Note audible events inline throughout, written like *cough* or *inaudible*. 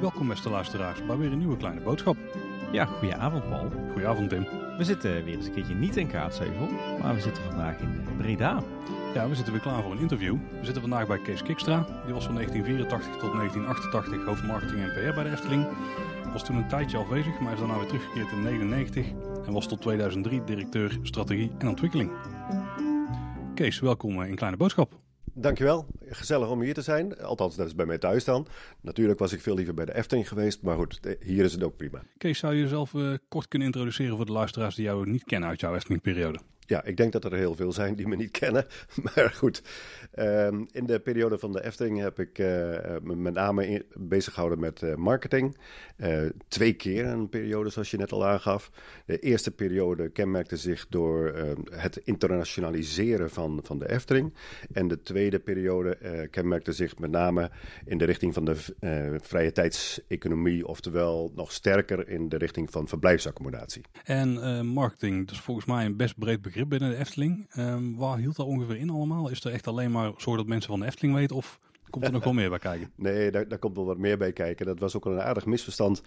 Welkom beste luisteraars bij weer een nieuwe kleine boodschap. Ja, goedenavond Paul. Goedenavond Tim. We zitten weer eens een keertje niet in Kaatsheuvel, maar we zitten vandaag in eh, Breda. Ja, we zitten weer klaar voor een interview. We zitten vandaag bij Kees Kikstra. Die was van 1984 tot 1988 hoofdmarketing en PR bij de Efteling. Was toen een tijdje afwezig, maar is daarna weer teruggekeerd in 1999 en was tot 2003 directeur strategie en ontwikkeling. Kees, welkom eh, in Kleine Boodschap. Dankjewel, gezellig om hier te zijn. Althans, dat is bij mij thuis dan. Natuurlijk was ik veel liever bij de Efteling geweest, maar goed, eh, hier is het ook prima. Kees, zou je jezelf eh, kort kunnen introduceren voor de luisteraars die jou niet kennen uit jouw efteling ja, ik denk dat er heel veel zijn die me niet *laughs* kennen. Maar goed, ehm, in de periode van de Efteling heb ik eh, me met name bezighouden bezig gehouden met eh, marketing. Eh, twee keer een periode, zoals je net al aangaf. De eerste periode kenmerkte zich door het internationaliseren van, van de Efteling. En de tweede periode kenmerkte zich met name in de richting van de vrije tijdseconomie. Oftewel nog sterker in de richting van verblijfsaccommodatie. En marketing, dus volgens mij een best breed begrip binnen de Efteling. Ehm, waar hield dat ongeveer in allemaal? Is er echt alleen maar zorg dat mensen van de Efteling weten of komt er nog wel meer bij kijken? *laughs* Nee, daar, daar, komt wel wat meer bij kijken. Dat was ook een aardig misverstand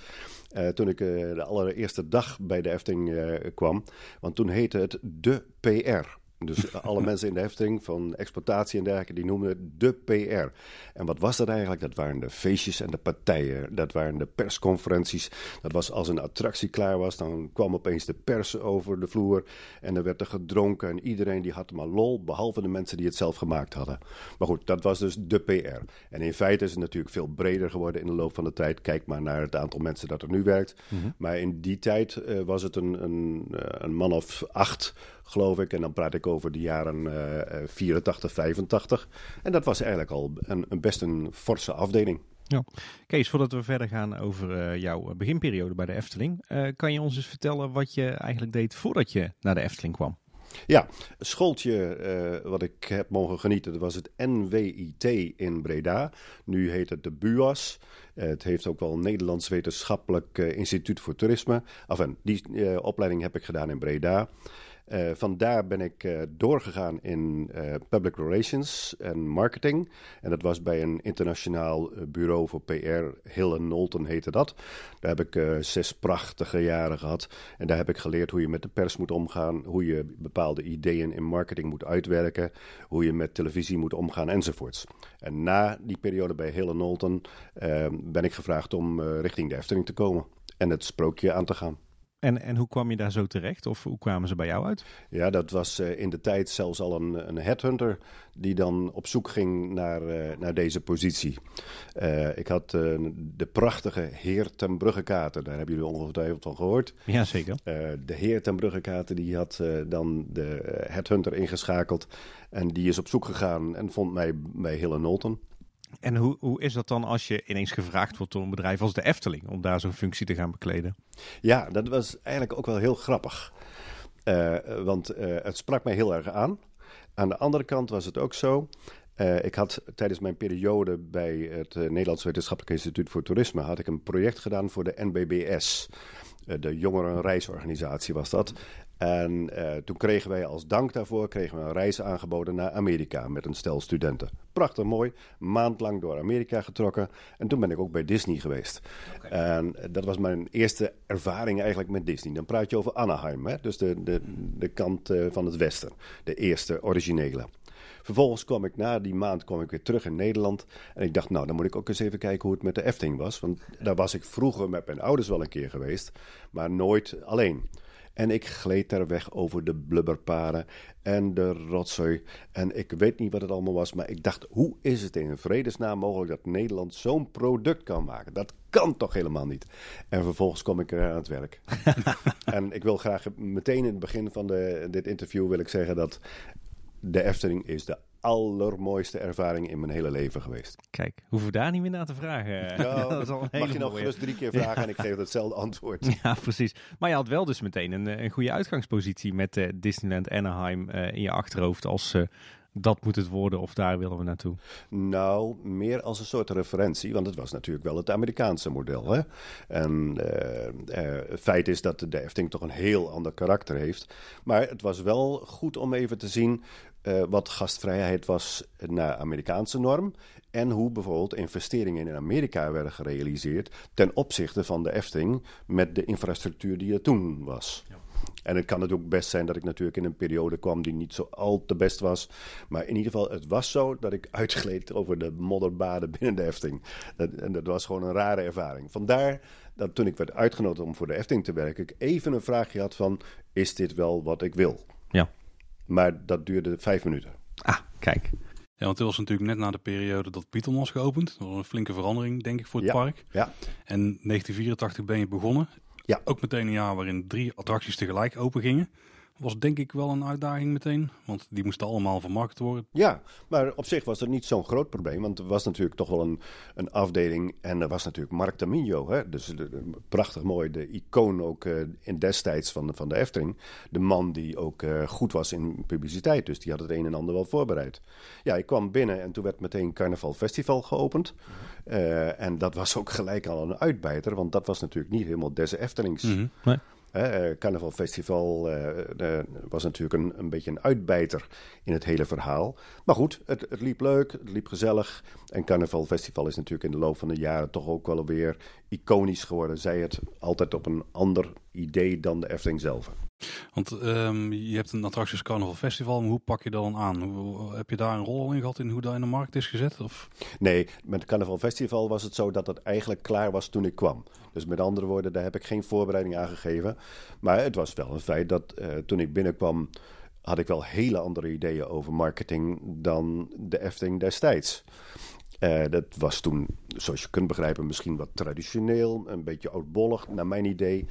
eh, toen ik eh, de allereerste dag bij de Efteling eh, kwam. Want toen heette het de PR. Dus eh, alle *laughs* mensen in de hefting van exploitatie en dergelijke, die noemden het de PR. En wat was dat eigenlijk? Dat waren de feestjes en de partijen. Dat waren de persconferenties. Dat was als een attractie klaar was, dan kwam opeens de pers over de vloer. En dan werd er gedronken en iedereen die had maar lol, behalve de mensen die het zelf gemaakt hadden. Maar goed, dat was dus de PR. En in feite is het natuurlijk veel breder geworden in de loop van de tijd. Kijk maar naar het aantal mensen dat er nu werkt. Mhm. Maar in die tijd eh, was het een, een, eh, een man of acht geloof ik. En dan praat ik over de jaren 84, eh, 85. Eh, en dat was eigenlijk al een, een best een forse afdeling. Ja. Kees, voordat we verder gaan over eh, jouw beginperiode bij de Efteling, kan je ons eens vertellen wat je eigenlijk deed voordat je naar de Efteling kwam? Ja, schooltje wat ik heb mogen genieten, dat was het NWIT in Breda. Nu heet het de BUAS. het heeft ook wel Nederlands Wetenschappelijk Instituut voor Toerisme. Enfin, die opleiding heb ik gedaan in Breda. Eh, vandaar ben ik eh, doorgegaan in eh, public relations en marketing. En dat was bij een internationaal bureau voor PR, Hille Knowlton heette dat. Daar heb ik zes prachtige jaren gehad. En daar heb ik geleerd hoe je met de pers moet omgaan, hoe je bepaalde ideeën in marketing moet uitwerken, hoe je met televisie moet omgaan enzovoorts. En na die periode bij Hill Knowlton ben ik gevraagd om richting de Efteling te komen en het sprookje aan te gaan. En, en hoe kwam je daar zo terecht? Of hoe kwamen ze bij jou uit? Ja, dat was eh, in de tijd zelfs al een, een, headhunter die dan op zoek ging naar, eh, naar deze positie. Eh, ik had de prachtige Heer ten Bruggekater. Daar hebben jullie ongetwijfeld van gehoord. Ja, zeker. de Heer ten Bruggekater die had dan de headhunter ingeschakeld. En die is op zoek gegaan en vond mij bij Hille Nolten. En hoe, hoe is dat dan als je ineens gevraagd wordt door een bedrijf als de Efteling om daar zo'n functie te gaan bekleden? Ja, dat was eigenlijk ook wel heel grappig. Eh, want eh, het sprak mij heel erg aan. Aan de andere kant was het ook zo. Eh, ik had tijdens mijn periode bij het Nederlands Wetenschappelijk Instituut voor Toerisme had ik een project gedaan voor de NBBS. de jongerenreisorganisatie was dat. En eh, toen kregen wij als dank daarvoor kregen we een reis aangeboden naar Amerika met een stel studenten. Prachtig mooi, maandlang door Amerika getrokken. En toen ben ik ook bij Disney geweest. En eh, dat was mijn eerste ervaring eigenlijk met Disney. Dan praat je over Anaheim, hè? dus de, de, de kant eh, van het westen. De eerste originele. Vervolgens kwam ik na die maand kwam ik weer terug in Nederland. En ik dacht, nou, dan moet ik ook eens even kijken hoe het met de Efting was. Want daar was ik vroeger met mijn ouders wel een keer geweest, maar nooit alleen. En ik gleed er weg over de blubberparen en de rotzooi. En ik weet niet wat het allemaal was, maar ik dacht: hoe is het in vredesnaam mogelijk dat Nederland zo'n product kan maken? Dat kan toch helemaal niet? En vervolgens kom ik er aan het werk. *laughs* en ik wil graag meteen in het begin van de, dit interview wil ik zeggen dat de Efteling is de allermooiste ervaring in mijn hele leven geweest. Kijk, hoeven we daar niet meer naar te vragen. *laughs* mag je nog gerust drie keer vragen en ik geef hetzelfde antwoord. *laughs* Ja, precies. Maar je had wel dus meteen een, eh, een goede uitgangspositie met eh, Disneyland Anaheim eh, in je achterhoofd als, dat moet het worden of daar willen we naartoe? Nou, meer als een soort referentie, want het was natuurlijk wel het Amerikaanse model. Hè? En eh, eh, het feit is dat de Efting toch een heel ander karakter heeft. Maar het was wel goed om even te zien eh, wat gastvrijheid was naar Amerikaanse norm. En hoe bijvoorbeeld investeringen in Amerika werden gerealiseerd ten opzichte van de Efting met de infrastructuur die er toen was. Ja. En het kan het ook best zijn dat ik natuurlijk in een periode kwam die niet zo al te best was. Maar in ieder geval, het was zo dat ik *laughs* uitgleed over de modderbaden binnen de Efting. en dat was gewoon een rare ervaring. Vandaar dat toen ik werd uitgenodigd om voor de Efting te werken, ik even een vraagje had van, is dit wel wat ik wil? Ja. Maar dat duurde vijf minuten. Ah, kijk. Ja, want het was natuurlijk net na de periode dat Python was geopend. Dat een flinke verandering, denk ik, voor het park. Ja. En 1984 ben je begonnen. Ja. Ook meteen een jaar waarin drie attracties tegelijk open gingen was denk ik wel een uitdaging meteen. Want die moesten allemaal vermarkt worden. Ja, maar op zich was dat niet zo'n groot probleem. Want er was natuurlijk toch wel een, een afdeling. En er was natuurlijk Mark Tamino. Hè? Dus de, prachtig mooi, de icoon ook eh, in destijds van de, van de Efteling. De man die ook eh, goed was in publiciteit. Dus die had het een en ander wel voorbereid. Ja, ik kwam binnen en toen werd meteen Carnaval Festival geopend. Mhm. Eh, en dat was ook gelijk al een uitbijter. Want dat was natuurlijk niet helemaal des Eftelings. Mhm, nee. Hè, eh, Carnaval Festival eh, eh, was natuurlijk een, een beetje een uitbijter in het hele verhaal. Maar goed, het, het liep leuk, het liep gezellig. En Carnaval Festival is natuurlijk in de loop van de jaren toch ook wel weer iconisch geworden. Zij het altijd op een ander idee dan de Efteling zelf. Want ehm, je hebt een attracties Carnaval Festival, maar hoe pak je dat dan aan? heb je daar een rol in gehad in hoe dat in de markt is gezet? Of? Nee, met het Carnaval Festival was het zo dat het eigenlijk klaar was toen ik kwam. Dus met andere woorden, daar heb ik geen voorbereiding aan gegeven. Maar het was wel een feit dat eh, toen ik binnenkwam, had ik wel hele andere ideeën over marketing dan de Efting destijds. Eh, dat was toen, zoals je kunt begrijpen, misschien wat traditioneel, een beetje oudbollig naar mijn idee.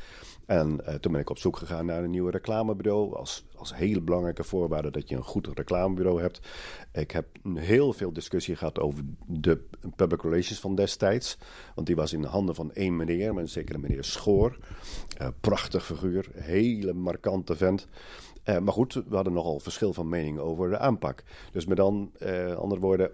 En eh, toen ben ik op zoek gegaan naar een nieuw reclamebureau. Als, als hele belangrijke voorwaarde dat je een goed reclamebureau hebt. Ik heb heel veel discussie gehad over de public relations van destijds. Want die was in de handen van één meneer, maar zeker meneer Schoor. Eh, prachtig figuur, hele markante vent. maar goed, we hadden nogal verschil van mening over de aanpak. Dus met dan, uh, andere woorden,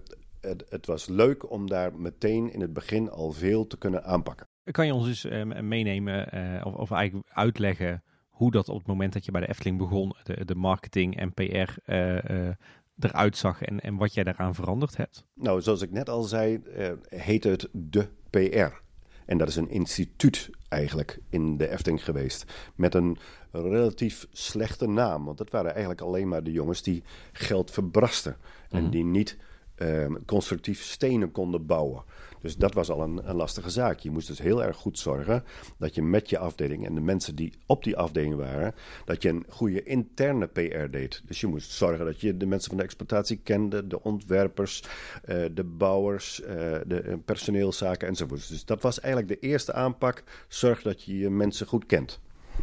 het, was leuk om daar meteen in het begin al veel te kunnen aanpakken. Kan je ons eens ehm, meenemen eh, of, of, eigenlijk uitleggen hoe dat op het moment dat je bij de Efteling begon, de, de marketing en PR uh, eh, eh, eruit zag en, en wat jij daaraan veranderd hebt? Nou, zoals ik net al zei, heet het de PR. En dat is een instituut eigenlijk in de Efteling geweest. Met een relatief slechte naam. Want dat waren eigenlijk alleen maar de jongens die geld verbrasten. En mhm. die niet um, constructief stenen konden bouwen. Dus dat was al een, een, lastige zaak. Je moest dus heel erg goed zorgen dat je met je afdeling en de mensen die op die afdeling waren, dat je een goede interne PR deed. Dus je moest zorgen dat je de mensen van de exploitatie kende, de ontwerpers, eh, de bouwers, eh, de eh, personeelszaken enzovoort. Dus dat was eigenlijk de eerste aanpak. Zorg dat je je mensen goed kent.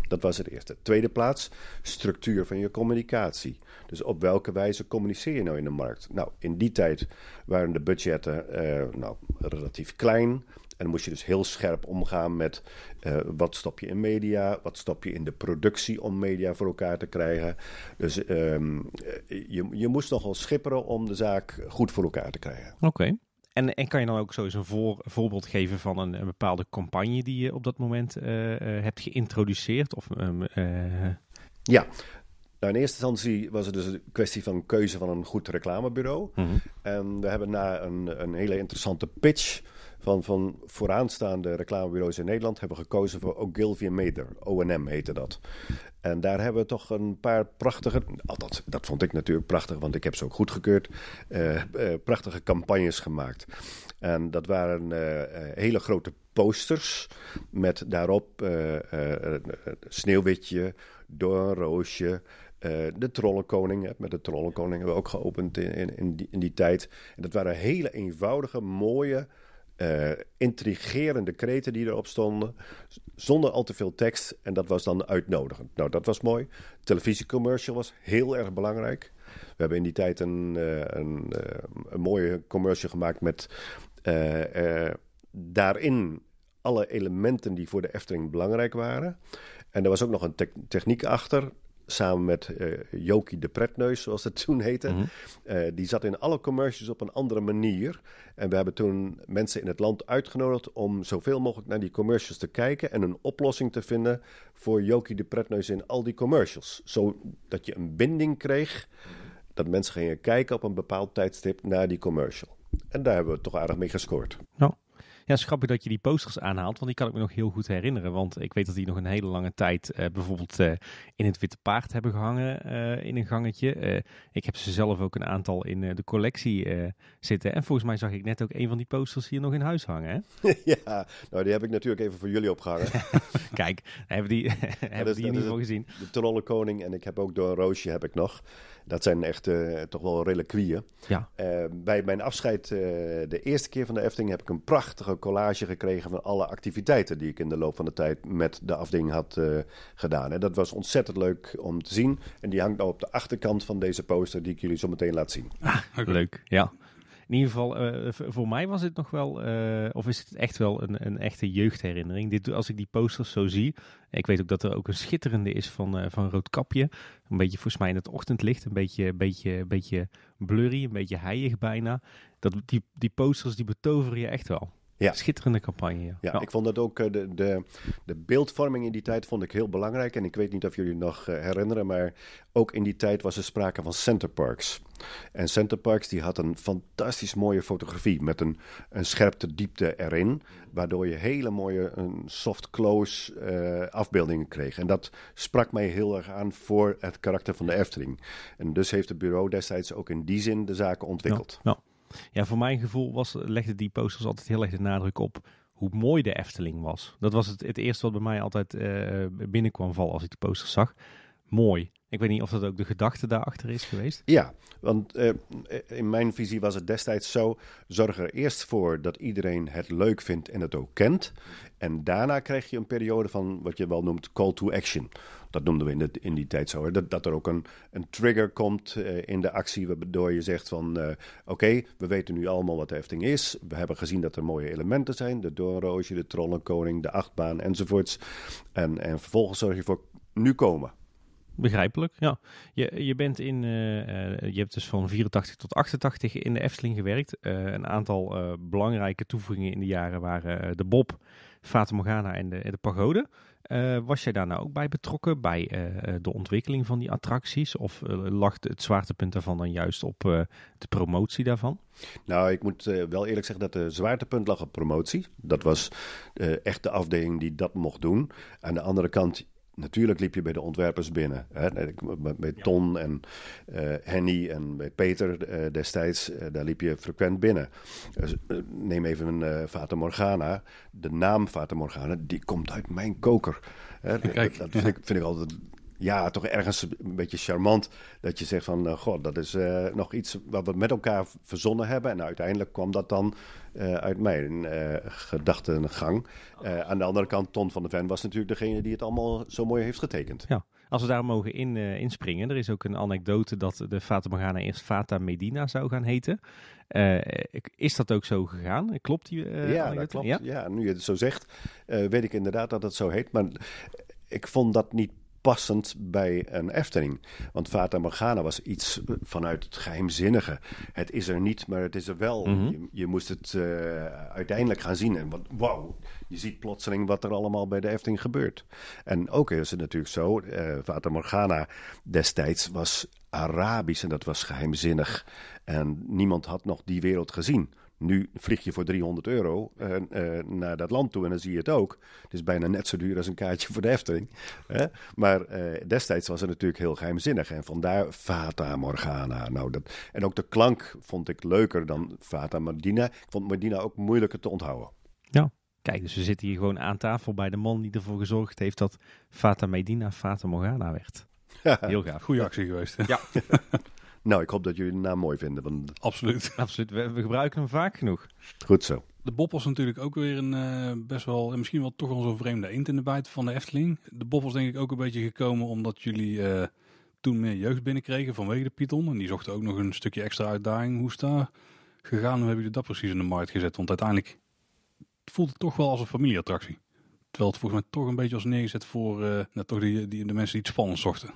Dat was het eerste. Tweede plaats, structuur van je communicatie. Dus op welke wijze communiceer je nou in de markt? Nou, in die tijd waren de budgetten eh, nou, relatief klein. En dan moest je dus heel scherp omgaan met eh, wat stop je in media, wat stop je in de productie om media voor elkaar te krijgen. Dus ehm, eh, je, je moest nogal schipperen om de zaak goed voor elkaar te krijgen. Oké. En, en kan je dan ook zo eens een, voor, voorbeeld geven van een, bepaalde campagne die je op dat moment eh, eh, hebt geïntroduceerd? Of, ehm, eh, Ja, nou, in eerste instantie was het dus een kwestie van keuze van een goed reclamebureau. Mhm. En we hebben na een, een hele interessante pitch van, van vooraanstaande reclamebureaus in Nederland hebben gekozen voor Ogilvy Mather. OM heette dat. En daar hebben we toch een paar prachtige, nou, althans dat vond ik natuurlijk prachtig, want ik heb ze ook goedgekeurd, uh, prachtige campagnes gemaakt. En dat waren eh, hele grote posters met daarop Sneeuwwitje, Doornroosje, uh, de Trollenkoning, met de Trollenkoning hebben we ook geopend in, die, in die tijd. En dat waren hele eenvoudige, mooie uh, intrigerende kreten die erop stonden, zonder al te veel tekst. En dat was dan uitnodigend. Nou, dat was mooi. Televisiecommercial was heel erg belangrijk. We hebben in die tijd een, uh, een, eh, een mooie commercial gemaakt met daarin alle elementen die voor de Efteling belangrijk waren. En er was ook nog een techniek achter samen met uh, Jokie de Pretneus, zoals dat toen heette. Mhm. Eh, die zat in alle commercials op een andere manier. En we hebben toen mensen in het land uitgenodigd om zoveel mogelijk naar die commercials te kijken en een oplossing te vinden voor Jokie de Pretneus in al die commercials. Zodat je een binding kreeg, dat mensen gingen kijken op een bepaald tijdstip naar die commercial. En daar hebben we toch aardig mee gescoord. Nou, ja, is grappig dat je die posters aanhaalt, want die kan ik me nog heel goed herinneren. Want ik weet dat die nog een hele lange tijd eh, bijvoorbeeld eh, in het Witte Paard hebben gehangen eh, in een gangetje. ik heb ze zelf ook een aantal in de collectie zitten. En volgens mij zag ik net ook een van die posters hier nog in huis hangen. Hè? *laughs* ja, nou die heb ik natuurlijk even voor jullie opgehangen. *laughs* Kijk, hebben die, *laughs* hebben dus die in ieder geval gezien. De Trollenkoning en ik heb ook door roosje heb ik nog. Dat zijn echt eh, toch wel reliquieën. Ja. Eh, bij mijn afscheid, eh, de eerste keer van de efting heb ik een prachtige collage gekregen van alle activiteiten die ik in de loop van de tijd met de afdeling had gedaan. En dat was ontzettend leuk om te zien. En die hangt nou op de achterkant van deze poster die ik jullie zo meteen laat zien. Ah, leuk, ja in ieder geval, eh, voor mij was het nog wel, eh, of is het echt wel een, een echte jeugdherinnering. Dit, als ik die posters zo zie, ik weet ook dat er ook een schitterende is van, uh, van Roodkapje. Een beetje volgens mij in het ochtendlicht, een beetje, beetje, beetje blurry, een beetje heijig bijna. Dat, die, die posters die betoveren je echt wel. Ja. Schitterende campagne. Ja. ik vond dat ook eh, de, de, de, beeldvorming in die tijd vond ik heel belangrijk. En ik weet niet of jullie nog eh, herinneren, maar ook in die tijd was er sprake van centerparks. En centerparks die had een fantastisch mooie fotografie met een, een scherpte diepte erin. Waardoor je hele mooie een soft close eh, afbeeldingen kreeg. En dat sprak mij heel erg aan voor het karakter van de Efteling. En dus heeft het bureau destijds ook in die zin de zaken ontwikkeld. ja. ja. Ja, voor mijn gevoel was, legde die posters altijd heel erg de nadruk op hoe mooi de Efteling was. Dat was het, het eerste wat bij mij altijd eh, binnenkwam vallen als ik de posters zag. Mooi. Ik weet niet of dat ook de gedachte daarachter is geweest. Ja, want eh, eh, in mijn visie was het destijds zo: zorg er eerst voor dat iedereen het leuk vindt en het ook kent. En daarna krijg je een periode van wat je wel noemt call to action. Dat noemden we in, de, in die tijd zo. Hè? Dat, dat er ook een, een trigger komt eh, in de actie, waardoor je zegt van oké, we weten nu allemaal wat de hefting is. We hebben gezien dat er mooie elementen zijn. De doorroosje, de trollenkoning, de achtbaan enzovoorts. En, en vervolgens zorg je voor nu komen. Begrijpelijk, ja. Je, je bent in, eh, eh, je hebt dus van 84 tot 88 in de Efteling gewerkt. Eh, een aantal belangrijke toevoegingen in de jaren waren de Bob, Fata Morgana en de, de Pagode. was jij daar nou ook bij betrokken, bij de ontwikkeling van die attracties? Of lag het zwaartepunt daarvan dan juist op de promotie daarvan? Nou, ik moet wel eerlijk zeggen dat de zwaartepunt lag op promotie. Dat was echt de afdeling die dat mocht doen. Aan de andere kant, natuurlijk liep je bij de ontwerpers binnen. Hè? Bij Ton en eh, Henny en bij Peter eh, destijds, eh, daar liep je frequent binnen. Dus, neem even een Fata Morgana. De naam Fata Morgana, die komt uit mijn koker. Hè? *laughs* Dat, ik, vind, ik, altijd ja, toch ergens een beetje charmant dat je zegt van, eh, god, dat is eh, nog iets wat we met elkaar verzonnen hebben. En uiteindelijk kwam dat dan eh, uit mijn gedachtengang. aan de andere kant, Ton van de Ven was natuurlijk degene die het allemaal zo mooi heeft getekend. Ja. Als we daar mogen in, inspringen, er is ook een anekdote dat de Fata Morgana eerst Fata Medina zou gaan heten. is dat ook zo gegaan? Klopt die Ja, dat klopt. Ja? ja? nu je het zo zegt, weet ik inderdaad dat het zo heet. Maar ik vond dat niet passend bij een Efteling. Want Vater Morgana was iets eh, vanuit het geheimzinnige. Het is er niet, maar het is er wel. Mhm. je, moest het eh, uiteindelijk gaan zien. En wauw, je ziet plotseling wat er allemaal bij de Efteling gebeurt. En ook is het natuurlijk zo, uh, Morgana destijds was Arabisch en dat was geheimzinnig. En niemand had nog die wereld gezien. Nu vlieg je voor 300 euro eh, eh, naar dat land toe en dan zie je het ook. Het is bijna net zo duur als een kaartje voor de hefting. Hè? Maar eh, destijds was het natuurlijk heel geheimzinnig. En vandaar Fata Morgana. Nou, dat, en ook de klank vond ik leuker dan Fata Medina. Ik vond Medina ook moeilijker te onthouden. Ja, kijk, dus we zitten hier gewoon aan tafel bij de man die ervoor gezorgd heeft dat Fata Medina Fata Morgana werd. *laughs* Heel gaaf. Goede actie geweest. Ja. *laughs* Nou, ik hoop dat jullie de naam mooi vinden. Want... Absoluut. *laughs* Absoluut. We, gebruiken hem vaak genoeg. Goed zo. De Bob natuurlijk ook weer een eh, best wel, en eh, misschien wel toch wel zo'n vreemde eend in de bijt van de Efteling. De Bob was denk ik ook een beetje gekomen omdat jullie eh, toen meer jeugd binnenkregen vanwege de Python. En die zochten ook nog een stukje extra uitdaging. Hoe is gegaan? Hoe hebben jullie dat precies in de markt gezet? Want uiteindelijk voelt het toch wel als een familieattractie wel het volgens mij toch een beetje als neergezet voor uh, toch die, die, de mensen die het spannend zochten.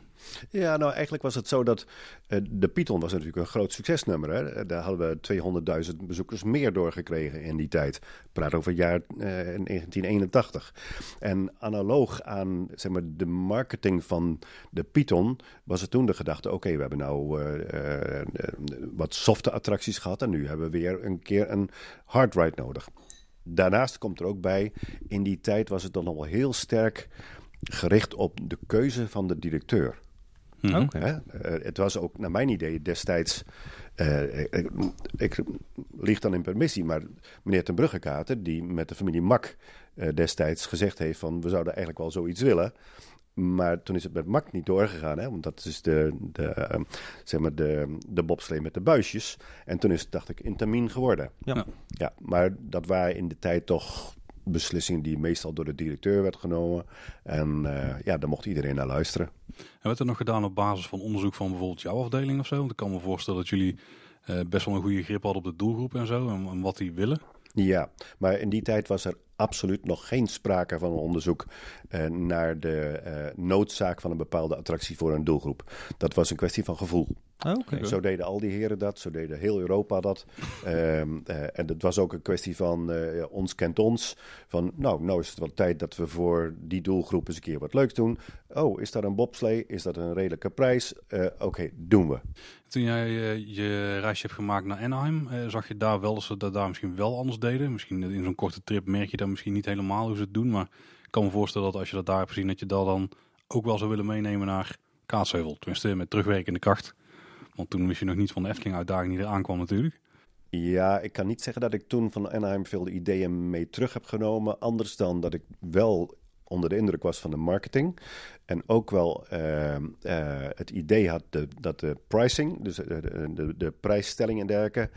Ja, nou eigenlijk was het zo dat eh, de Python was natuurlijk een groot succesnummer. Hè? Eh, daar hadden we 200.000 bezoekers meer door gekregen in die tijd. praat over het jaar uh, 1981. En analoog aan zeg maar, de marketing van de Python was het toen de gedachte... oké, we hebben nou wat softe attracties gehad... en nu hebben we weer een keer een hard ride nodig daarnaast komt er ook bij, in die tijd was het dan nog wel heel sterk gericht op de keuze van de directeur. Mhm. Eh, het was ook naar mijn idee destijds. Eh, ik, ik lieg dan in permissie, maar meneer Ten Bruggekater, die met de familie Mak eh, destijds gezegd heeft: van we zouden eigenlijk wel zoiets willen. Maar toen is het met Mak niet doorgegaan, hè? want dat is dus de, de, ehm, zeg maar de, de bobslee met de buisjes. En toen is het, dacht ik, Intamin geworden. Ja. ja. Maar dat waren in de tijd toch beslissingen die meestal door de directeur werd genomen. En eh, ja, daar mocht iedereen naar luisteren. En werd er nog gedaan op basis van onderzoek van bijvoorbeeld jouw afdeling of zo? Want ik kan me voorstellen dat jullie eh, best wel een goede grip hadden op de doelgroep en zo en, en wat die willen. Ja, maar in die tijd was er absoluut nog geen sprake van een onderzoek eh, naar de eh, noodzaak van een bepaalde attractie voor een doelgroep. Dat was een kwestie van gevoel. Ah, zo deden al die heren dat, zo deden heel Europa dat. *laughs* Ehm, eh, en het was ook een kwestie van eh, ons kent ons. Van nou, nou is het wel tijd dat we voor die doelgroep eens een keer wat leuks doen. Oh, is dat een bobslee? Is dat een redelijke prijs? Eh, oké, doen we. Toen jij je reisje hebt gemaakt naar Anaheim, zag je daar wel dat ze dat daar misschien wel anders deden? Misschien in zo'n korte trip merk je dat misschien niet helemaal hoe ze het doen. Maar ik kan me voorstellen dat als je dat daar hebt gezien, dat je dat dan ook wel zou willen meenemen naar Kaatsheuvel. Tenminste, met terugwerkende kracht want toen wist je nog niet van de Efteling-uitdaging die eraan kwam natuurlijk. Ja, ik kan niet zeggen dat ik toen van Anaheim veel ideeën mee terug heb genomen. Anders dan dat ik wel onder de indruk was van de marketing. En ook wel ehm, eh, het idee had de, dat de pricing, dus de, de, de prijsstelling en dergelijke,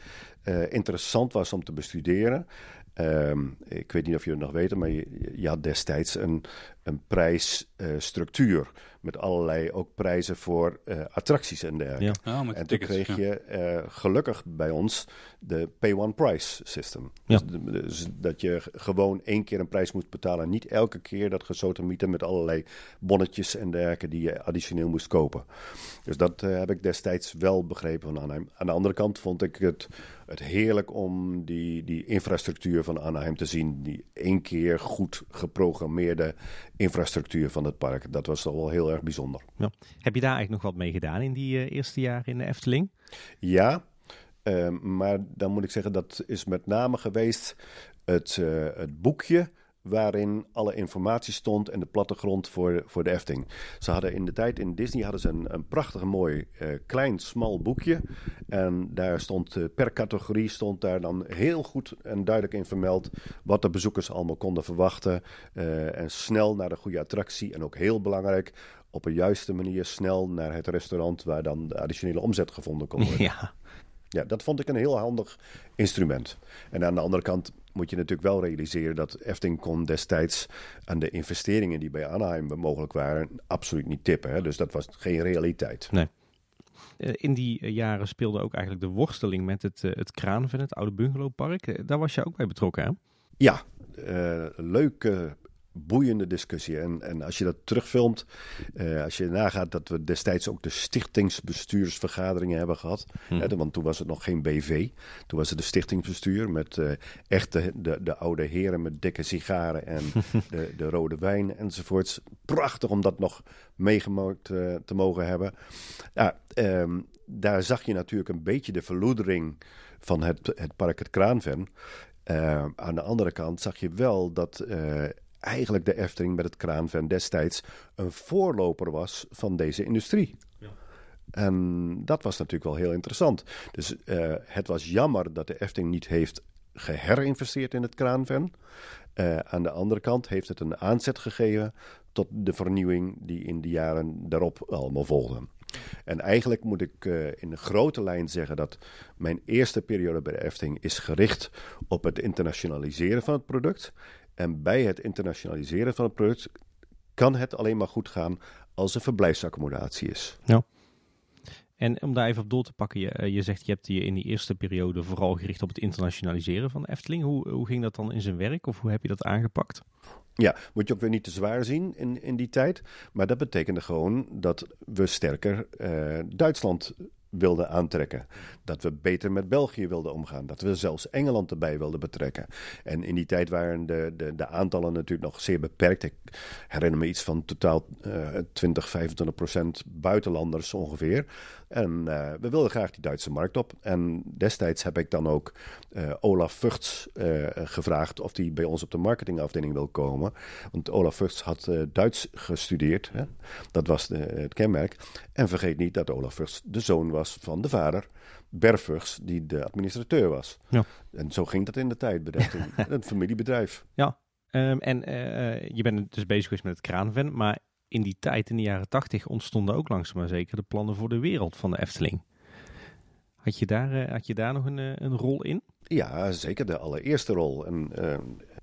eh, interessant was om te bestuderen. Ehm, ik weet niet of je het nog weet, maar je, je had destijds een, een prijsstructuur. Uh, met allerlei ook prijzen voor eh, attracties en dergelijke. Ja. Oh, en toen kreeg je eh, gelukkig bij ons de pay one price system. Dus, dus, dat je gewoon één keer een prijs moet betalen. Niet elke keer dat je gesotemieten met allerlei bonnetjes en dergelijke die je additioneel moest kopen. Dus dat eh, heb ik destijds wel begrepen van Anaheim. Aan de andere kant vond ik het, het heerlijk om die, die infrastructuur van Anaheim te zien. Die één keer goed geprogrammeerde infrastructuur van het park. Dat was toch wel heel erg bijzonder. Ja. Heb je daar eigenlijk nog wat mee gedaan in die eh, eerste jaren in de Efteling? Ja, ehm, maar dan moet ik zeggen dat is met name geweest het, eh, het boekje waarin alle informatie stond en de plattegrond voor, voor de Efting. Ze hadden in de tijd in Disney hadden ze een, een prachtig mooi eh, klein smal boekje. En daar stond eh, per categorie stond daar dan heel goed en duidelijk in vermeld wat de bezoekers allemaal konden verwachten. Eh, en snel naar de goede attractie en ook heel belangrijk op een juiste manier snel naar het restaurant waar dan de additionele omzet gevonden kon *laughs* worden. Ja. Ja, dat vond ik een heel handig instrument. En aan de andere kant moet je natuurlijk wel realiseren dat Efting kon destijds aan de investeringen die bij Anaheim mogelijk waren, absoluut niet tippen. Hè? Dus dat was geen realiteit. Nee. Eh, in die eh, jaren speelde ook eigenlijk de worsteling met het, eh, het van het oude bungalowpark. Daar was je ook bij betrokken, hè? Ja, uh, leuke boeiende discussie. En, en als je dat terugfilmt, eh, als je nagaat dat we destijds ook de stichtingsbestuursvergaderingen hebben gehad. Hmm. Hè, want toen was het nog geen BV. Toen was het de stichtingsbestuur met uh, echt de, de, oude heren met dikke sigaren en *laughs* de, de, rode wijn enzovoorts. Prachtig om dat nog meegemaakt eh, te mogen hebben. Ja, ehm, daar zag je natuurlijk een beetje de verloedering van het, het park het Kraanven. Ehm, aan de andere kant zag je wel dat eigenlijk de Efteling met het kraanven destijds een voorloper was van deze industrie. En dat was natuurlijk wel heel interessant. Dus eh, het was jammer dat de Efting niet heeft geherinvesteerd in het kraanven. Eh, aan de andere kant heeft het een aanzet gegeven tot de vernieuwing die in de jaren daarop allemaal volgde. En eigenlijk moet ik eh, in de grote lijn zeggen dat mijn eerste periode bij de Efting is gericht op het internationaliseren van het product. En bij het internationaliseren van het product kan het alleen maar goed gaan als er verblijfsaccommodatie is. Ja. En om daar even op door te pakken, je, eh, je zegt je hebt je in die eerste periode vooral gericht op het internationaliseren van Efteling. Hoe, hoe ging dat dan in zijn werk of hoe heb je dat aangepakt? Ja, moet je ook weer niet te zwaar zien in, in die tijd. Maar dat betekende gewoon dat we sterker eh, Duitsland wilden aantrekken. Dat we beter met België wilden omgaan. Dat we zelfs Engeland erbij wilden betrekken. En in die tijd waren de, de, de aantallen natuurlijk nog zeer beperkt. Ik herinner me iets van totaal 20, eh, 25 procent buitenlanders ongeveer. En eh, we wilden graag die Duitse markt op. En destijds heb ik dan ook eh, Olaf Vugts eh, gevraagd of hij bij ons op de marketingafdeling wil komen. Want Olaf Vugts had Duits gestudeerd. Hè? Dat was de, het kenmerk. En vergeet niet dat Olaf Vugts de zoon was van de vader. Berfugs, die de administrateur was. Ja. En zo ging dat in de tijd, bedacht *laughs* Een familiebedrijf. Ja, ehm, en je bent dus bezig geweest met het kraanven, maar in die tijd, in de jaren tachtig, ontstonden ook langzaam maar zeker de plannen voor de wereld van de Efteling. Had je daar, eh, had je daar nog een, eh, een rol in? Ja, zeker de allereerste rol. En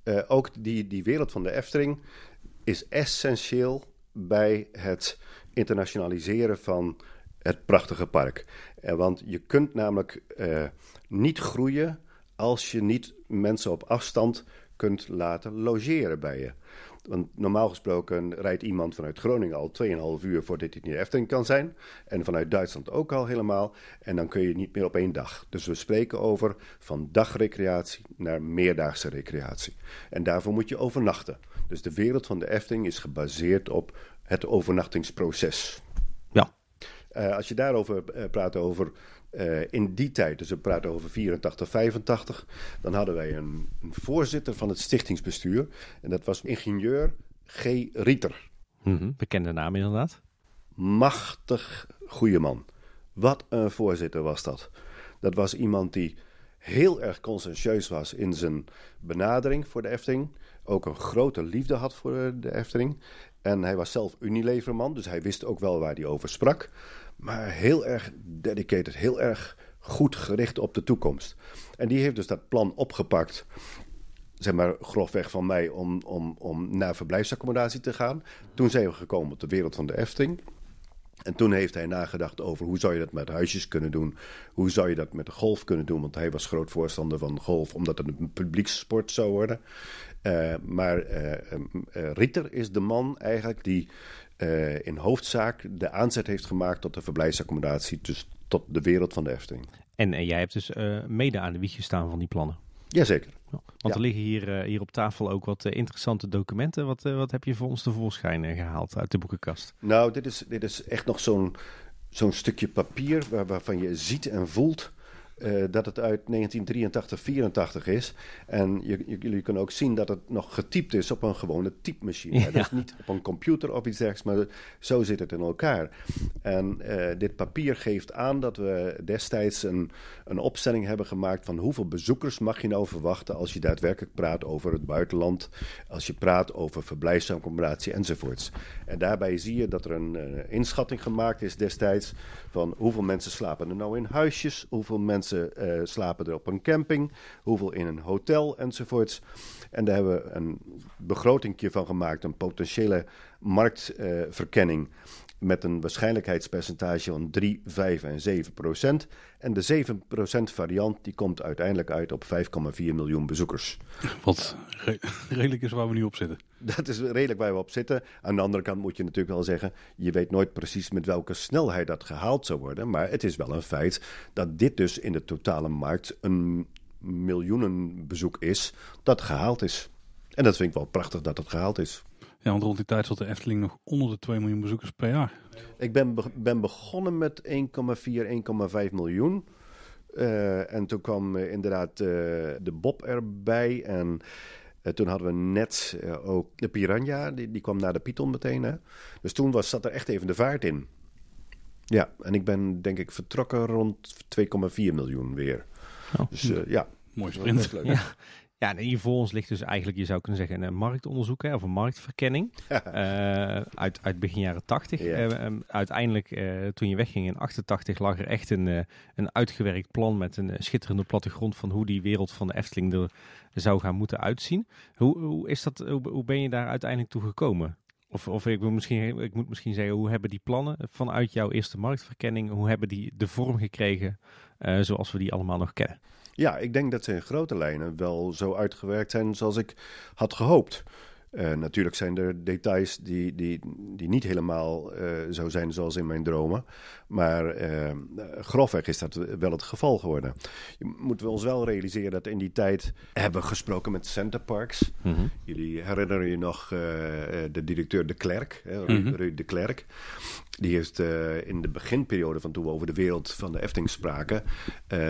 eh, ook die, die wereld van de Efteling is essentieel bij het internationaliseren van het prachtige park. want je kunt namelijk niet groeien als je niet mensen op afstand kunt laten logeren bij je. Want normaal gesproken rijdt iemand vanuit Groningen al 2,5 uur voordat hij in de Efting kan zijn. En vanuit Duitsland ook al helemaal. En dan kun je niet meer op één dag. Dus we spreken over van dagrecreatie naar meerdaagse recreatie. En daarvoor moet je overnachten. Dus de wereld van de Efting is gebaseerd op het overnachtingsproces. Ja. Eh, als je daarover eh, praat, over eh, in die tijd, dus we praten over 84, 85, dan hadden wij een, een voorzitter van het stichtingsbestuur. En dat was ingenieur G. Rieter. Mhm, bekende naam inderdaad. Machtig goede man. Wat een voorzitter was dat. Dat was iemand die heel erg consciëntieus was in zijn benadering voor de Efteling. Ook een grote liefde had voor de Efteling. En hij was zelf Unileverman, dus hij wist ook wel waar hij over sprak maar heel erg dedicated, heel erg goed gericht op de toekomst. En die heeft dus dat plan opgepakt, zeg maar grofweg van mij, om, om, om naar verblijfsaccommodatie te gaan. Toen zijn we gekomen op de wereld van de Efting. En toen heeft hij nagedacht over hoe zou je dat met huisjes kunnen doen. Hoe zou je dat met de golf kunnen doen? Want hij was groot voorstander van golf, omdat het een publiekssport zou worden. Eh, maar uh, Rieter is de man eigenlijk die uh, in hoofdzaak de aanzet heeft gemaakt tot de verblijfsaccommodatie, dus tot de wereld van de Efteling. En, en jij hebt dus eh, mede aan de wieg gestaan van die plannen. Jazeker. Ja, want er liggen hier, eh, hier op tafel ook wat interessante documenten. Wat, wat heb je voor ons tevoorschijn gehaald uit de boekenkast? Nou, dit is, dit is echt nog zo'n zo'n stukje papier waar, waarvan je ziet en voelt eh, dat het uit 1983-84 is. En je, jullie kunnen ook zien dat het nog getypt is op een gewone typemachine. Ja. Dus niet op een computer of iets dergelijks, maar zo zit het in elkaar. En eh, dit papier geeft aan dat we destijds een, een opstelling hebben gemaakt van hoeveel bezoekers mag je nou verwachten als je daadwerkelijk praat over het buitenland, als je praat over verblijfsaccommodatie enzovoorts. En daarbij zie je dat er een eh, inschatting gemaakt is destijds van hoeveel mensen slapen er nou in huisjes, hoeveel mensen mensen eh, slapen er op een camping, hoeveel in een hotel enzovoorts. En daar hebben we een begrotingje van gemaakt, een potentiële marktverkenning met een waarschijnlijkheidspercentage van 3, 5 en 7 procent. En de 7 procent variant die komt uiteindelijk uit op 5,4 miljoen bezoekers. Wat *laughs* redelijk is waar we nu op zitten. Dat is redelijk waar we op zitten. Aan de andere kant moet je natuurlijk wel zeggen, je weet nooit precies met welke snelheid dat gehaald zou worden. Maar het is wel een feit dat dit dus in de totale markt een miljoenenbezoek is dat gehaald is. En dat vind ik wel prachtig dat het gehaald is. Ja, want rond die tijd zat de Efteling nog onder de 2 miljoen bezoekers per jaar. Ik ben, ben begonnen met 1,4, 1,5 miljoen. Eh, en toen kwam eh, inderdaad eh, de Bob erbij. En toen hadden we net ook de Piranha, die, die kwam na de Python meteen. Hè? Dus toen was, zat er echt even de vaart in. Ja, en ik ben denk ik vertrokken rond 2,4 miljoen weer. Oh. Dus ja. Mooi sprint. Ja. Ja, en hier voor ons ligt dus eigenlijk, je zou kunnen zeggen, een eh, marktonderzoek hè, of een marktverkenning *laughs* eh, uit, uit begin jaren 80. Eh, ehm, uiteindelijk, toen je wegging in 88, lag er echt een, een uitgewerkt plan met een schitterende plattegrond van hoe die wereld van de Efteling er zou gaan moeten uitzien. Hoe, hoe, is dat, hoe, ben je daar uiteindelijk toe gekomen? Of, of ik, wil misschien, ik moet misschien zeggen, hoe hebben die plannen vanuit jouw eerste marktverkenning, hoe hebben die de vorm gekregen zoals we die allemaal nog kennen? Ja, ik denk dat ze in grote lijnen wel zo uitgewerkt zijn zoals ik had gehoopt. Eh, natuurlijk zijn er details die, die, die niet helemaal eh, zo zijn zoals in mijn dromen. Maar uh, grofweg is dat wel het geval geworden. Je moet ons wel realiseren dat in die tijd hebben we gesproken met Centerparks. Mm Jullie herinneren je nog de directeur De Klerk, hè, mhm. Ruud, De Klerk. Die heeft in de beginperiode van toen we over de wereld van de Efting spraken...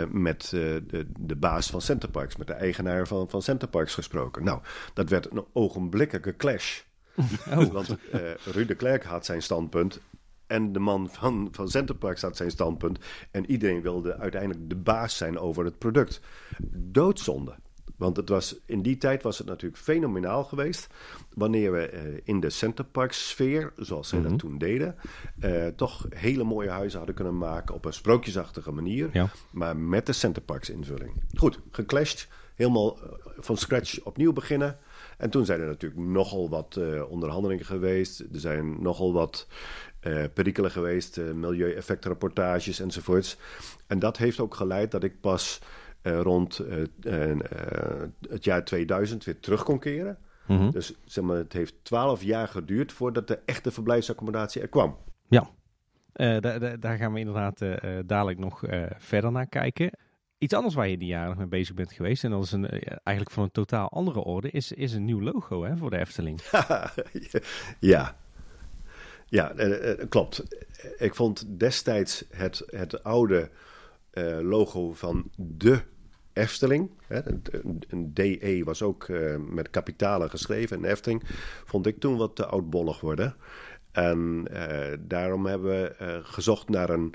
met de, de baas van Centerparks, met de eigenaar van, van Centerparks gesproken. Nou, dat werd een ogenblik verschrikkelijke clash. *laughs* Oh. Want uh, Ruud de Klerk had zijn standpunt. En de man van, van Centerparks had zijn standpunt. En iedereen wilde uiteindelijk de baas zijn over het product. Doodzonde. Want het was, in die tijd was het natuurlijk fenomenaal geweest. Wanneer we eh, in de Centerparks-sfeer, zoals zij dat mhm. toen deden. Eh, toch hele mooie huizen hadden kunnen maken. op een sprookjesachtige manier. Maar met de Centerparks-invulling. Goed, geclashed. Helemaal van scratch opnieuw beginnen. En toen zijn er natuurlijk nogal wat eh, onderhandelingen geweest. Er zijn nogal wat uh, perikelen geweest, uh, milieueffectrapportages enzovoorts. En dat heeft ook geleid dat ik pas rond het jaar 2000 weer terug kon keren. Mhm. Dus zeg maar, het heeft twaalf jaar geduurd voordat de echte verblijfsaccommodatie er kwam. Ja, daar gaan we inderdaad dadelijk nog verder naar kijken. Iets anders waar je die jaren mee bezig bent geweest, en dat is een, eh, eigenlijk van een totaal andere orde, is, is een nieuw logo hè, voor de Efteling. *laughs* ja, ja eh, eh, klopt. Ik vond destijds het, het oude logo van de Efteling, hè, een DE was ook met kapitalen geschreven, en Efteling, vond ik toen wat te oudbollig worden. En daarom hebben we gezocht naar een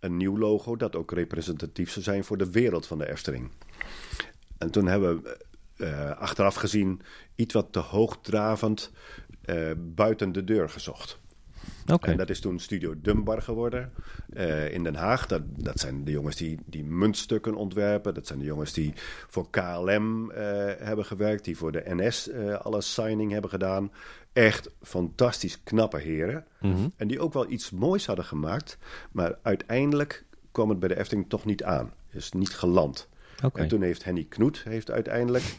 een nieuw logo dat ook representatief zou zijn voor de wereld van de Efteling. En toen hebben we eh, achteraf gezien iets wat te hoogdravend eh, buiten de deur gezocht. En dat is toen Studio Dumbar geworden eh, in Den Haag. Dat, dat zijn de jongens die, die muntstukken ontwerpen. Dat zijn de jongens die voor KLM eh, hebben gewerkt. Die voor de NS uh, eh, alle signing hebben gedaan. Echt fantastisch knappe heren. Mhm. En die ook wel iets moois hadden gemaakt. Maar uiteindelijk kwam het bij de Efting toch niet aan. Is niet geland. En toen heeft Henny Knoet heeft uiteindelijk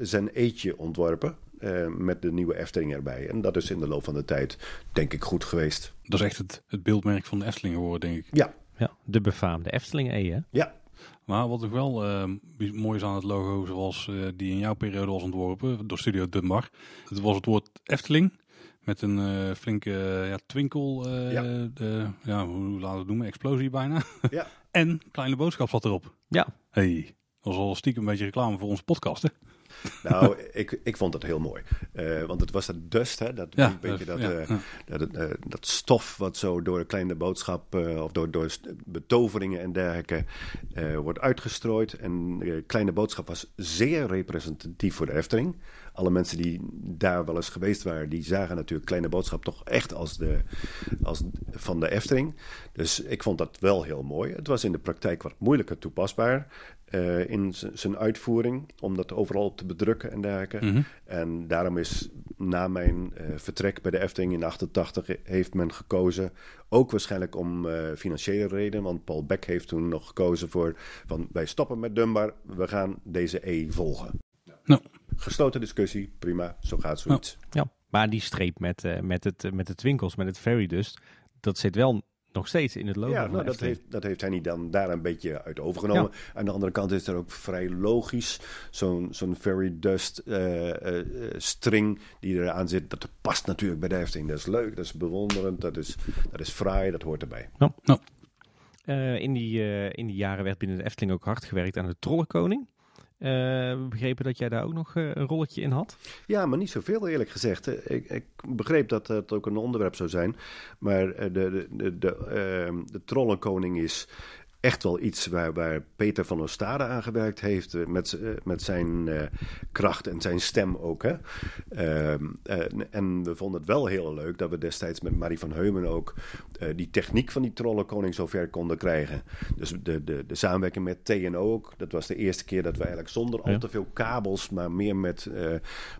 zijn eetje ontworpen. Eh, met de nieuwe Efteling erbij. En dat is in de loop van de tijd, denk ik, goed geweest. Dat is echt het, het beeldmerk van de Efteling geworden, denk ik. Ja. ja de befaamde Efteling-E, hè? Ja, maar wat nog wel uh, mooi is aan het logo, zoals eh, die in jouw periode was ontworpen door Studio Dunbar. Het was het woord Efteling met een flinke ja, twinkel, ja. De, ja. hoe laten we het noemen, explosie bijna. Ja. *laughs* en kleine boodschap zat erop. Ja. Hey, dat was al stiekem een beetje reclame voor onze podcast, hè? Nou, ik, ik vond dat heel mooi. Eh, want het was dat dust, hè? Dat, beetje dat, eh, dat, eh, dat stof wat zo door de kleine boodschap of door, door betoveringen en dergelijke wordt uitgestrooid. En de kleine boodschap was zeer representatief voor de Efteling alle mensen die daar wel eens geweest waren, die zagen natuurlijk Kleine Boodschap toch echt als, de, als van de Efteling. Dus ik vond dat wel heel mooi. Het was in de praktijk wat moeilijker toepasbaar. Eh, in zijn uitvoering, om dat overal op te bedrukken en dergelijke. Mhm. En daarom is na mijn eh, vertrek bij de Efteling in 88 heeft men gekozen, ook waarschijnlijk om eh, financiële redenen, want Paul Beck heeft toen nog gekozen voor van wij stoppen met Dunbar, we gaan deze E volgen. Nou. Gesloten discussie, prima, zo gaat zoiets. ja, maar die streep met, eh, met, het, met de twinkels, met het fairy dust, dat zit wel nog steeds in het logo. Ja, nou, dat, heeft, dat heeft hij niet dan daar een beetje uit overgenomen. Aan de andere kant is er ook vrij logisch. Zo'n zo'n fairy dust eh, eh, string die eraan zit, dat past natuurlijk bij de Efteling. Dat is leuk, dat is bewonderend, dat is, dat is fraai, dat hoort erbij. in, die, in die jaren werd binnen de Efteling ook hard gewerkt aan de Trollenkoning. Eh, we begrepen dat jij daar ook nog eh, een rolletje in had. Ja, maar niet zoveel eerlijk gezegd. Eh, ik, ik begreep dat het ook een onderwerp zou zijn. Maar de, de, de, de, ehm, de trollenkoning is echt wel iets waar, waar Peter van Ostade aan gewerkt heeft. Eh, met, eh, met zijn eh, kracht en zijn stem ook. Hè? en, ehm, en, we vonden het wel heel leuk dat we destijds met Marie van Heumen ook die techniek van die trollenkoning zover konden krijgen. Dus de, de, de samenwerking met TNO ook. Dat was de eerste keer dat we eigenlijk zonder al te veel kabels, maar meer met,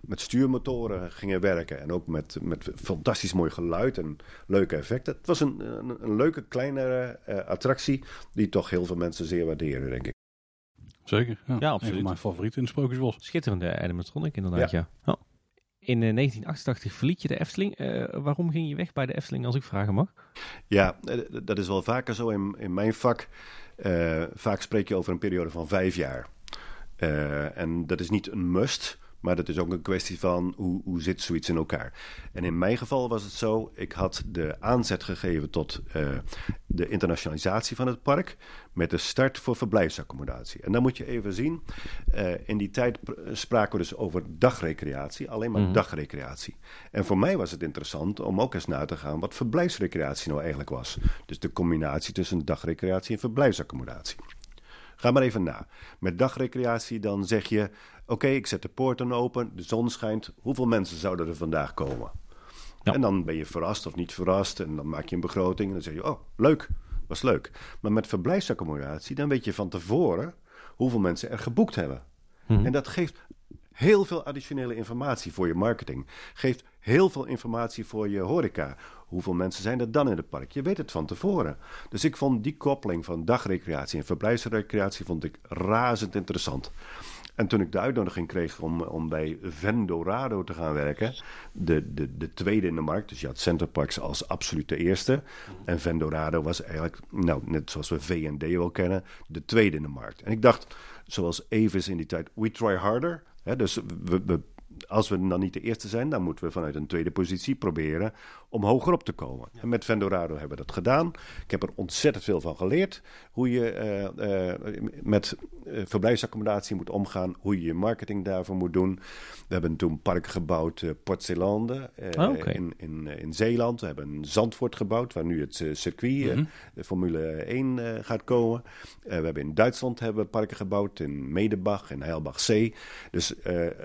met stuurmotoren gingen werken. En ook met, met fantastisch mooi geluid en leuke effecten. Het was een, een, een leuke kleinere attractie die toch heel veel mensen zeer waarderen, denk ik. Zeker, ja. absoluut. Een van mijn favoriet in de Sprookjesbos. Schitterende animatronic, inderdaad, ja. Oh. In 1988 eh, verliet je de Efteling. Eh, waarom ging je weg bij de Efteling, als ik vragen mag? Ja, eh, dat is wel vaker zo in, in mijn vak. vaak spreek je over een periode van vijf jaar. en dat is niet een must, maar dat is ook een kwestie van hoe, hoe zit zoiets in elkaar. En in mijn geval was het zo, ik had de aanzet gegeven tot eh, de internationalisatie van het park met de start voor verblijfsaccommodatie. En dan moet je even zien, eh, in die tijd spraken we dus over dagrecreatie, alleen maar mhm. dagrecreatie. En voor mij was het interessant om ook eens na te gaan wat verblijfsrecreatie nou eigenlijk was. Dus de combinatie tussen dagrecreatie en verblijfsaccommodatie. Ga maar even na. Met dagrecreatie dan zeg je Oké, ik zet de poorten open, de zon schijnt. Hoeveel mensen zouden er vandaag komen? Ja. En dan ben je verrast of niet verrast. En dan maak je een begroting. En dan zeg je: Oh, leuk, was leuk. Maar met verblijfsaccommodatie, dan weet je van tevoren hoeveel mensen er geboekt hebben. Mhm. En dat geeft heel veel additionele informatie voor je marketing. Geeft heel veel informatie voor je horeca. Hoeveel mensen zijn er dan in het park? Je weet het van tevoren. Dus ik vond die koppeling van dagrecreatie en verblijfsrecreatie vond ik razend interessant. En toen ik de uitnodiging kreeg om, om bij Vendorado te gaan werken, de, de, de tweede in de markt, dus je had Centerparks als absoluut de eerste. En Vendorado was eigenlijk, nou, net zoals we VD wel kennen, de tweede in de markt. En ik dacht, zoals Evis in die tijd, we try harder. Hè, dus we als we dan niet de eerste zijn, dan moeten we vanuit een tweede positie proberen om hoger op te komen. En met Vendorado hebben we dat gedaan. Ik heb er ontzettend veel van geleerd. Hoe je eh, eh, met eh, verblijfsaccommodatie moet omgaan. Hoe je je marketing daarvoor moet doen. We hebben toen park gebouwd, Port Zeelande oh, in, in, in Zeeland. We hebben een Zandvoort gebouwd, waar nu het circuit, mhm. de Formule 1 gaat komen. we hebben in Duitsland hebben parken gebouwd, in Medebach en Heilbach Zee. Dus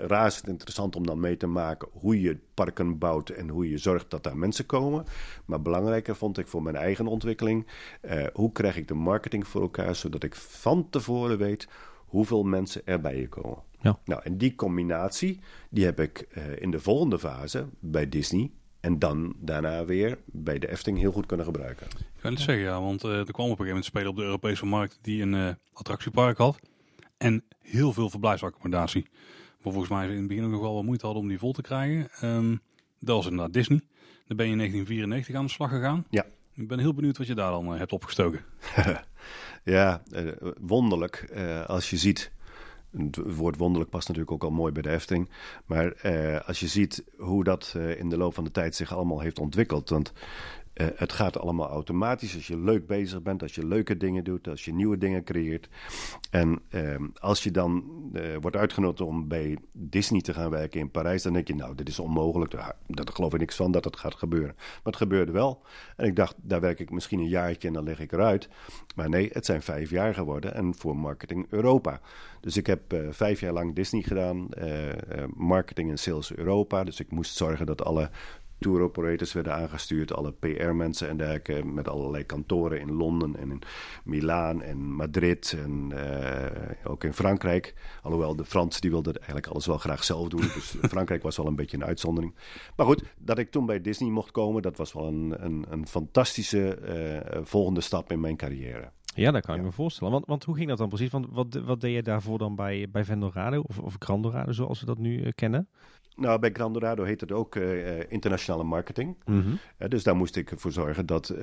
razend interessant om dan mee te maken hoe je parken bouwt en hoe je zorgt dat daar mensen komen. Maar belangrijker vond ik voor mijn eigen ontwikkeling, eh, hoe krijg ik de marketing voor elkaar, zodat ik van tevoren weet hoeveel mensen er bij je komen. Ja. Nou, en die combinatie, die heb ik eh, in de volgende fase bij Disney en dan daarna weer bij de Efting heel goed kunnen gebruiken. Ik kan het zeggen, ja, want eh, er kwam op een gegeven moment speler op de Europese markt die een attractiepark had. En heel veel verblijfsaccommodatie. Maar volgens mij in het begin nog wel wat moeite hadden om die vol te krijgen. Um, dat was inderdaad Disney. Daar ben je in 1994 aan de slag gegaan. Ja. Ik ben heel benieuwd wat je daar dan eh, hebt opgestoken. *laughs* ja, eh, wonderlijk. Eh, als je ziet het woord wonderlijk past natuurlijk ook al mooi bij de hefting. Maar als je ziet hoe dat in de loop van de tijd zich allemaal heeft ontwikkeld. Want eh, het gaat allemaal automatisch. Als je leuk bezig bent, als je leuke dingen doet, als je nieuwe dingen creëert. En ehm, als je dan eh, wordt uitgenodigd om bij Disney te gaan werken in Parijs, dan denk je, nou, dit is onmogelijk. Daar, daar geloof ik niks van dat het gaat gebeuren. Maar het gebeurde wel. En ik dacht, daar werk ik misschien een jaartje en dan leg ik eruit. Maar nee, het zijn vijf jaar geworden en voor marketing Europa. Dus ik heb eh, vijf jaar lang Disney gedaan, marketing en sales Europa. Dus ik moest zorgen dat alle tour operators werden aangestuurd, alle PR-mensen en dergelijke, met allerlei kantoren in Londen en in Milaan en Madrid en eh, ook in Frankrijk. Alhoewel de Fransen die wilden eigenlijk alles wel graag zelf doen, dus *laughs* Frankrijk was wel een beetje een uitzondering. Maar goed, dat ik toen bij Disney mocht komen, dat was wel een, een, een fantastische eh, volgende stap in mijn carrière. Ja, dat kan ik me voorstellen. Want, want hoe ging dat dan precies? Want wat, wat deed je daarvoor dan bij, bij Vendorado of, of Grandorado, zoals we dat nu eh, kennen? Nou, bij Grandorado heet het ook eh, eh, internationale marketing. Mhm. Eh, dus daar moest ik voor zorgen dat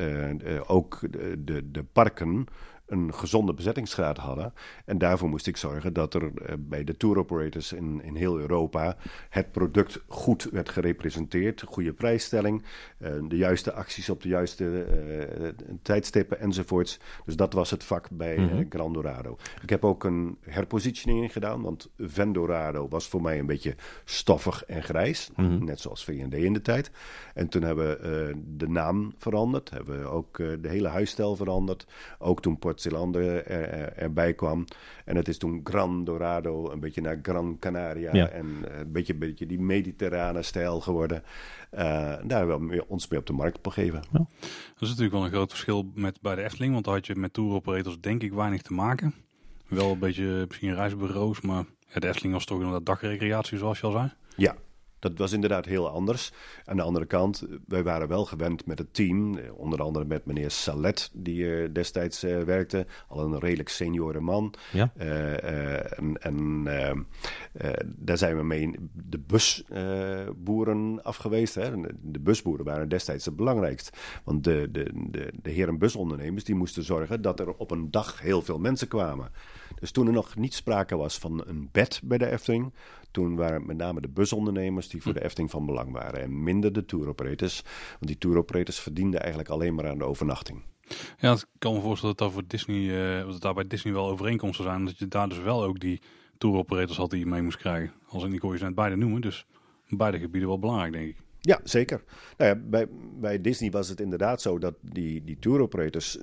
ook de, de parken een gezonde bezettingsgraad hadden. En daarvoor moest ik zorgen dat er eh, bij de tour operators in, in heel Europa het product goed werd gerepresenteerd. Goede prijsstelling, eh, de juiste acties op de juiste eh, tijdstippen enzovoorts. Dus dat was het vak bij mhm. Grandorado. Ik heb ook een herpositionering gedaan, want Vendorado was voor mij een beetje stoffig en grijs. Mhm. Net zoals VD in de tijd. En toen hebben we de naam veranderd, hebben we ook de hele huisstijl veranderd. Ook toen noord er, er, erbij kwam. En het is toen Gran Dorado, een beetje naar Gran Canaria. En eh, een beetje, beetje die mediterrane stijl geworden. Uh, daar wel meer ons mee op de markt begeven. Ja. Dat is natuurlijk wel een groot verschil met bij de Efteling. Want daar had je met tour denk ik weinig te maken. Wel een beetje misschien reisbureaus, maar ja, de Efteling was toch inderdaad dagrecreatie zoals je al zei. Ja, dat was inderdaad heel anders. Aan de andere kant, wij waren wel gewend met het team. Eh, onder andere met meneer Salet, die eh, destijds eh, werkte. Al een redelijk senioren man. en, daar zijn we mee de busboeren afgeweest. Hè? De busboeren waren destijds het belangrijkst. Want de, de, de, de heren busondernemers die moesten zorgen dat er op een dag heel veel mensen kwamen. Dus toen er nog niet sprake was van een bed bij de Efteling... Toen waren met name de busondernemers die voor hm. de Efting van belang waren. En minder de tour operators. Want die tour operators verdienden eigenlijk alleen maar aan de overnachting. Ja, ik kan me voorstellen dat dat voor Disney, uh, dat daar bij Disney wel overeenkomsten zijn. Dat je daar dus wel ook die tour operators had die je mee moest krijgen. Als ik kon je net beide noemen. Dus beide gebieden wel belangrijk, denk ik. Ja, zeker. Nou ja, bij, bij Disney was het inderdaad zo dat die, die tour operators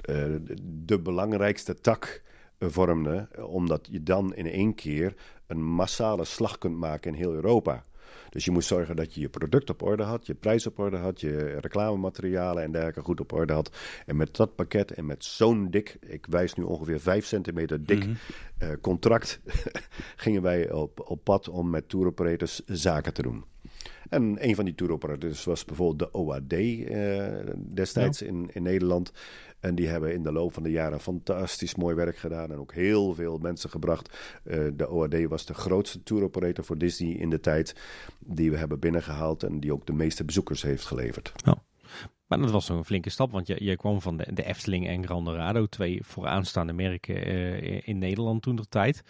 eh, de belangrijkste tak eh, vormden, omdat je dan in één keer een massale slag kunt maken in heel Europa. Dus je moest zorgen dat je je product op orde had, je prijs op orde had, je reclamematerialen en dergelijke goed op orde had. En met dat pakket en met zo'n dik, ik wijs nu ongeveer 5 centimeter dik mhm. eh, contract, *laughs* gingen wij op, op pad om met tour operators zaken te doen. En een van die tour operators was bijvoorbeeld de OAD eh, destijds in, in Nederland. En die hebben in de loop van de jaren fantastisch mooi werk gedaan en ook heel veel mensen gebracht. Eh, de OAD was de grootste tour operator voor Disney in de tijd die we hebben binnengehaald en die ook de meeste bezoekers heeft geleverd. Oh. Maar dat was toch een flinke stap, want je, je kwam van de, de Efteling en Grandorado, twee vooraanstaande merken eh, in Nederland toen de tijd.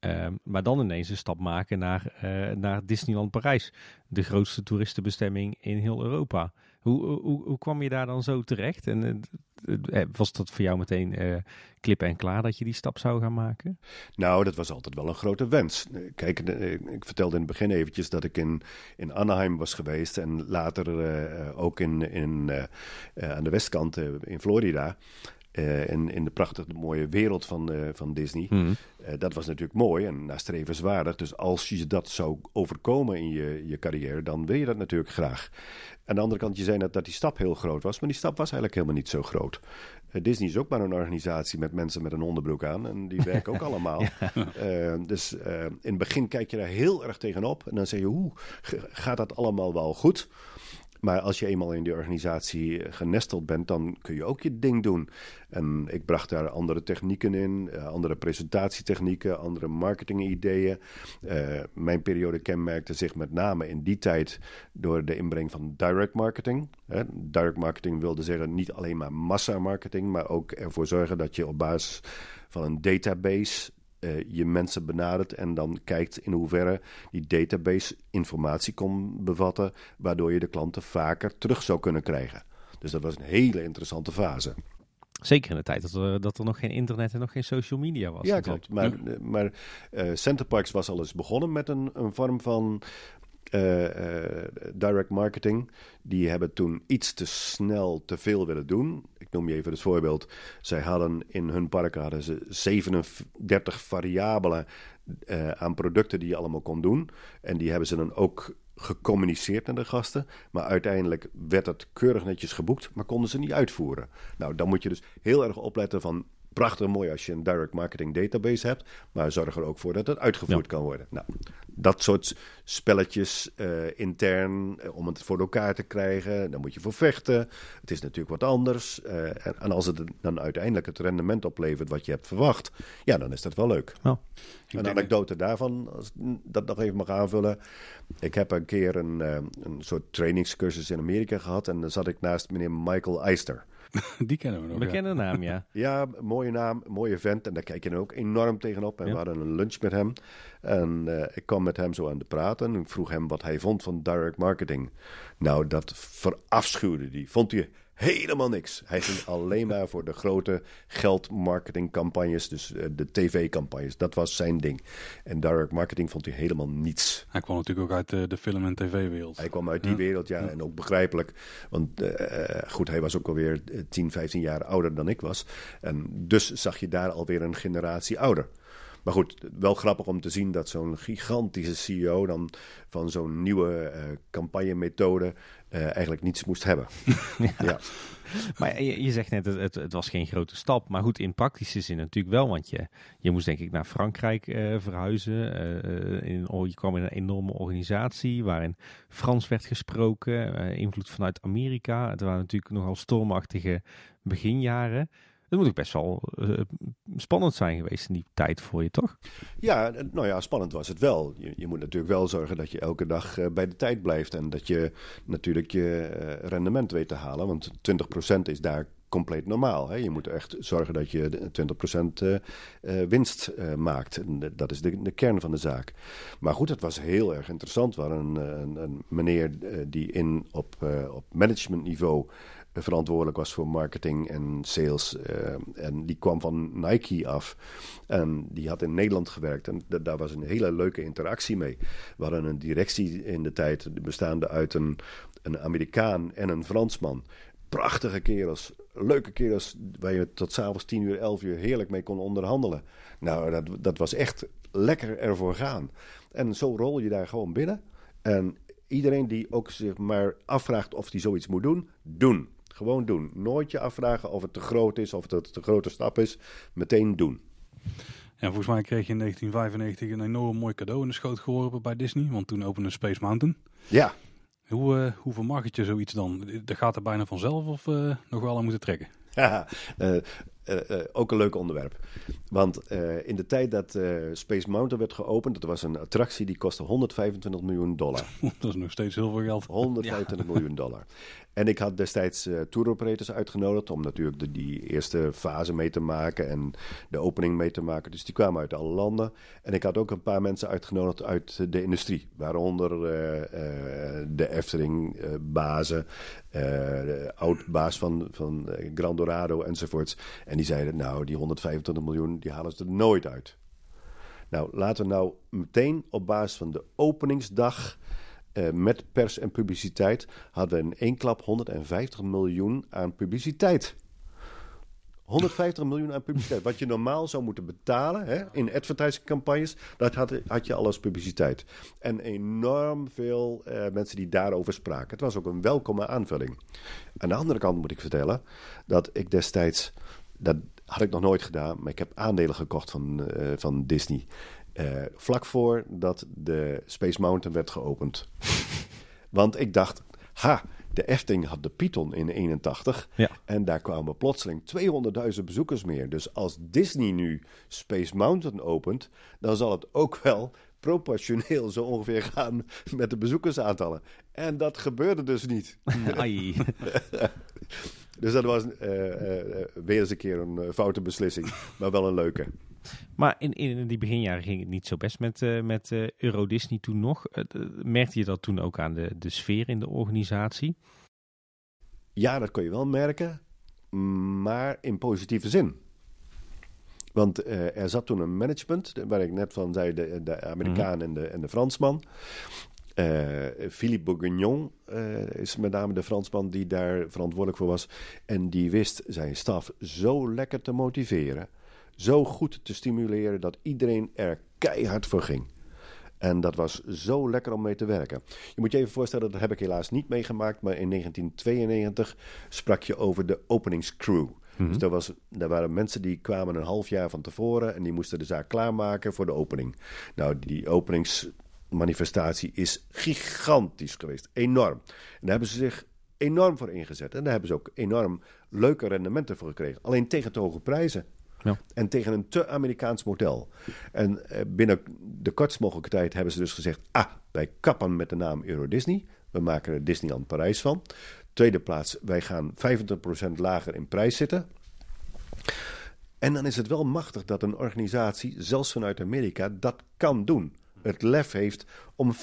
Ehm, maar dan ineens een stap maken naar, eh, naar Disneyland Parijs, de grootste toeristenbestemming in heel Europa. Hoe, hoe, hoe kwam je daar dan zo terecht? En eh, was dat voor jou meteen eh, klip en klaar dat je die stap zou gaan maken? Nou, dat was altijd wel een grote wens. Eh, kijk, ik vertelde in het begin eventjes dat ik in, in Anaheim was geweest en later ook in, in, aan de westkant in Florida. Uh, in, in de prachtige mooie wereld van, eh, van Disney. Mhm. Eh, dat was natuurlijk mooi en nastrevenswaardig. Dus als je dat zou overkomen in je, je carrière, dan wil je dat natuurlijk graag. Aan de andere kant, je zei dat die stap heel groot was, maar die stap was eigenlijk helemaal niet zo groot. Disney is ook maar een organisatie met mensen met een onderbroek aan en die werken ook *laughs* allemaal. dus in het begin kijk je daar heel erg tegenop en dan zeg je, hoe gaat dat allemaal wel goed? Maar als je eenmaal in die organisatie eh, genesteld bent, dan kun je ook je ding doen. En ik bracht daar andere technieken in, eh, andere presentatietechnieken, andere marketingideeën. Uh, mijn periode kenmerkte zich met name in die tijd door de inbreng van direct marketing. direct marketing wilde zeggen niet alleen maar massamarketing, maar ook ervoor zorgen dat je op basis van een database eh, je mensen benadert en dan kijkt in hoeverre die database informatie kon bevatten, waardoor je de klanten vaker terug zou kunnen krijgen. Dus dat was een hele interessante fase. Zeker in de tijd dat er, dat er nog geen internet en nog geen social media was. Ja, klopt. Maar, hm. eh, maar uh, Centerparks was al eens begonnen met een, een vorm van eh, eh, direct marketing. Die hebben toen iets te snel te veel willen doen. Ik noem je even het voorbeeld. Zij hadden in hun park hadden ze 37 variabelen eh, aan producten die je allemaal kon doen. En die hebben ze dan ook gecommuniceerd naar de gasten. Maar uiteindelijk werd het keurig netjes geboekt, maar konden ze niet uitvoeren. Nou, dan moet je dus heel erg opletten van prachtig mooi als je een direct marketing database hebt, maar zorg er ook voor dat het uitgevoerd kan worden. Nou, dat soort spelletjes eh, intern eh, om het voor elkaar te krijgen, dan moet je voor vechten. Het is natuurlijk wat anders. Eh, en, als het dan uiteindelijk het rendement oplevert wat je hebt verwacht, ja, dan is dat wel leuk. een anekdote daarvan, als ik dat nog even mag aanvullen. Ik heb een keer een, een soort trainingscursus in Amerika gehad en dan zat ik naast meneer Michael Eister. *laughs* Die kennen we nog. Bekende naam, ja. *laughs* ja, mooie naam, mooie vent. En daar kijk je ook enorm tegenop. En we hadden een lunch met hem. En eh, ik kwam met hem zo aan de praten. En ik vroeg hem wat hij vond van direct marketing. Nou, dat verafschuwde die Vond hij helemaal niks. Hij ging alleen maar voor de grote geldmarketingcampagnes, dus eh, de tv-campagnes. Dat was zijn ding. En direct marketing vond hij helemaal niets. Hij kwam natuurlijk ook uit eh, de, film- en tv-wereld. Hij kwam uit die wereld, ja, en ook begrijpelijk. Want eh, goed, hij was ook alweer 10, 15 jaar ouder dan ik was. En dus zag je daar alweer een generatie ouder. Maar goed, wel grappig om te zien dat zo'n gigantische CEO dan van zo'n nieuwe campagne eh, campagnemethode eh, eigenlijk niets moest hebben. *laughs* ja. Maar je, zegt net, het, het, was geen grote stap. Maar goed, in praktische zin natuurlijk wel. Want je, je moest denk ik naar Frankrijk eh, verhuizen. in, oh, je kwam in een enorme organisatie waarin Frans werd gesproken. invloed vanuit Amerika. Het waren natuurlijk nogal stormachtige beginjaren dat moet ook best wel eh, spannend zijn geweest in die tijd voor je, toch? Ja, eh, nou ja, spannend was het wel. Je, je moet natuurlijk wel zorgen dat je elke dag eh, bij de tijd blijft. En dat je natuurlijk je rendement weet te halen. Want 20% is daar compleet normaal. Hè? Je moet echt zorgen dat je 20% winst maakt. dat is de, de, kern van de zaak. Maar goed, het was heel erg interessant. waar een, een, meneer die in op, op managementniveau verantwoordelijk was voor marketing en sales. Eh, en die kwam van Nike af. En die had in Nederland gewerkt. En daar was een hele leuke interactie mee. We hadden een directie in de tijd bestaande uit een, een Amerikaan en een Fransman. Prachtige kerels, leuke kerels waar je tot s'avonds tien uur, elf uur heerlijk mee kon onderhandelen. Nou, dat, dat was echt lekker ervoor gaan. En zo rol je daar gewoon binnen. En iedereen die ook zich maar afvraagt of hij zoiets moet doen, doen. Gewoon doen. Nooit je afvragen of het te groot is, of dat het een grote stap is. Meteen doen. En volgens mij kreeg je in 1995 een enorm mooi cadeau in de schoot geworpen bij Disney. Want toen opende Space Mountain. Ja. Hoe, uh, eh, hoe vermarkt je zoiets dan? Eh, dat gaat er bijna vanzelf of eh, nog wel aan moeten trekken? *laughs* Eh, eh, ook een leuk onderwerp. Want eh, in de tijd dat Space Mountain werd geopend, dat was een attractie die kostte 125 miljoen dollar. *laughs* dat is nog steeds heel veel geld. 125 miljoen dollar. En ik had destijds tour operators uitgenodigd om natuurlijk de, die eerste fase mee te maken en de opening mee te maken. Dus die kwamen uit alle landen. En ik had ook een paar mensen uitgenodigd uit de industrie, waaronder de Efteling-bazen, de oud-baas van, van Grand Dorado enzovoorts. En die zeiden, nou, die 125 miljoen, die halen ze er nooit uit. Nou, laten we nou meteen op basis van de openingsdag eh, met pers en publiciteit hadden we in één klap 150 miljoen aan publiciteit. 150 miljoen aan publiciteit. Wat je normaal zou moeten betalen hè, in advertisingcampagnes, dat had, had, je al als publiciteit. En enorm veel eh, mensen die daarover spraken. Het was ook een welkome aanvulling. Aan de andere kant moet ik vertellen dat ik destijds dat had ik nog nooit gedaan, maar ik heb aandelen gekocht van, eh, van Disney. Eh, vlak voor dat de Space Mountain werd geopend. *laughs* Want ik dacht, ha, de Efting had de Python in 81. En daar kwamen plotseling 200.000 bezoekers meer. Dus als Disney nu Space Mountain opent, dan zal het ook wel proportioneel zo ongeveer gaan met de bezoekersaantallen. En dat gebeurde dus niet. *laughs* *laughs* Dus dat was eh, eh, weer eens een keer een eh, foute beslissing, *laughs* maar wel een leuke. Maar in, in die beginjaren ging het niet zo best met, uh, met Euro Disney toen nog. merkte je dat toen ook aan de, de sfeer in de organisatie? Ja, dat kon je wel merken, maar in positieve zin. Want er zat toen een management, waar ik net van zei, de, de Amerikaan mhm. en, de, en de Fransman. Uh, Philippe Bourguignon eh, is met name de Fransman die daar verantwoordelijk voor was. En die wist zijn staf zo lekker te motiveren. Zo goed te stimuleren dat iedereen er keihard voor ging. En dat was zo lekker om mee te werken. Je moet je even voorstellen, dat heb ik helaas niet meegemaakt. Maar in 1992 sprak je over de openingscrew. Mhm. Dus daar was, er waren mensen die kwamen een half jaar van tevoren en die moesten de zaak klaarmaken voor de opening. Nou, die openings manifestatie is gigantisch geweest. Enorm. En daar hebben ze zich enorm voor ingezet. En daar hebben ze ook enorm leuke rendementen voor gekregen. Alleen tegen te hoge prijzen. Ja. En tegen een te Amerikaans model. En eh, binnen de kortst mogelijke tijd hebben ze dus gezegd: ah, wij kappen met de naam Euro Disney. We maken er Disneyland Parijs van. Tweede plaats, wij gaan 25% lager in prijs zitten. En dan is het wel machtig dat een organisatie, zelfs vanuit Amerika, dat kan doen het lef heeft om 25%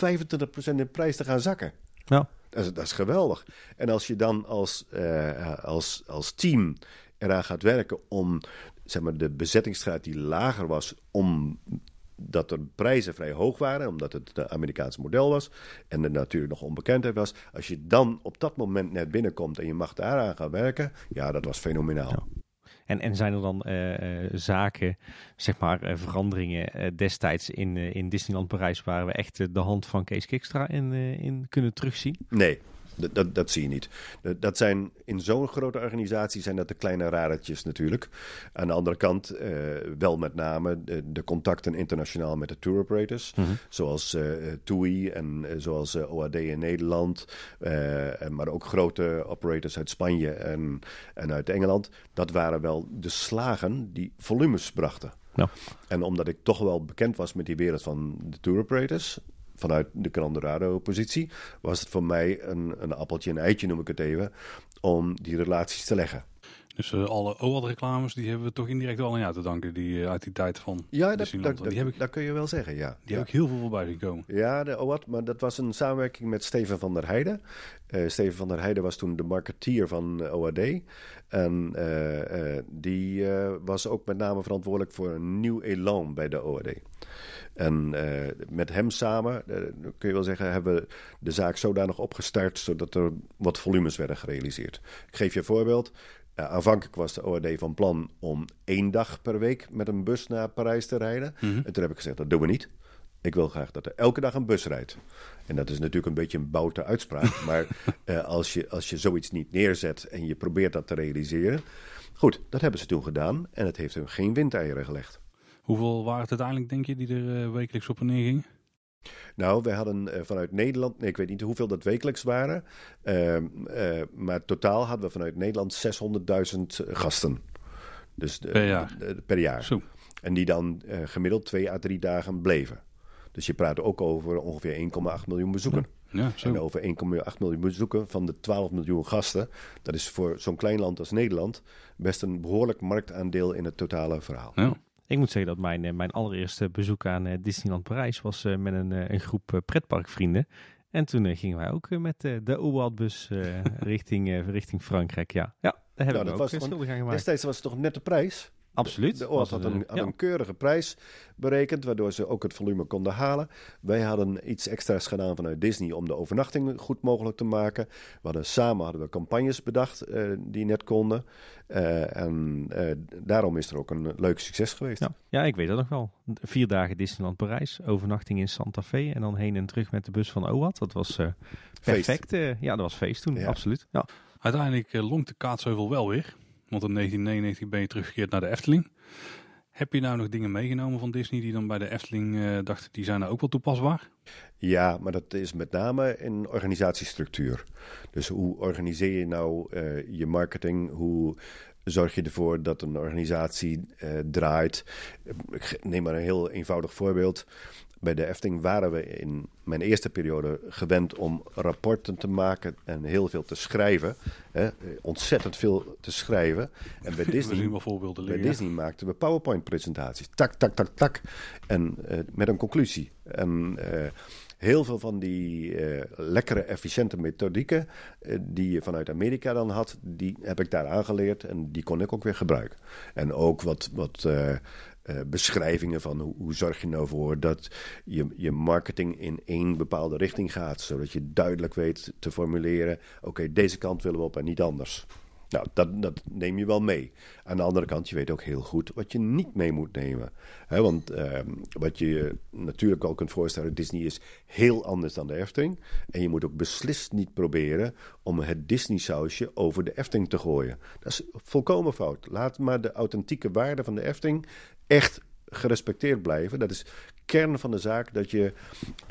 in prijs te gaan zakken. Ja. Dat is, dat is geweldig. En als je dan als, eh, als, als team eraan gaat werken om zeg maar, de bezettingsgraad die lager was, omdat de prijzen vrij hoog waren, omdat het het Amerikaanse model was en er natuurlijk nog onbekendheid was. Als je dan op dat moment net binnenkomt en je mag daaraan gaan werken, ja, dat was fenomenaal. Ja. En, en zijn er dan eh, eh, zaken, zeg maar eh, veranderingen destijds in, in Disneyland Parijs... waar we echt de hand van Kees Kikstra in, in kunnen terugzien? Nee. Dat, dat, dat, zie je niet. Dat zijn in zo'n grote organisatie zijn dat de kleine radertjes natuurlijk. Aan de andere kant eh, wel met name de, contacten internationaal met de tour operators. Mhm. Zoals uh, TUI en eh, zoals OAD in Nederland. maar ook grote operators uit Spanje en, en uit Engeland. Dat waren wel de slagen die volumes brachten. En omdat ik toch wel bekend was met die wereld van de tour operators, vanuit de Calandorado-positie was het voor mij een, een appeltje en eitje, noem ik het even, om die relaties te leggen. Dus eh, alle OAD-reclames, die hebben we toch indirect wel aan jou te danken, die eh, uit die tijd van Ja, dat, dat, die heb ik, kun je wel zeggen, ja. Die ja. heb ik heel veel voorbij gekomen. Ja, de OAD, maar dat was een samenwerking met Steven van der Heijden. Eh, Steven van der Heijden was toen de marketeer van OAD. En die was ook met name verantwoordelijk voor een nieuw elan bij de OAD. En met hem samen, kun je wel zeggen, hebben we de zaak zodanig opgestart... zodat er wat volumes werden gerealiseerd. Ik geef je een voorbeeld. Eh, aanvankelijk was de OAD van plan om één dag per week met een bus naar Parijs te rijden. Mhm. En toen heb ik gezegd, dat doen we niet. Ik wil graag dat er elke dag een bus rijdt. En dat is natuurlijk een beetje een boute uitspraak. *laughs* maar eh, als, je, als je zoiets niet neerzet en je probeert dat te realiseren. Goed, dat hebben ze toen gedaan. En het heeft hun geen windeieren gelegd. Hoeveel waren het uiteindelijk, denk je, die er eh, wekelijks op en neer nou, we hadden eh, vanuit Nederland, nee, ik weet niet hoeveel dat wekelijks waren, ehm, eh, maar totaal hadden we vanuit Nederland 600.000 eh, gasten. Dus per jaar. Zo. En die dan gemiddeld twee à drie dagen bleven. Dus je praat ook over ongeveer 1,8 miljoen bezoeken. En over 1,8 miljoen bezoeken van de 12 miljoen gasten. Dat is voor zo'n klein land als Nederland best een behoorlijk marktaandeel in het totale verhaal. Ja. Ik moet zeggen dat mijn, eh, mijn allereerste bezoek aan eh, Disneyland Parijs was eh, met een, een groep pretparkvrienden. En toen gingen wij ook met de Oerwoudbus *laughs* richting, richting Frankrijk. Ja, ja daar hebben nou, we ook was, schuldig was het toch net de prijs? Absoluut. De OAT had, een, eh, een, keurige prijs berekend, waardoor ze ook het volume konden halen. Wij hadden iets extra's gedaan vanuit Disney om de overnachting goed mogelijk te maken. We hadden, samen hadden we campagnes bedacht eh, die net konden. Eh, en daarom is er ook een leuk succes geweest. Ja. ik weet dat nog wel. Vier dagen Disneyland Parijs, overnachting in Santa Fe en dan heen en terug met de bus van OAT. Dat was perfect. ja, dat was feest toen, ja. absoluut. Ja. Uiteindelijk longt de kaatsheuvel wel weer. Want in 1999 ben je teruggekeerd naar de Efteling. Heb je nou nog dingen meegenomen van Disney die dan bij de Efteling uh, dachten, die zijn nou ook wel toepasbaar? Ja, maar dat is met name in organisatiestructuur. Dus hoe organiseer je nou eh, je marketing? Hoe zorg je ervoor dat een organisatie eh, draait? Ik neem maar een heel eenvoudig voorbeeld bij de Efting waren we in mijn eerste periode gewend om rapporten te maken en heel veel te schrijven. Hè? Ontzettend veel te schrijven. En bij *laughs* Disney, bij Disney maakten we PowerPoint-presentaties. Tak, tak, tak, tak. En eh, met een conclusie. En eh, heel veel van die eh, lekkere, efficiënte methodieken die je vanuit Amerika dan had, die heb ik daar aangeleerd en die kon ik ook weer gebruiken. En ook wat, wat eh, beschrijvingen van hoe, hoe, zorg je nou voor dat je, je marketing in één bepaalde richting gaat. Zodat je duidelijk weet te formuleren: oké, deze kant willen we op en niet anders. Nou, dat, dat, neem je wel mee. Aan de andere kant, je weet ook heel goed wat je niet mee moet nemen. want ehm, wat je je natuurlijk al kunt voorstellen, Disney is heel anders dan de Efteling. En je moet ook beslist niet proberen om het Disney-sausje over de Efteling te gooien. Dat is volkomen fout. Laat maar de authentieke waarde van de Efteling echt gerespecteerd blijven. Dat is kern van de zaak, dat je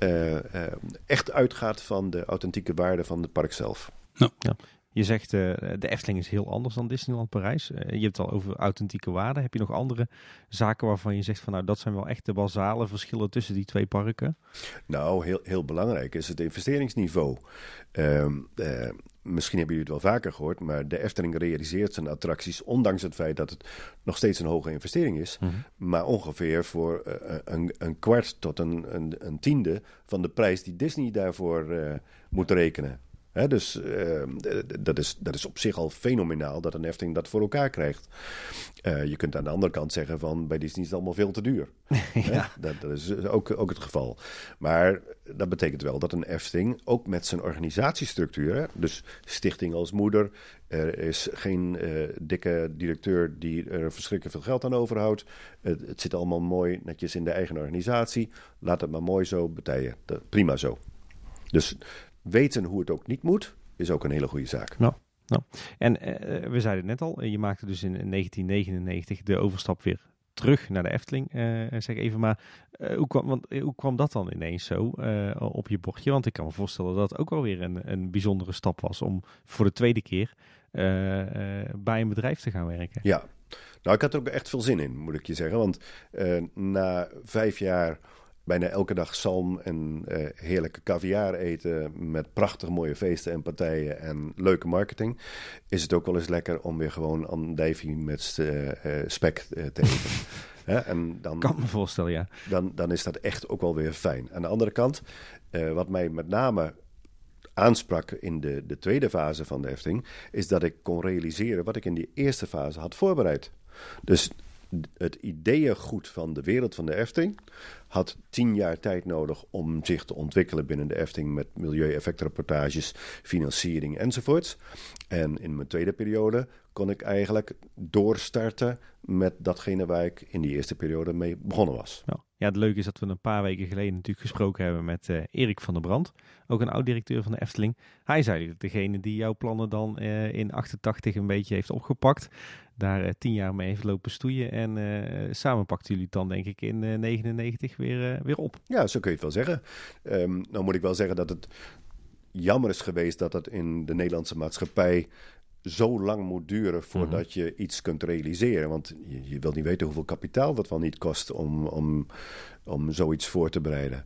uh, echt uitgaat van de authentieke waarde van het park zelf. Nou, ja. Je zegt eh, de Efteling is heel anders dan Disneyland Parijs. Eh, je hebt het al over authentieke waarden. Heb je nog andere zaken waarvan je zegt van nou dat zijn wel echt de basale verschillen tussen die twee parken? Nou, heel, heel belangrijk is het investeringsniveau. Ehm, eh, misschien hebben jullie het wel vaker gehoord, maar de Efteling realiseert zijn attracties, ondanks het feit dat het nog steeds een hoge investering is, mhm. maar ongeveer voor een, een, kwart tot een, een, een, tiende van de prijs die Disney daarvoor moet rekenen dus ehm, dat, is, dat is op zich al fenomenaal dat een Efteling dat voor elkaar krijgt. Eh, je kunt aan de andere kant zeggen van bij Disney is het allemaal veel te duur. *laughs* ja. dat, dat, is ook, ook het geval. Maar dat betekent wel dat een Efteling ook met zijn organisatiestructuur, dus stichting als moeder, er is geen eh, dikke directeur die er verschrikkelijk veel geld aan overhoudt. Het, zit allemaal mooi netjes in de eigen organisatie. Laat het maar mooi zo betijen. prima zo. Dus Weten hoe het ook niet moet, is ook een hele goede zaak. Nou, nou. En eh, eh, we zeiden net al, eh, je maakte dus in 1999 de overstap weer terug naar de Efteling, uh, zeg even. Maar hoe, kwam, want, hoe kwam dat dan ineens zo op je bordje? Want ik kan me voorstellen dat het ook alweer een, een bijzondere stap was om voor de tweede keer bij een bedrijf te gaan werken. Ja, nou ik had er ook echt veel zin in, moet ik je zeggen. Want na vijf jaar bijna elke dag zalm en eh, heerlijke caviar eten met prachtig mooie feesten en partijen en leuke marketing, is het ook wel eens lekker om weer gewoon andijvie met eh, eh, spek te eten. *laughs* en dan, kan me voorstellen, ja. Dan, dan is dat echt ook wel weer fijn. Aan de andere kant, wat mij met name aansprak in de, de tweede fase van de hefting, is dat ik kon realiseren wat ik in die eerste fase had voorbereid. Dus het ideeëngoed van de wereld van de Efting had tien jaar tijd nodig om zich te ontwikkelen binnen de Efting met milieueffectrapportages, financiering enzovoorts. En in mijn tweede periode kon ik eigenlijk doorstarten met datgene waar ik in die eerste periode mee begonnen was. Nou, ja, het leuke is dat we een paar weken geleden natuurlijk gesproken hebben met uh, Erik van der Brand, ook een oud-directeur van de Efteling. Hij zei degene die jouw plannen dan eh, in 88 een beetje heeft opgepakt, daar eh, tien jaar mee heeft lopen stoeien en samen pakten jullie het dan denk ik in 99 weer, eh, weer op. Ja, zo kun je het wel zeggen. Um, nou moet ik wel zeggen dat het jammer is geweest dat het in de Nederlandse maatschappij zo lang moet duren voordat mhm. je iets kunt realiseren. Want je, je wilt niet weten hoeveel kapitaal dat wel niet kost om, om, om zoiets voor te bereiden.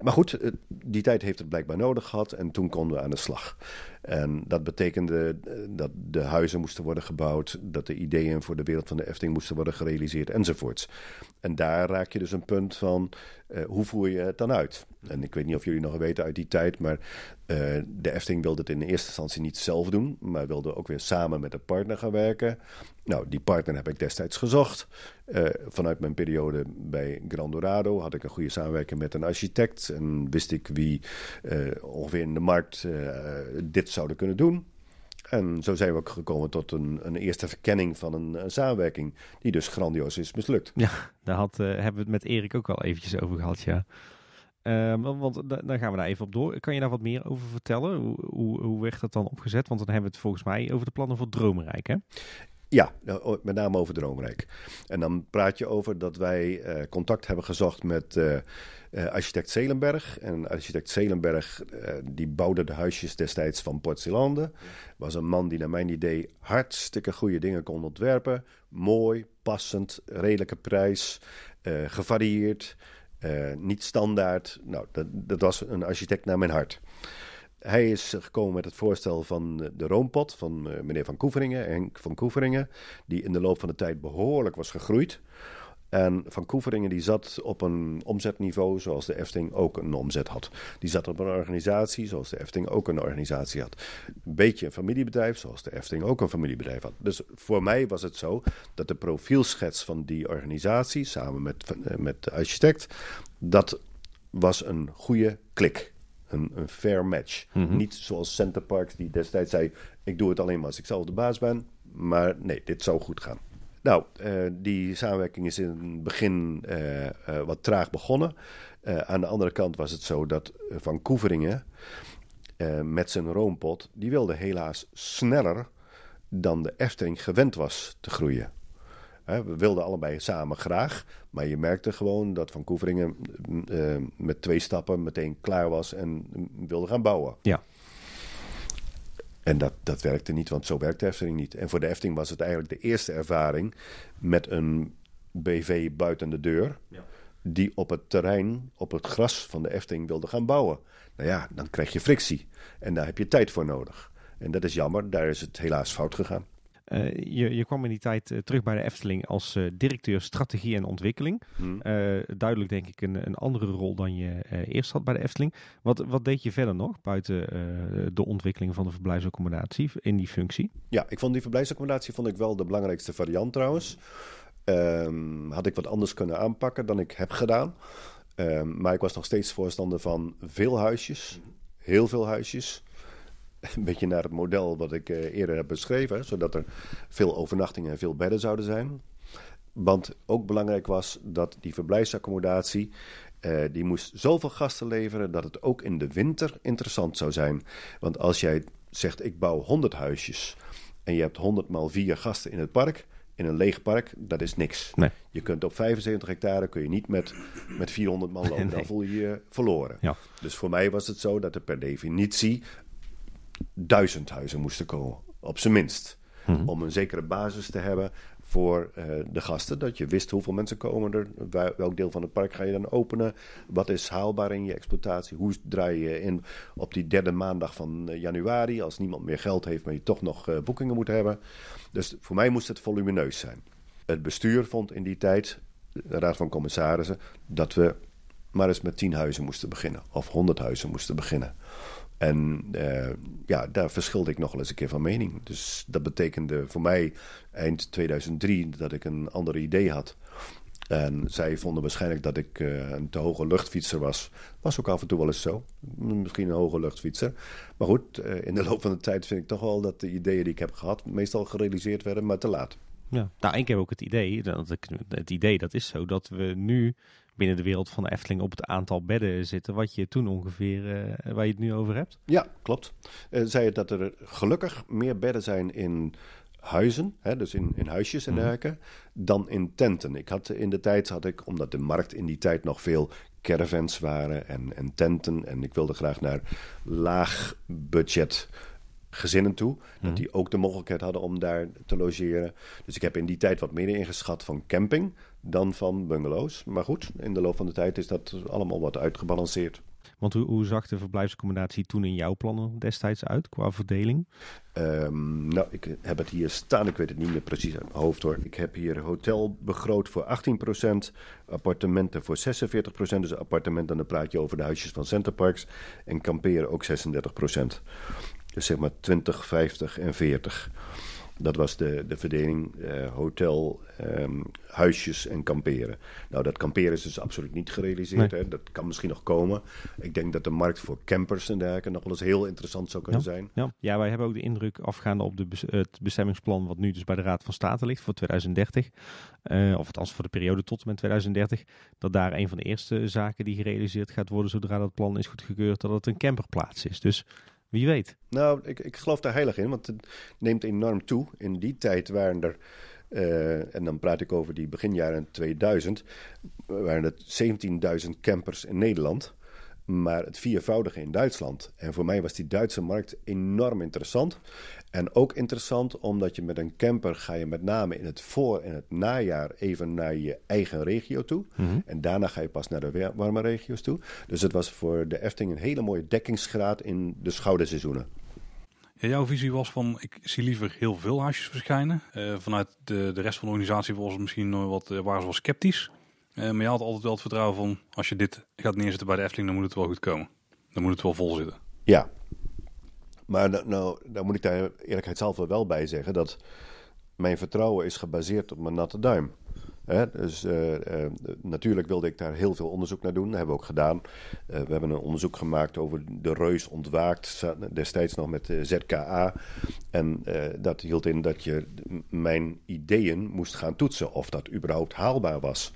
Maar goed, eh, die tijd heeft het blijkbaar nodig gehad en toen konden we aan de slag. En dat betekende eh, dat de huizen moesten worden gebouwd, dat de ideeën voor de wereld van de Efting moesten worden gerealiseerd enzovoorts. En daar raak je dus een punt van eh, hoe voer je het dan uit? En ik weet niet of jullie nog weten uit die tijd, maar eh, de Efting wilde het in eerste instantie niet zelf doen, maar wilde ook weer samen met een partner gaan werken. Nou, die partner heb ik destijds gezocht. vanuit mijn periode bij Grandorado had ik een goede samenwerking met een architect en wist ik wie ongeveer in de markt dit zouden kunnen doen. En zo zijn we ook gekomen tot een, een eerste verkenning van een, samenwerking, die dus grandioos is mislukt. Ja, daar had, eh, hebben we het met Erik ook al eventjes over gehad, ja. Ehm, want dan gaan we daar even op door. Kan je daar wat meer over vertellen? Hoe, hoe, hoe werd dat dan opgezet? Want dan hebben we het volgens mij over de plannen voor Dromenrijk, hè? Ja, met name over Droomrijk. En dan praat je over dat wij eh, contact hebben gezocht met eh, eh, architect Zelenberg. En architect Zelenberg eh, die bouwde de huisjes destijds van Portselande. Was een man die naar mijn idee hartstikke goede dingen kon ontwerpen. Mooi, passend, redelijke prijs, eh, gevarieerd, niet standaard. Nou, dat, dat, was een architect naar mijn hart. Hij is gekomen met het voorstel van de roompot van meneer Van Koeveringen, Henk Van Koeveringen, die in de loop van de tijd behoorlijk was gegroeid. En Van Koeveringen die zat op een omzetniveau zoals de Efting ook een omzet had. Die zat op een organisatie zoals de Efting ook een organisatie had. Een beetje een familiebedrijf zoals de Efting ook een familiebedrijf had. Dus voor mij was het zo dat de profielschets van die organisatie samen met, eh, met de architect, dat was een goede klik. Een, een fair match. Mhm. Niet zoals Center Parks die destijds zei, ik doe het alleen maar als ik zelf de baas ben. Maar nee, dit zou goed gaan. Nou, eh, die samenwerking is in het begin eh, eh, wat traag begonnen. aan de andere kant was het zo dat Van Koeveringen met zijn roompot... die wilde helaas sneller dan de Efteling gewend was te groeien. We wilden allebei samen graag, maar je merkte gewoon dat Van Koeveringen mm, met twee stappen meteen klaar was en wilde gaan bouwen. Ja. En dat, dat werkte niet, want zo werkte de Efteling niet. En voor de Efteling was het eigenlijk de eerste ervaring met een BV buiten de deur. Ja. Die op het terrein, op het gras van de Efteling wilde gaan bouwen. Nou ja, dan krijg je frictie. En daar heb je tijd voor nodig. En dat is jammer, daar is het helaas fout gegaan. Eh, je, je, kwam in die tijd eh, terug bij de Efteling als eh, directeur strategie en ontwikkeling. Hmm. duidelijk denk ik een, een, andere rol dan je eerst had bij de Efteling. Wat, wat deed je verder nog buiten de ontwikkeling van de verblijfsaccommodatie in die functie? Ja, ik vond die verblijfsaccommodatie vond ik wel de belangrijkste variant trouwens. Ehm, had ik wat anders kunnen aanpakken dan ik heb gedaan. Ehm, maar ik was nog steeds voorstander van veel huisjes, mhm. heel veel huisjes. *laughs* een beetje naar het model wat ik eh, eerder heb beschreven, zodat er veel overnachtingen en veel bedden zouden zijn. Want ook belangrijk was dat die verblijfsaccommodatie eh, die moest zoveel gasten leveren dat het ook in de winter interessant zou zijn. Want als jij zegt: ik bouw 100 huisjes en je hebt 100 maal 4 gasten in het park. In een leeg park, dat is niks. Nee. Je kunt op 75 hectare kun je niet met, met 400 man lopen. *laughs* Dan voel je je verloren. Ja. Dus voor mij was het zo dat er per definitie duizend huizen moesten komen, op zijn minst. Mhm. Om een zekere basis te hebben voor eh, de gasten. Dat je wist hoeveel mensen komen er, welk deel van het park ga je dan openen, wat is haalbaar in je exploitatie, hoe draai je in op die derde maandag van eh, januari, als niemand meer geld heeft, maar je toch nog eh, boekingen moet hebben. Dus voor mij moest het volumineus zijn. Het bestuur vond in die tijd, de Raad van Commissarissen, dat we maar eens met tien huizen moesten beginnen of honderd huizen moesten beginnen. En eh, ja, daar verschilde ik nog wel eens een keer van mening. Dus dat betekende voor mij eind 2003 dat ik een ander idee had. En zij vonden waarschijnlijk dat ik eh, een te hoge luchtfietser was. Was ook af en toe wel eens zo. Misschien een hoge luchtfietser. Maar goed, eh, in de loop van de tijd vind ik toch wel dat de ideeën die ik heb gehad meestal gerealiseerd werden, maar te laat. Ja, nou, ik heb ook het idee, dat het idee dat is zo, dat we nu binnen de wereld van de Efteling op het aantal bedden zitten, wat je toen ongeveer, eh, waar je het nu over hebt? Ja, klopt. Eh, zei je dat er gelukkig meer bedden zijn in huizen, hè, dus in, in huisjes en mhm. dergelijke, dan in tenten. Ik had in de tijd, had ik, omdat de markt in die tijd nog veel caravans waren en, en tenten, en ik wilde graag naar laag budget gezinnen toe. Dat mhm. die ook de mogelijkheid hadden om daar te logeren. Dus ik heb in die tijd wat meer ingeschat van camping dan van bungalows. Maar goed, in de loop van de tijd is dat allemaal wat uitgebalanceerd. Want hoe, hoe zag de verblijfsaccommodatie toen in jouw plannen destijds uit qua verdeling? Ehm, nou, ik heb het hier staan. Ik weet het niet meer precies uit mijn hoofd hoor. Ik heb hier hotel begroot voor 18%, appartementen voor 46%. Dus appartementen, dan praat je over de huisjes van Centerparks. En kamperen ook 36%. Dus zeg maar 20, 50 en 40. Dat was de, de verdeling eh, hotel, ehm, huisjes en kamperen. Nou, dat kamperen is dus absoluut niet gerealiseerd. Hè? Dat kan misschien nog komen. Ik denk dat de markt voor campers en dergelijke nog wel eens heel interessant zou kunnen zijn. Ja. ja, wij hebben ook de indruk, afgaande op de, het bestemmingsplan... wat nu dus bij de Raad van State ligt voor 2030... Uh, eh, of althans voor de periode tot en met 2030... dat daar een van de eerste zaken die gerealiseerd gaat worden... zodra dat plan is goedgekeurd, dat het een camperplaats is. Dus... Wie weet. Nou, ik, ik geloof daar heilig in, want het neemt enorm toe. In die tijd waren er, eh, en dan praat ik over die beginjaren 2000, waren er 17.000 campers in Nederland, maar het viervoudige in Duitsland. En voor mij was die Duitse markt enorm interessant. En ook interessant omdat je met een camper ga je met name in het voor- en het najaar even naar je eigen regio toe. Mhm. En daarna ga je pas naar de warme regio's toe. Dus het was voor de Efting een hele mooie dekkingsgraad in de schouderseizoenen. Ja, jouw visie was van, ik zie liever heel veel haasjes verschijnen. Eh, vanuit de, de rest van de organisatie was het misschien wat, eh, waren ze wel sceptisch. Eh, maar je had altijd wel het vertrouwen van, als je dit gaat neerzetten bij de Efteling, dan moet het wel goed komen. Dan moet het wel vol zitten. Ja, maar nou, daar moet ik daar eerlijkheidshalve wel bij zeggen dat mijn vertrouwen is gebaseerd op mijn natte duim. dus eh, eh, natuurlijk wilde ik daar heel veel onderzoek naar doen. Dat hebben we ook gedaan. Eh, we hebben een onderzoek gemaakt over de reus ontwaakt, destijds nog met ZKA. En dat hield in dat je mijn ideeën moest gaan toetsen of dat überhaupt haalbaar was.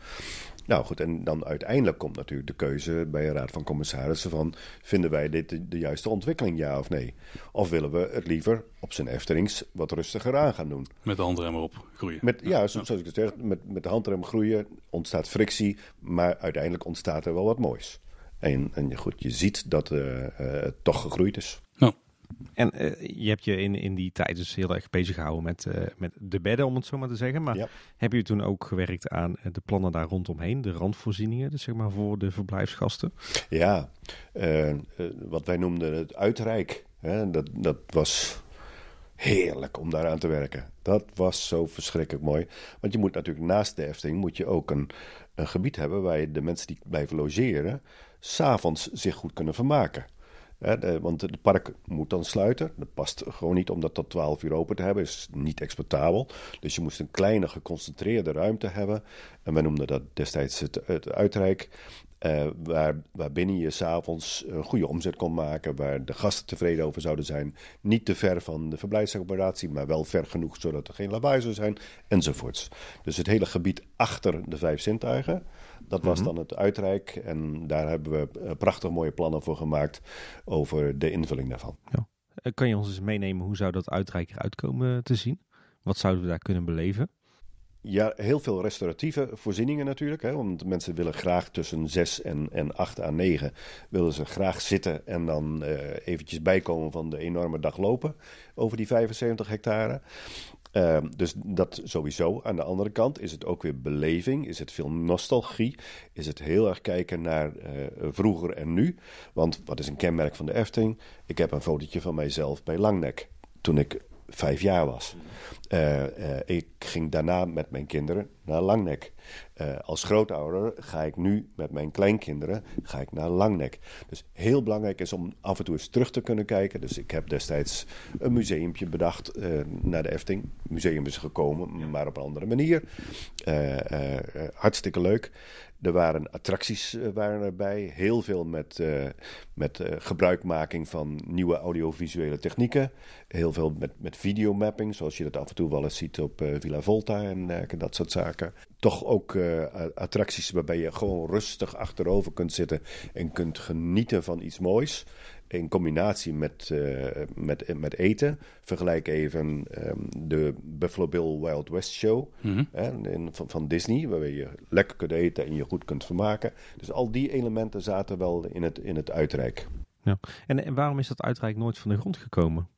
Nou goed, en dan uiteindelijk komt natuurlijk de keuze bij een raad van commissarissen van... vinden wij dit de, juiste ontwikkeling, ja of nee? Of willen we het liever op zijn Efterings wat rustiger aan gaan doen? Met de handrem erop groeien. Met, ja, zoals ik het zeg, met, met de handrem groeien ontstaat frictie... maar uiteindelijk ontstaat er wel wat moois. En, en goed, je ziet dat eh, eh, het toch gegroeid is. Nou. En eh, je hebt je in, in die tijd dus heel erg bezig gehouden met, eh, met de bedden, om het zo maar te zeggen. Maar heb je toen ook gewerkt aan eh, de plannen daar rondomheen, de randvoorzieningen, dus zeg maar voor de verblijfsgasten? Ja, wat wij noemden het uitrijk. Hè, dat, dat was heerlijk om daaraan te werken. Dat was zo verschrikkelijk mooi. Want je moet natuurlijk naast de hefting moet je ook een, een gebied hebben waar je de mensen die blijven logeren, s'avonds zich goed kunnen vermaken. Hè, de, want het park moet dan sluiten. Dat past gewoon niet om dat tot 12 uur open te hebben. Is niet exploitabel. Dus je moest een kleine, geconcentreerde ruimte hebben. En wij noemden dat destijds het, het uitrijk. Eh, waar, waarbinnen je s'avonds een goede omzet kon maken, waar de gasten tevreden over zouden zijn. Niet te ver van de verblijfsaccommodatie, maar wel ver genoeg zodat er geen lawaai zou zijn, enzovoorts. Dus het hele gebied achter de vijf zintuigen, dat was mhm. dan het uitrijk en daar hebben we eh, prachtig mooie plannen voor gemaakt over de invulling daarvan. Ja. Eh, kan je ons eens meenemen hoe zou dat uitrijk eruit komen te zien? Wat zouden we daar kunnen beleven? Ja, heel veel restauratieve voorzieningen natuurlijk. Hè, want mensen willen graag tussen 6 en, en 8 à 9 willen ze graag zitten en dan uh, eventjes bijkomen van de enorme dag lopen over die 75 hectare. Ehm, dus dat sowieso. Aan de andere kant is het ook weer beleving, is het veel nostalgie, is het heel erg kijken naar eh, vroeger en nu. Want wat is een kenmerk van de Efting Ik heb een fotootje van mijzelf bij Langnek toen ik vijf jaar was. Eh, eh, ik ging daarna met mijn kinderen naar Langnek. Eh, als grootouder ga ik nu met mijn kleinkinderen ga ik naar Langnek. Dus heel belangrijk is om af en toe eens terug te kunnen kijken. Dus ik heb destijds een museumpje bedacht naar de Efting. museum is gekomen, maar op een andere manier. hartstikke leuk. Er waren attracties waren erbij. Heel veel met, met gebruikmaking van nieuwe audiovisuele technieken. Heel veel met, met videomapping, zoals je dat af en toe toe wel eens ziet op eh, Villa Volta eh, en dat soort zaken. Toch ook eh, attracties waarbij je gewoon rustig achterover kunt zitten en kunt genieten van iets moois in combinatie met, met, met eten. Vergelijk even ehm, de Buffalo Bill Wild West Show mhm. in, van, Disney, waarbij je lekker kunt eten en je goed kunt vermaken. Dus al die elementen zaten wel in het, in het uitreik. Ja. En, en waarom is dat uitreik nooit van de grond gekomen?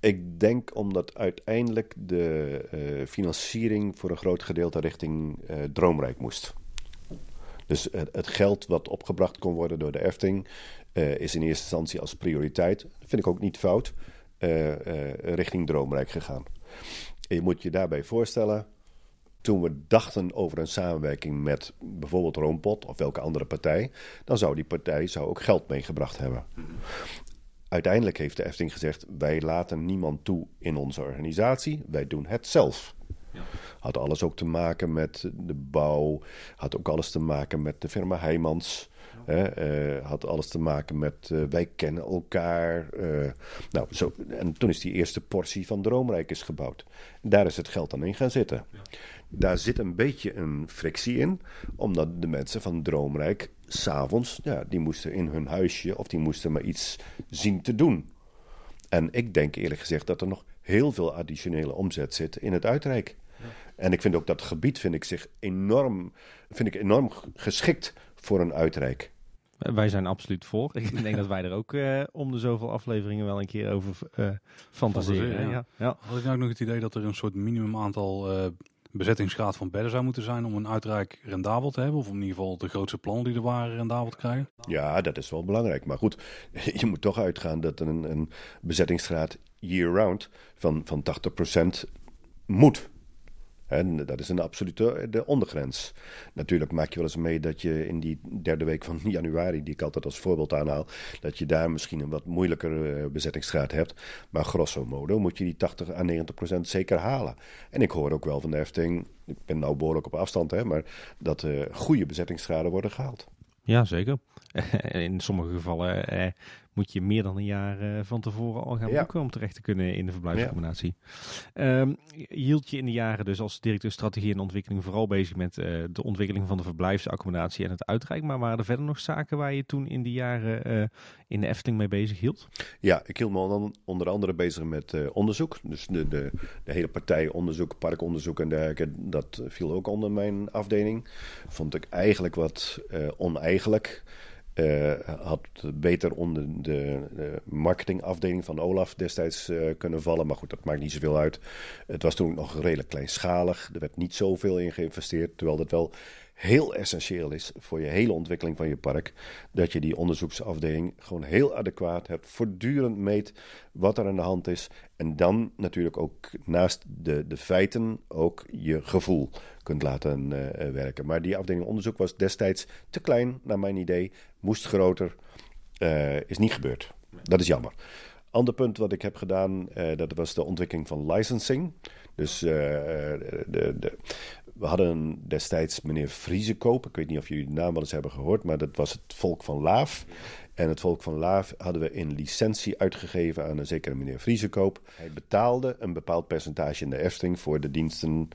Ik denk omdat uiteindelijk de eh, financiering voor een groot gedeelte richting eh, Droomrijk moest. Dus het, geld wat opgebracht kon worden door de Efting eh, is in eerste instantie als prioriteit, vind ik ook niet fout, richting Droomrijk gegaan. En je moet je daarbij voorstellen, toen we dachten over een samenwerking met bijvoorbeeld Roompot of welke andere partij, dan zou die partij zou ook geld meegebracht hebben uiteindelijk heeft de Efting gezegd: wij laten niemand toe in onze organisatie, wij doen het zelf. Ja. Had alles ook te maken met de bouw, had ook alles te maken met de firma Heijmans. Hè, eh, had alles te maken met eh, wij kennen elkaar. Eh. nou, zo, en toen is die eerste portie van Droomrijk is gebouwd. Daar is het geld dan in gaan zitten. Ja. Daar zit een beetje een frictie in, omdat de mensen van Droomrijk s'avonds, ja, die moesten in hun huisje of die moesten maar iets zien te doen. En ik denk eerlijk gezegd dat er nog heel veel additionele omzet zit in het uitreik. En ik vind ook dat gebied vind ik zich enorm, vind ik enorm geschikt voor een uitreik. Wij zijn absoluut voor. Ik *laughs* denk dat wij er ook eh, om de zoveel afleveringen wel een keer over eh, fantaseren. ja. Ja. Had ik nou ook nog het idee dat er een soort minimum aantal eh, bezettingsgraad van bedden zou moeten zijn om een uitreik rendabel te hebben? Of om in ieder geval de grootste plannen die er waren rendabel te krijgen? Ja, dat is wel belangrijk. Maar goed, *laughs* je moet toch uitgaan dat een, een bezettingsgraad year-round van, van 80% moet. En dat is een absolute eh, de ondergrens. Natuurlijk maak je wel eens mee dat je in die derde week van *laughs* januari, die ik altijd als voorbeeld aanhaal, dat je daar misschien een wat moeilijker eh, bezettingsgraad hebt. Maar grosso modo moet je die 80 à 90 procent zeker halen. En ik hoor ook wel van de Efting, ik ben nou behoorlijk op afstand, hè, maar dat uh, goede bezettingsgraden worden gehaald. Ja, zeker. *laughs* In sommige gevallen eh, moet je meer dan een jaar eh, van tevoren al gaan boeken om terecht te kunnen in de verblijfscombinatie. Ja. Ehm, hield je in de jaren dus als directeur strategie en ontwikkeling vooral bezig met eh, de ontwikkeling van de verblijfsaccommodatie en het uitreik. Maar waren er verder nog zaken waar je toen in die jaren eh, in de Efteling mee bezig hield? Ja, ik hield me dan onder andere bezig met onderzoek. Dus de, de, de, hele partij onderzoek, parkonderzoek en dergelijke, dat viel ook onder mijn afdeling. Vond ik eigenlijk wat oneigenlijk. Eh, had beter onder de, marketingafdeling van Olaf destijds eh, kunnen vallen. Maar goed, dat maakt niet zoveel uit. Het was toen nog redelijk kleinschalig. Er werd niet zoveel in geïnvesteerd. Terwijl dat wel heel essentieel is voor je hele ontwikkeling van je park. Dat je die onderzoeksafdeling gewoon heel adequaat hebt. Voortdurend meet wat er aan de hand is. En dan natuurlijk ook naast de, de feiten ook je gevoel kunt laten eh, werken. Maar die afdeling onderzoek was destijds te klein, naar mijn idee. Moest groter. Eh, is niet gebeurd. Dat is jammer. Ander punt wat ik heb gedaan, eh, dat was de ontwikkeling van licensing. Dus de, de, we hadden destijds meneer Vriesekoop. Ik weet niet of jullie de naam wel eens hebben gehoord, maar dat was het volk van Laaf. En het volk van Laaf hadden we in licentie uitgegeven aan een zekere meneer Vriesekoop. Hij betaalde een bepaald percentage in de Hefting voor de diensten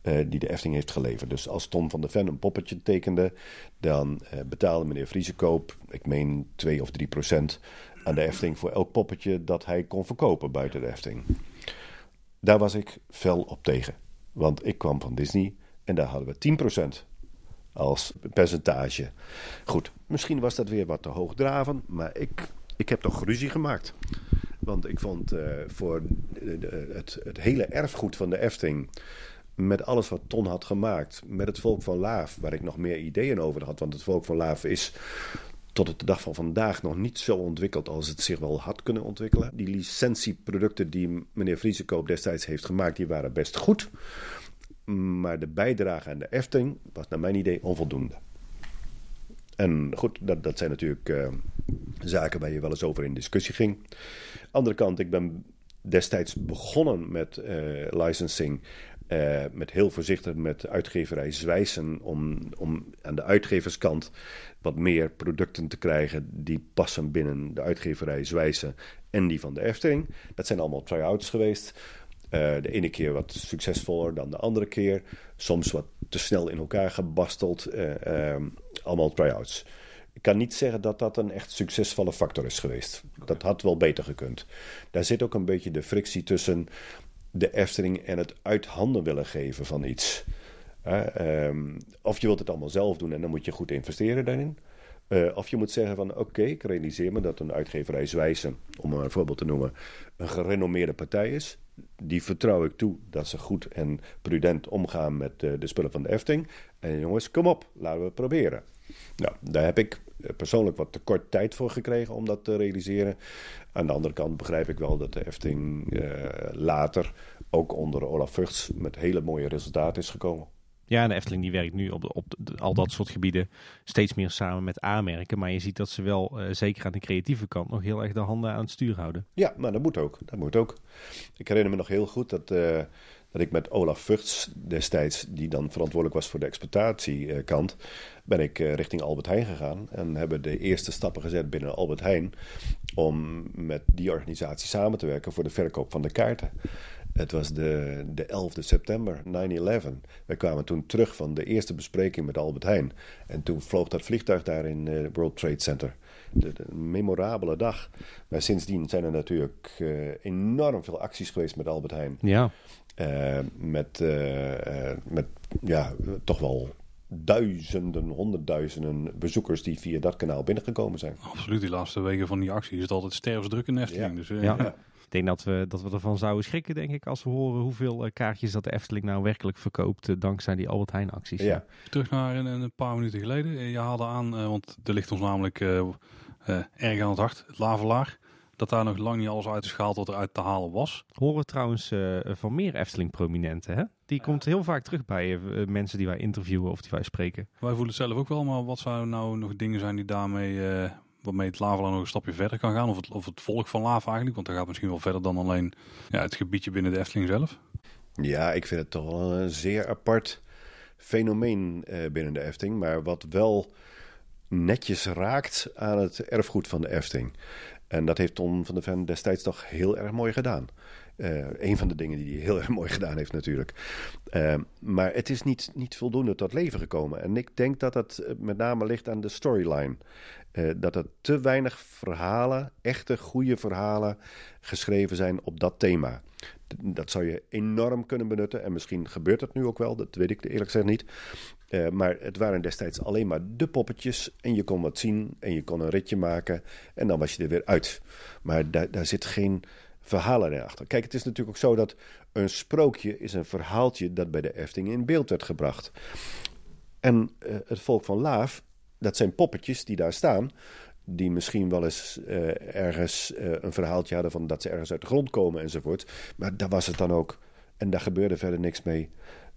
eh, die de Efting heeft geleverd. Dus als Tom van der Ven een poppetje tekende, dan eh, betaalde meneer Vriesekoop, ik meen 2 of 3 procent, aan de Efting voor elk poppetje dat hij kon verkopen buiten de Hefting. Daar was ik fel op tegen. Want ik kwam van Disney en daar hadden we 10% als percentage. Goed, misschien was dat weer wat te hoog draven, maar ik, ik heb toch ruzie gemaakt. Want ik vond eh, voor het, het hele erfgoed van de Efting met alles wat Ton had gemaakt, met het Volk van Laaf, waar ik nog meer ideeën over had. Want het Volk van Laaf is tot op de dag van vandaag nog niet zo ontwikkeld als het zich wel had kunnen ontwikkelen. Die licentieproducten die meneer Vriesekoop destijds heeft gemaakt, die waren best goed. Maar de bijdrage aan de Efteling was naar mijn idee onvoldoende. En goed, dat, dat zijn natuurlijk eh, zaken waar je wel eens over in discussie ging. Andere kant, ik ben destijds begonnen met eh, licensing. Eh, met heel voorzichtig met uitgeverij zwijzen Om, om aan de uitgeverskant wat meer producten te krijgen. die passen binnen de uitgeverij zwijzen en die van de Efteling. Dat zijn allemaal try-outs geweest. Eh, de ene keer wat succesvoller dan de andere keer. Soms wat te snel in elkaar gebasteld. Eh, ehm, allemaal try-outs. Ik kan niet zeggen dat dat een echt succesvolle factor is geweest. Dat had wel beter gekund. Daar zit ook een beetje de frictie tussen de Efteling en het uit handen willen geven van iets. Eh, ehm, of je wilt het allemaal zelf doen en dan moet je goed investeren daarin. of je moet zeggen van oké, ik realiseer me dat een uitgeverij Zwijzen, om maar een voorbeeld te noemen, een gerenommeerde partij is die vertrouw ik toe dat ze goed en prudent omgaan met de, eh, de spullen van de Efting. En jongens, kom op, laten we het proberen. Nou, daar heb ik eh, persoonlijk wat te kort tijd voor gekregen om dat te realiseren. Aan de andere kant begrijp ik wel dat de Efting eh, later ook onder Olaf Vugts met hele mooie resultaten is gekomen. Ja, de Efteling die werkt nu op, op al dat soort gebieden steeds meer samen met aanmerken. Maar je ziet dat ze wel, eh, zeker aan de creatieve kant, nog heel erg de handen aan het stuur houden. Ja, maar nou, dat moet ook. Dat moet ook. Ik herinner me nog heel goed dat, eh, dat ik met Olaf Vugts destijds, die dan verantwoordelijk was voor de exploitatiekant, ben ik eh, richting Albert Heijn gegaan. En hebben de eerste stappen gezet binnen Albert Heijn om met die organisatie samen te werken voor de verkoop van de kaarten. Het was de, de 11e september, 9-11. We kwamen toen terug van de eerste bespreking met Albert Heijn. En toen vloog dat vliegtuig daar in eh, het World Trade Center. De, een memorabele dag. Maar sindsdien zijn er natuurlijk eh, enorm veel acties geweest met Albert Heijn. Ja. Eh, met, met ja, toch wel duizenden, honderdduizenden bezoekers die via dat kanaal binnengekomen zijn. Absoluut, die laatste weken van die actie is het altijd sterfsdruk in Efteling. Dus, ja denk dat we, dat we ervan zouden schrikken, denk ik, als we horen hoeveel eh, kaartjes dat de Efteling nou werkelijk verkoopt eh, dankzij die Albert Heijn acties. Ja. Terug naar een, een paar minuten geleden. Eh, je haalde aan, want er ligt ons namelijk erg aan het hart, het lavelaar dat daar nog lang niet alles uit is gehaald wat er uit te halen was. Horen trouwens van meer Efteling-prominenten. Die komt heel vaak terug bij mensen die wij interviewen of die wij spreken. Wij voelen het zelf ook wel, maar wat zouden nou nog dingen zijn die daarmee waarmee het Lava nog een stapje verder kan gaan? Of het, of het volk van Lava eigenlijk? Want dat gaat misschien wel verder dan alleen ja, het gebiedje binnen de Efteling zelf. Ja, ik vind het toch een zeer apart fenomeen eh, binnen de Efteling. Maar wat wel netjes raakt aan het erfgoed van de Efteling. En dat heeft Tom van de Ven destijds toch heel erg mooi gedaan. Eh, een van de dingen die hij heel *laughs* erg mooi gedaan heeft natuurlijk. Eh, maar het is niet, niet voldoende tot leven gekomen. En ik denk dat dat eh, met name ligt aan de storyline. dat er te weinig verhalen, echte goede verhalen, geschreven zijn op dat thema. Dat zou je enorm kunnen benutten. En misschien gebeurt dat nu ook wel, dat weet ik eerlijk gezegd niet. maar het waren destijds alleen maar de poppetjes. En je kon wat zien en je kon een ritje maken. En dan was je er weer uit. Maar daar, daar zit geen verhalen erachter. Kijk, het is natuurlijk ook zo dat een sprookje is een verhaaltje dat bij de Efting in beeld werd gebracht. En eh, het volk van Laaf, dat zijn poppetjes die daar staan. Die misschien wel eens eh, ergens eh, een verhaaltje hadden van dat ze ergens uit de grond komen enzovoort. Maar daar was het dan ook. En daar gebeurde verder niks mee.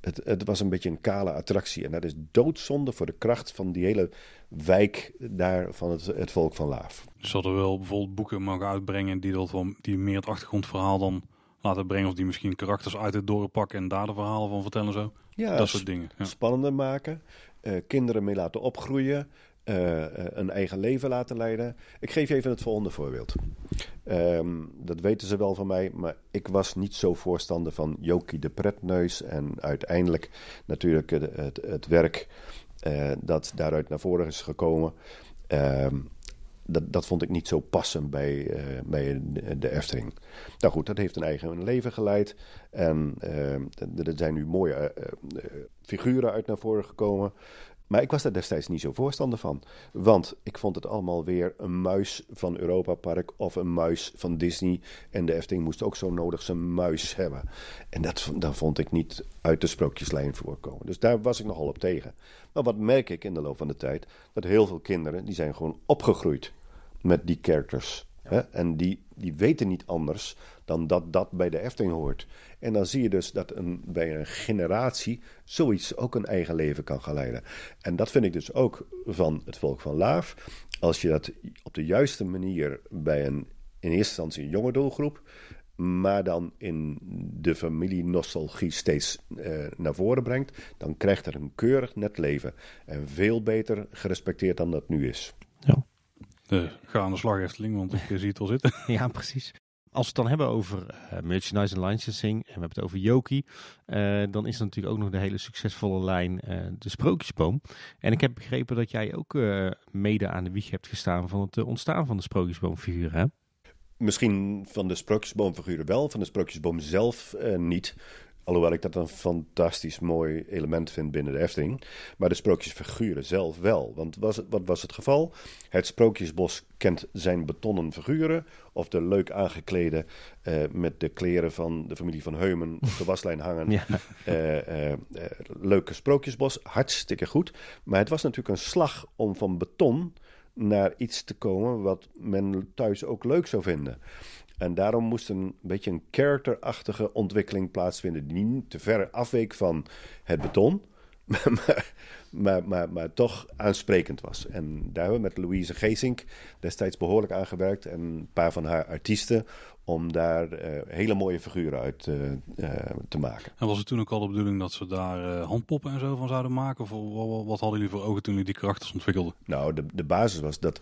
Het, het, was een beetje een kale attractie. En dat is doodzonde voor de kracht van die hele wijk daar van het, het volk van Laaf. Ze we wel bijvoorbeeld boeken mogen uitbrengen die, dat die meer het achtergrondverhaal dan laten brengen. Of die misschien karakters uit het dorp pakken en daar de verhalen van vertellen zo. Ja, dat soort dingen. Ja. Spannender maken. Eh, kinderen mee laten opgroeien. Eh, eh, een eigen leven laten leiden. Ik geef je even het volgende voorbeeld. Ehm, dat weten ze wel van mij, maar ik was niet zo voorstander van Jokie de Pretneus. En uiteindelijk natuurlijk het, het, werk eh, dat daaruit naar voren is gekomen. Ehm, dat, dat vond ik niet zo passend bij, bij de Efteling. Nou goed, dat heeft een eigen leven geleid. En uh, er zijn nu mooie figuren uit naar voren gekomen. Maar ik was daar destijds niet zo voorstander van. Want ik vond het allemaal weer een muis van Europa Park of een muis van Disney. En de Efteling moest ook zo nodig zijn muis hebben. En dat, dat vond ik niet uit de sprookjeslijn voorkomen. Dus daar was ik nogal op tegen. Maar wat merk ik in de loop van de tijd? Dat heel veel kinderen, die zijn gewoon opgegroeid met die characters. Hè? En die, die weten niet anders dan dat dat bij de Efteling hoort. En dan zie je dus dat een, bij een generatie zoiets ook een eigen leven kan gaan leiden. En dat vind ik dus ook van het volk van Laaf. Als je dat op de juiste manier bij een, in eerste instantie een jonge doelgroep, maar dan in de familienostalgie steeds eh, naar voren brengt, dan krijgt er een keurig net leven. En veel beter gerespecteerd dan dat nu is. Ja. De, ga aan de slag Efteling, want ik zie het al zitten. *laughs* Ja, precies. Als we het dan hebben over eh, merchandise en licensing en we hebben het over Yoki, eh, dan is er natuurlijk ook nog de hele succesvolle lijn eh, de Sprookjesboom. En ik heb begrepen dat jij ook mede aan de wieg hebt gestaan van het ontstaan van de Sprookjesboomfiguur, hè? Misschien van de Sprookjesboomfiguren wel, van de Sprookjesboom zelf niet. Alhoewel ik dat een fantastisch mooi element vind binnen de Efteling. Maar de sprookjesfiguren zelf wel. Want was wat was het geval? Het sprookjesbos kent zijn betonnen figuren. Of de leuk aangeklede eh, met de kleren van de familie van Heumen op de waslijn *laughs* hangen. Eh, eh, leuke sprookjesbos, hartstikke goed. Maar het was natuurlijk een slag om van beton naar iets te komen wat men thuis ook leuk zou vinden. En daarom moest een beetje een karakterachtige ontwikkeling plaatsvinden. Die niet te ver afweek van het beton. *laughs* Maar, maar, maar, maar, toch aansprekend was. En daar hebben we met Louise Geesink destijds behoorlijk aan gewerkt. En een paar van haar artiesten om daar eh, hele mooie figuren uit eh, eh, te maken. En was het toen ook al de bedoeling dat ze daar handpoppen en zo van zouden maken? Of wat, hadden jullie voor ogen toen jullie die karakters ontwikkelden? Nou, de, de basis was dat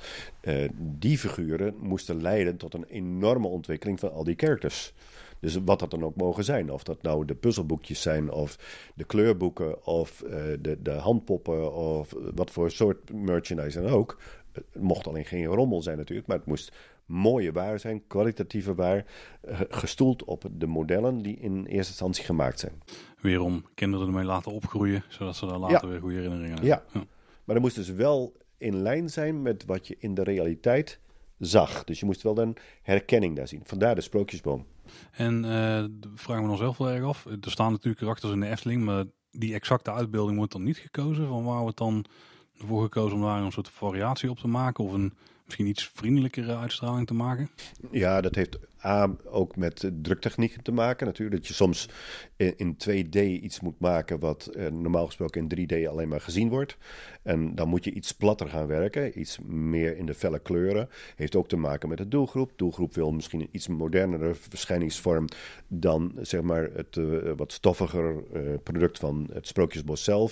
die figuren moesten leiden tot een enorme ontwikkeling van al die characters. Dus wat dat dan ook mogen zijn. Of dat nou de puzzelboekjes zijn, of de kleurboeken, of de, de handpoppen, of wat voor soort merchandise dan ook. Het mocht alleen geen rommel zijn natuurlijk, maar het moest mooie waar zijn, kwalitatieve waar, eh, gestoeld op de modellen die in eerste instantie gemaakt zijn. Weerom kinderen ermee laten opgroeien, zodat ze daar later weer goede herinneringen hebben. Ja. ja. maar dat moest dus wel in lijn zijn met wat je in de realiteit zag. Dus je moest wel een herkenning daar zien. Vandaar de sprookjesboom. En uh, eh, vragen we ons zelf wel erg af. Er staan natuurlijk karakters in de Efteling, maar die exacte uitbeelding wordt dan niet gekozen. Van waar wordt dan voor gekozen om daar een soort variatie op te maken of een misschien iets vriendelijkere uitstraling te maken? Ja, dat heeft A, ook met eh, druktechnieken te maken natuurlijk. Dat je soms in, 2D iets moet maken wat eh, normaal gesproken in 3D alleen maar gezien wordt. En dan moet je iets platter gaan werken, iets meer in de felle kleuren. Heeft ook te maken met de doelgroep. Doelgroep wil misschien een iets modernere verschijningsvorm dan zeg maar het eh, wat stoffiger product van het Sprookjesbos zelf.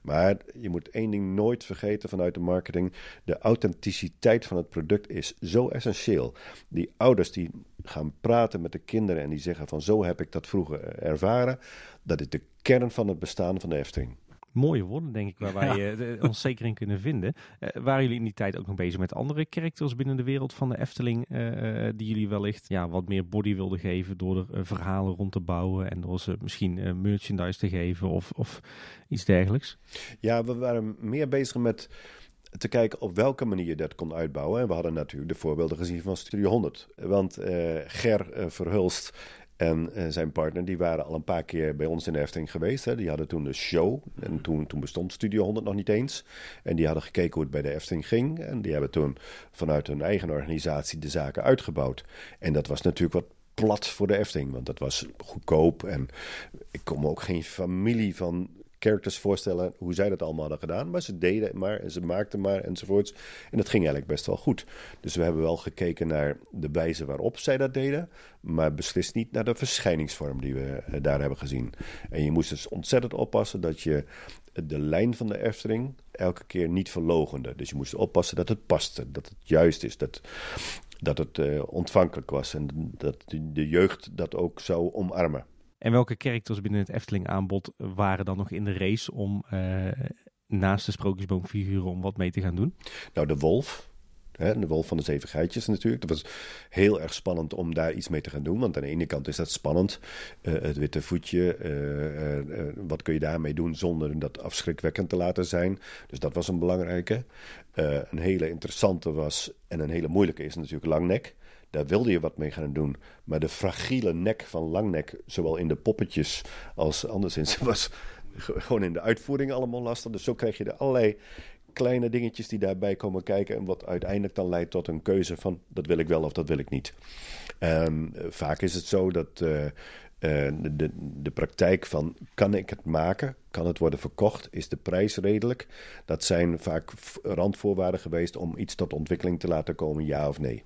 Maar je moet één ding nooit vergeten vanuit de marketing. De authenticiteit van het product is zo essentieel. Die ouders die gaan praten met de kinderen en die zeggen van zo heb ik dat vroeger eh, ervaren, dat is de kern van het bestaan van de Efteling. Mooie woorden, denk ik, waar wij ja. Eh, ons zeker in kunnen vinden. Eh, waren jullie in die tijd ook nog bezig met andere characters binnen de wereld van de Efteling, die jullie wellicht ja, wat meer body wilden geven door er verhalen rond te bouwen en door ze misschien merchandise te geven of, of iets dergelijks? Ja, we waren meer bezig met te kijken op welke manier je dat kon uitbouwen. En we hadden natuurlijk de voorbeelden gezien van Studio 100. Want eh, Ger eh, Verhulst en eh, zijn partner, die waren al een paar keer bij ons in de Efteling geweest. Hè. Die hadden toen de show. En toen, toen bestond Studio 100 nog niet eens. En die hadden gekeken hoe het bij de Efteling ging. En die hebben toen vanuit hun eigen organisatie de zaken uitgebouwd. En dat was natuurlijk wat plat voor de Efteling. Want dat was goedkoop. En ik kom ook geen familie van characters voorstellen hoe zij dat allemaal hadden gedaan. Maar ze deden maar en ze maakten maar enzovoorts. En dat ging eigenlijk best wel goed. Dus we hebben wel gekeken naar de wijze waarop zij dat deden. Maar beslist niet naar de verschijningsvorm die we eh, daar hebben gezien. En je moest dus ontzettend oppassen dat je de lijn van de Efteling elke keer niet verlogende. Dus je moest oppassen dat het paste, dat het juist is, dat, dat het uh, ontvankelijk was en dat de jeugd dat ook zou omarmen. En welke characters binnen het Efteling aanbod waren dan nog in de race om eh, naast de sprookjesboomfiguren om wat mee te gaan doen? Nou, de wolf. Hè, de wolf van de zeven geitjes natuurlijk. Dat was heel erg spannend om daar iets mee te gaan doen. Want aan de ene kant is dat spannend. Eh, het witte voetje. Eh, wat kun je daarmee doen zonder dat afschrikwekkend te laten zijn. Dus dat was een belangrijke. een hele interessante was. En een hele moeilijke is natuurlijk langnek. Daar wilde je wat mee gaan doen. Maar de fragiele nek van Langnek, zowel in de poppetjes als anderszins, *laughs* was gewoon in de uitvoering allemaal lastig. Dus zo krijg je er allerlei kleine dingetjes die daarbij komen kijken. En wat uiteindelijk dan leidt tot een keuze van dat wil ik wel of dat wil ik niet. Um, vaak is het zo dat eh, eh, de, de praktijk van kan ik het maken, kan het worden verkocht, is de prijs redelijk. Dat zijn vaak randvoorwaarden geweest om iets tot ontwikkeling te laten komen, ja of nee.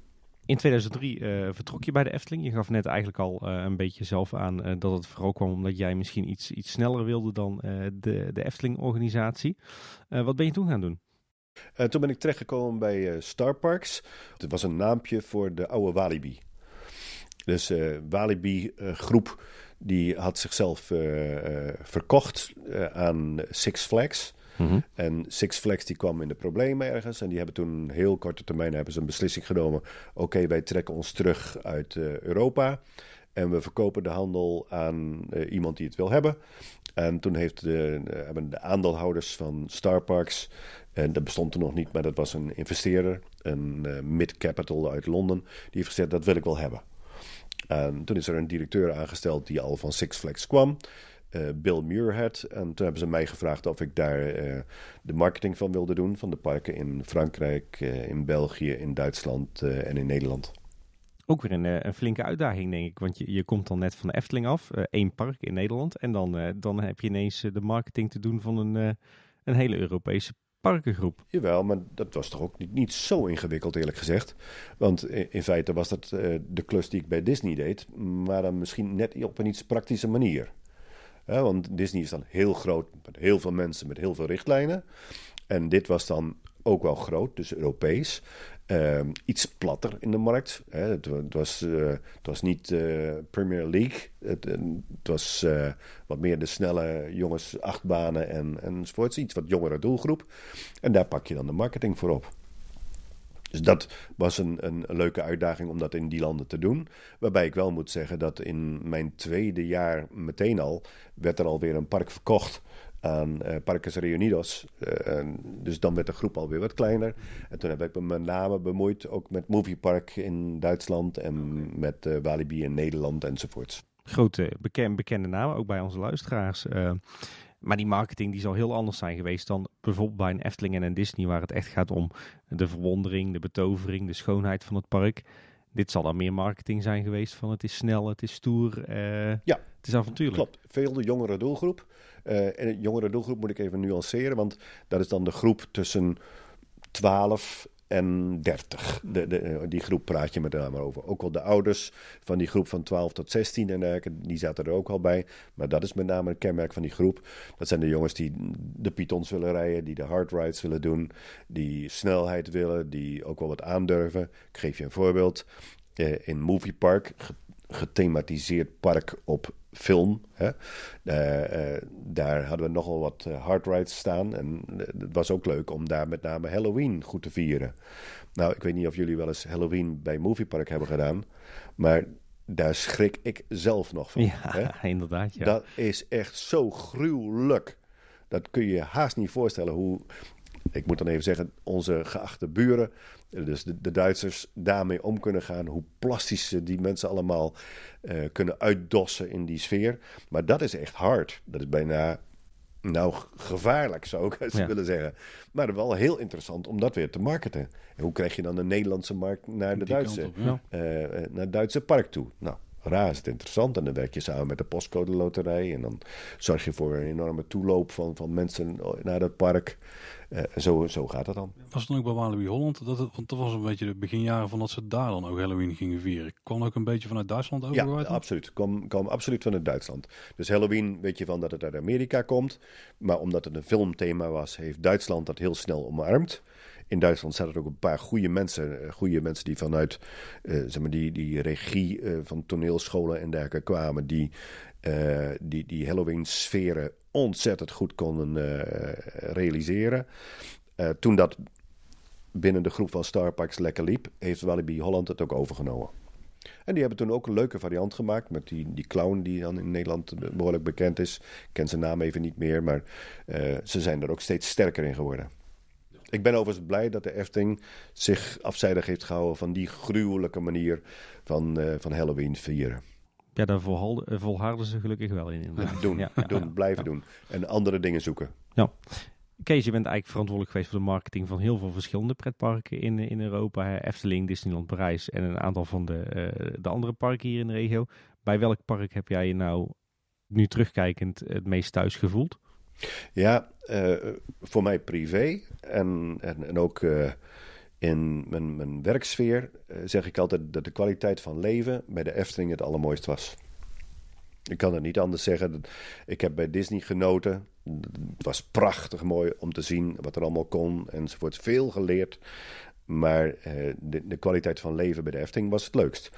In 2003 eh, vertrok je bij de Efteling. Je gaf net eigenlijk al eh, een beetje zelf aan eh, dat het vooral kwam omdat jij misschien iets, iets sneller wilde dan de, de Efteling-organisatie. wat ben je toen gaan doen? toen ben ik terechtgekomen bij Star Parks. Het was een naampje voor de oude Walibi. Dus Walibi-groep die had zichzelf verkocht aan Six Flags. Mhm. En Six Flags die kwam in de problemen ergens. En die hebben toen heel korte termijn hebben ze een beslissing genomen. Oké, wij trekken ons terug uit eh, Europa. En we verkopen de handel aan eh, iemand die het wil hebben. En toen heeft de, hebben de aandeelhouders van Star Parks. En dat bestond er nog niet, maar dat was een investeerder. Een eh, mid-capital uit Londen. Die heeft gezegd: dat wil ik wel hebben. En toen is er een directeur aangesteld die al van Six Flags kwam uh, Bill Muirhead. En toen hebben ze mij gevraagd of ik daar eh, de marketing van wilde doen. Van de parken in Frankrijk, eh, in België, in Duitsland en in Nederland. Ook weer een, een, flinke uitdaging, denk ik. Want je, je komt dan net van de Efteling af, één park in Nederland. En dan, dan heb je ineens de marketing te doen van een, een hele Europese parkengroep. Jawel, maar dat was toch ook niet, niet zo ingewikkeld, eerlijk gezegd. Want in, in feite was dat de klus die ik bij Disney deed. Maar dan misschien net op een iets praktische manier want Disney is dan heel groot, met heel veel mensen, met heel veel richtlijnen. En dit was dan ook wel groot, dus Europees. Ehm, iets platter in de markt. Hè. Het, was, eh, het was niet eh, Premier League. Het, eh, het was wat meer de snelle jongens, achtbanen en, en sports. Iets wat jongere doelgroep. En daar pak je dan de marketing voor op. Dus dat was een, een leuke uitdaging om dat in die landen te doen. Waarbij ik wel moet zeggen dat in mijn tweede jaar meteen al werd er alweer een park verkocht aan uh, Parques Reunidos. Eh, dus dan werd de groep alweer wat kleiner. En toen heb ik me met name bemoeid ook met Movie Park in Duitsland en met uh, Walibi in Nederland enzovoorts. Grote bekende bekende namen, ook bij onze luisteraars. Maar die marketing die zal heel anders zijn geweest dan bijvoorbeeld bij een Efteling en een Disney, waar het echt gaat om de verwondering, de betovering, de schoonheid van het park. Dit zal dan meer marketing zijn geweest van het is snel, het is stoer, eh, ja, het is avontuurlijk. Klopt, veel de jongere doelgroep. Eh, en de jongere doelgroep moet ik even nuanceren, want dat is dan de groep tussen 12 en 30. De, de, eh, die groep praat je met name over. Ook al de ouders van die groep van 12 tot 16 en dergelijke, die zaten er ook al bij. Maar dat is met name een kenmerk van die groep. Dat zijn de jongens die de pitons willen rijden, die de hard rides willen doen, die snelheid willen, die ook wel wat aandurven. Ik geef je een voorbeeld. Eh, in Movie Park gethematiseerd park op film. Hè? Eh, eh, daar hadden we nogal wat eh, hard rides staan. En het was ook leuk om daar met name Halloween goed te vieren. Nou, ik weet niet of jullie wel eens Halloween bij moviepark hebben gedaan. Maar daar schrik ik zelf nog van. Ja, hè? *laughs* inderdaad. Ja. Dat is echt zo gruwelijk. Dat kun je haast niet voorstellen hoe ik moet dan even zeggen, onze geachte buren, dus de, Duitsers, daarmee om kunnen gaan. Hoe plastisch ze die mensen allemaal eh, kunnen uitdossen in die sfeer. Maar dat is echt hard. Dat is bijna nou, gevaarlijk zou ik ja. willen zeggen. Maar wel heel interessant om dat weer te marketen. En hoe krijg je dan de Nederlandse markt naar de Duitse, eh, eh, naar het Duitse park toe? Nou, raar, is het interessant. En dan werk je samen met de postcode loterij. En dan zorg je voor een enorme toeloop van, van mensen naar dat park. Uh, zo, zo gaat dat dan. Was het dan ook bij Walibi Holland? Dat het, want dat was een beetje de beginjaren van dat ze daar dan ook Halloween gingen vieren. Kwam ook een beetje vanuit Duitsland over? Ja, absoluut. Kwam, kwam absoluut vanuit Duitsland. Dus Halloween weet je van dat het uit Amerika komt. Maar omdat het een filmthema was, heeft Duitsland dat heel snel omarmd in Duitsland zaten er ook een paar goede mensen. Eh, goede mensen die vanuit eh, zeg maar die, die regie eh, van toneelscholen en dergelijke kwamen. Die, die, die Halloween-sferen ontzettend goed konden realiseren. toen dat binnen de groep van Starparks lekker liep, heeft Walibi Holland het ook overgenomen. En die hebben toen ook een leuke variant gemaakt met die, die clown die dan in Nederland behoorlijk bekend is. Ik ken zijn naam even niet meer, maar ze zijn er ook steeds sterker in geworden. Ik ben overigens blij dat de Efting zich afzijdig heeft gehouden van die gruwelijke manier van, eh, van Halloween vieren. Ja, daar eh, volharden ze gelukkig wel in. Doen, doen ja, blijven doen. En andere dingen zoeken. Ja. Kees, je bent eigenlijk verantwoordelijk geweest voor de marketing van heel veel verschillende pretparken in, eh, in Europa. Hè? Efteling, Disneyland Parijs en een aantal van de, de andere parken hier in de regio. Bij welk park heb jij je nou nu terugkijkend het meest thuis gevoeld? Ja, eh, voor mij privé en, en, en ook eh, in mijn, mijn werksfeer eh, zeg ik altijd dat de kwaliteit van leven bij de Efteling het allermooist was. Ik kan het niet anders zeggen. Ik heb bij Disney genoten. Het was prachtig mooi om te zien wat er allemaal kon enzovoort. Veel geleerd. Maar de, de, kwaliteit van leven bij de Efteling was het leukst.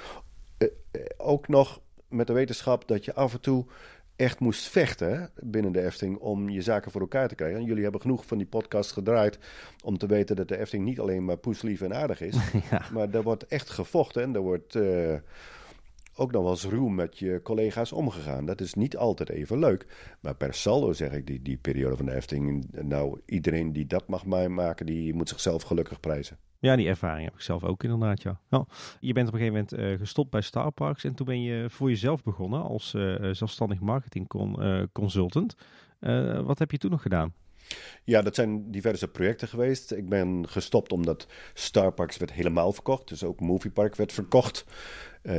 ook nog met de wetenschap dat je af en toe echt moest vechten binnen de Efting om je zaken voor elkaar te krijgen. En jullie hebben genoeg van die podcast gedraaid om te weten dat de Efting niet alleen maar poeslief en aardig is. *laughs* Maar er wordt echt gevochten en er wordt eh, ook nog wel eens ruw met je collega's omgegaan. Dat is niet altijd even leuk. Maar per saldo zeg ik, die, die periode van de Efting, nou iedereen die dat mag maken, die moet zichzelf gelukkig prijzen. Ja, die ervaring heb ik zelf ook inderdaad, ja. Nou, je bent op een gegeven moment eh, gestopt bij Starparks en toen ben je voor jezelf begonnen als eh, zelfstandig marketing eh, consultant. wat heb je toen nog gedaan? Ja, dat zijn diverse projecten geweest. Ik ben gestopt omdat Starparks werd helemaal verkocht. Dus ook Moviepark werd verkocht.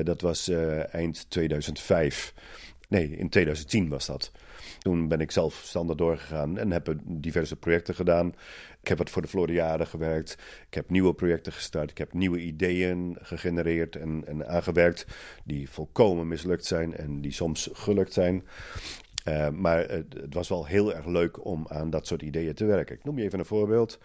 dat was eind 2005. Nee, in 2010 was dat. Toen ben ik zelf standaard doorgegaan en heb diverse projecten gedaan. Ik heb wat voor de Floriade gewerkt. Ik heb nieuwe projecten gestart. Ik heb nieuwe ideeën gegenereerd en, en aangewerkt. Die volkomen mislukt zijn en die soms gelukt zijn. Eh, maar het, was wel heel erg leuk om aan dat soort ideeën te werken. Ik noem je even een voorbeeld.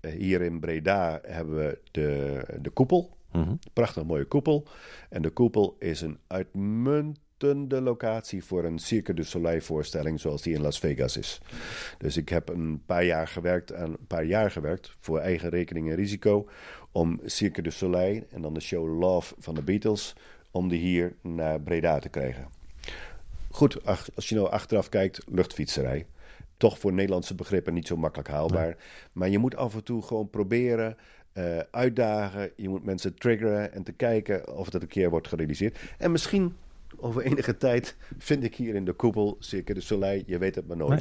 Eh, hier in Breda hebben we de, de koepel. Mhm. Prachtig mooie koepel. En de koepel is een uitmuntend de locatie voor een Cirque du Soleil voorstelling zoals die in Las Vegas is. Dus ik heb een paar jaar gewerkt, aan, een paar jaar gewerkt voor eigen rekening en risico om Cirque du Soleil en dan de show Love van de Beatles om die hier naar Breda te krijgen. Goed, als je nou achteraf kijkt, luchtfietserij. Toch voor Nederlandse begrippen niet zo makkelijk haalbaar. Maar je moet af en toe gewoon proberen eh, uitdagen. Je moet mensen triggeren en te kijken of dat een keer wordt gerealiseerd. En misschien over enige tijd vind ik hier in de koepel Cirque de dus Soleil. Je weet het maar nooit.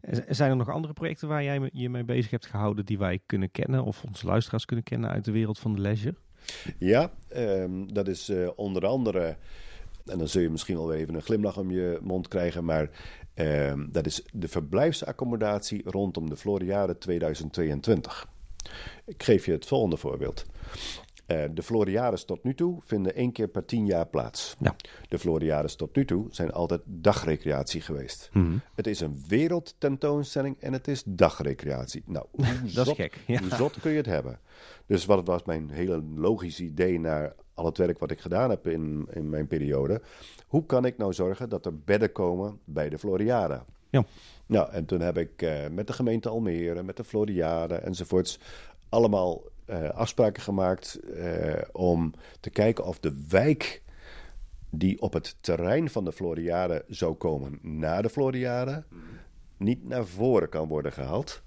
Er Zijn er nog andere projecten waar jij je mee bezig hebt gehouden die wij kunnen kennen of onze luisteraars kunnen kennen uit de wereld van de leisure? Ja, ehm, dat is eh, onder andere, en dan zul je misschien wel even een glimlach om je mond krijgen, maar ehm, dat is de verblijfsaccommodatie rondom de Floriade 2022. Ik geef je het volgende voorbeeld. Eh, de Floriades tot nu toe vinden één keer per tien jaar plaats. Ja. De Floriades tot nu toe zijn altijd dagrecreatie geweest. Mhm. Het is een wereldtentoonstelling en het is dagrecreatie. Nou, *laughs* dat zot, is gek. Hoe zot kun je het hebben? Dus wat was mijn hele logisch idee naar al het werk wat ik gedaan heb in, in mijn periode. Hoe kan ik nou zorgen dat er bedden komen bij de Floriade? Ja. Nou, en toen heb ik eh, met de gemeente Almere, met de Floriade enzovoorts allemaal eh, afspraken gemaakt eh, om te kijken of de wijk die op het terrein van de Floriade zou komen na de Floriade, mhm. niet naar voren kan worden gehaald.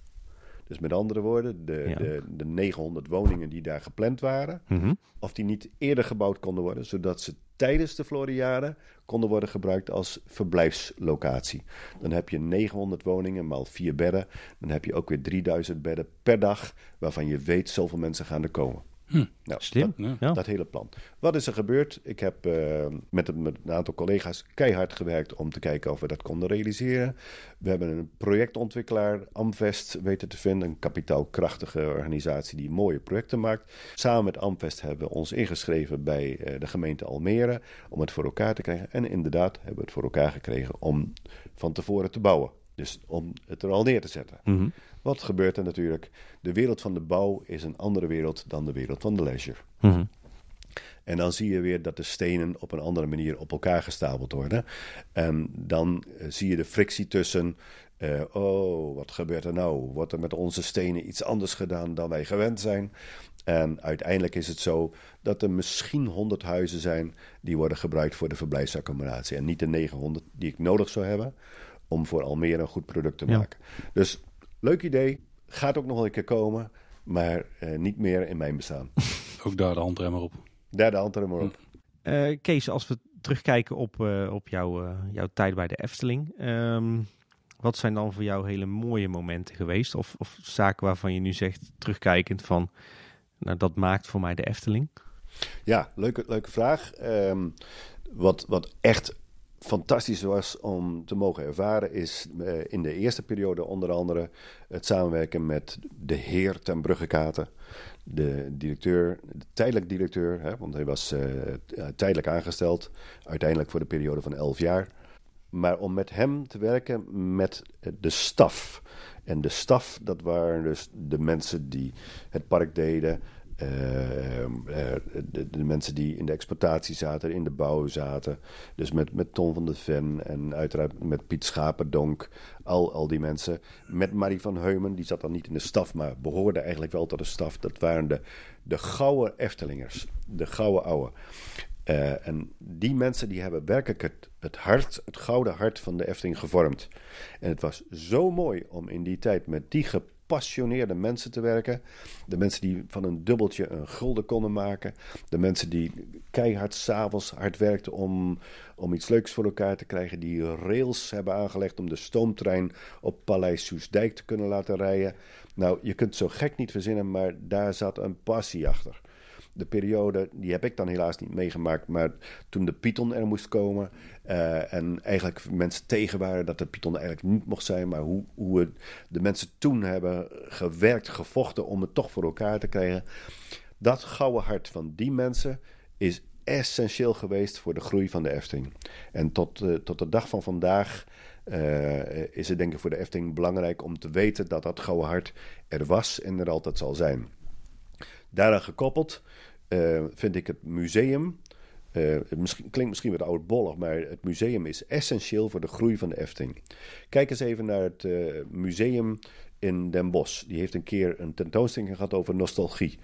Dus met andere woorden, de, de, de 900 woningen die daar gepland waren, mhm. of die niet eerder gebouwd konden worden, zodat ze tijdens de Floriade konden worden gebruikt als verblijfslocatie. Dan heb je 900 woningen maal 4 bedden. Dan heb je ook weer 3000 bedden per dag, waarvan je weet zoveel mensen gaan er komen. Hm, nou, Dat, ja. dat, hele plan. Wat is er gebeurd? Ik heb eh, met, een, aantal collega's keihard gewerkt om te kijken of we dat konden realiseren. We hebben een projectontwikkelaar, Amvest, weten te vinden. Een kapitaalkrachtige organisatie die mooie projecten maakt. Samen met Amvest hebben we ons ingeschreven bij eh, de gemeente Almere om het voor elkaar te krijgen. En inderdaad hebben we het voor elkaar gekregen om van tevoren te bouwen. Dus om het er al neer te zetten. Mm wat gebeurt er natuurlijk? De wereld van de bouw is een andere wereld dan de wereld van de leisure. Mhm. En dan zie je weer dat de stenen op een andere manier op elkaar gestapeld worden. En dan eh, zie je de frictie tussen. Eh, oh, wat gebeurt er nou? Wordt er met onze stenen iets anders gedaan dan wij gewend zijn? En uiteindelijk is het zo dat er misschien 100 huizen zijn die worden gebruikt voor de verblijfsaccommodatie. En niet de 900 die ik nodig zou hebben om voor Almere een goed product te maken. Dus Leuk idee, gaat ook nog wel een keer komen, maar eh, niet meer in mijn bestaan. *laughs* ook daar de handremmer op. Daar de handremmer op. Hm. Eh, Kees, als we terugkijken op, eh, op jouw, jouw tijd bij de Efteling. Ehm, wat zijn dan voor jou hele mooie momenten geweest? Of, of zaken waarvan je nu zegt, terugkijkend van... Nou, dat maakt voor mij de Efteling. Ja, leuke, leuke vraag. Ehm, wat, wat echt fantastisch was om te mogen ervaren, is eh, in de eerste periode onder andere het samenwerken met de heer ten Bruggekaten. De directeur, de tijdelijk directeur, hè, want hij was eh, tijdelijk aangesteld, uiteindelijk voor de periode van 11 jaar. Maar om met hem te werken met eh, de staf. En de staf, dat waren dus de mensen die het park deden, Ehm, eh, de, de, mensen die in de exploitatie zaten, in de bouw zaten. Dus met, met Ton van de Ven en uiteraard met Piet Schapendonk. Al, al die mensen. Met Marie van Heumen, die zat dan niet in de staf, maar behoorde eigenlijk wel tot de staf. Dat waren de, de gouden Eftelingers. De gouden ouwe. Eh, en die mensen die hebben werkelijk het, het hart, het gouden hart van de Efteling gevormd. En het was zo mooi om in die tijd met die gepassioneerde mensen te werken. De mensen die van een dubbeltje een gulden konden maken. De mensen die keihard s'avonds hard werkten om, om iets leuks voor elkaar te krijgen. Die rails hebben aangelegd om de stoomtrein op Paleis Soesdijk te kunnen laten rijden. Nou, je kunt het zo gek niet verzinnen, maar daar zat een passie achter de periode, die heb ik dan helaas niet meegemaakt, maar toen de Python er moest komen eh, en eigenlijk mensen tegen waren dat de Python eigenlijk niet mocht zijn, maar hoe, hoe de mensen toen hebben gewerkt, gevochten om het toch voor elkaar te krijgen. Dat gouden hart van die mensen is essentieel geweest voor de groei van de Efting. En tot, eh, tot de dag van vandaag eh, is het denk ik voor de Efting belangrijk om te weten dat dat gouden hart er was en er altijd zal zijn. Daaraan gekoppeld Ehm, vind ik het museum. Uh, het misschien, klinkt misschien wat oudbollig, maar het museum is essentieel voor de groei van de Efting. Kijk eens even naar het eh, museum in Den Bosch. Die heeft een keer een tentoonstelling gehad over nostalgie.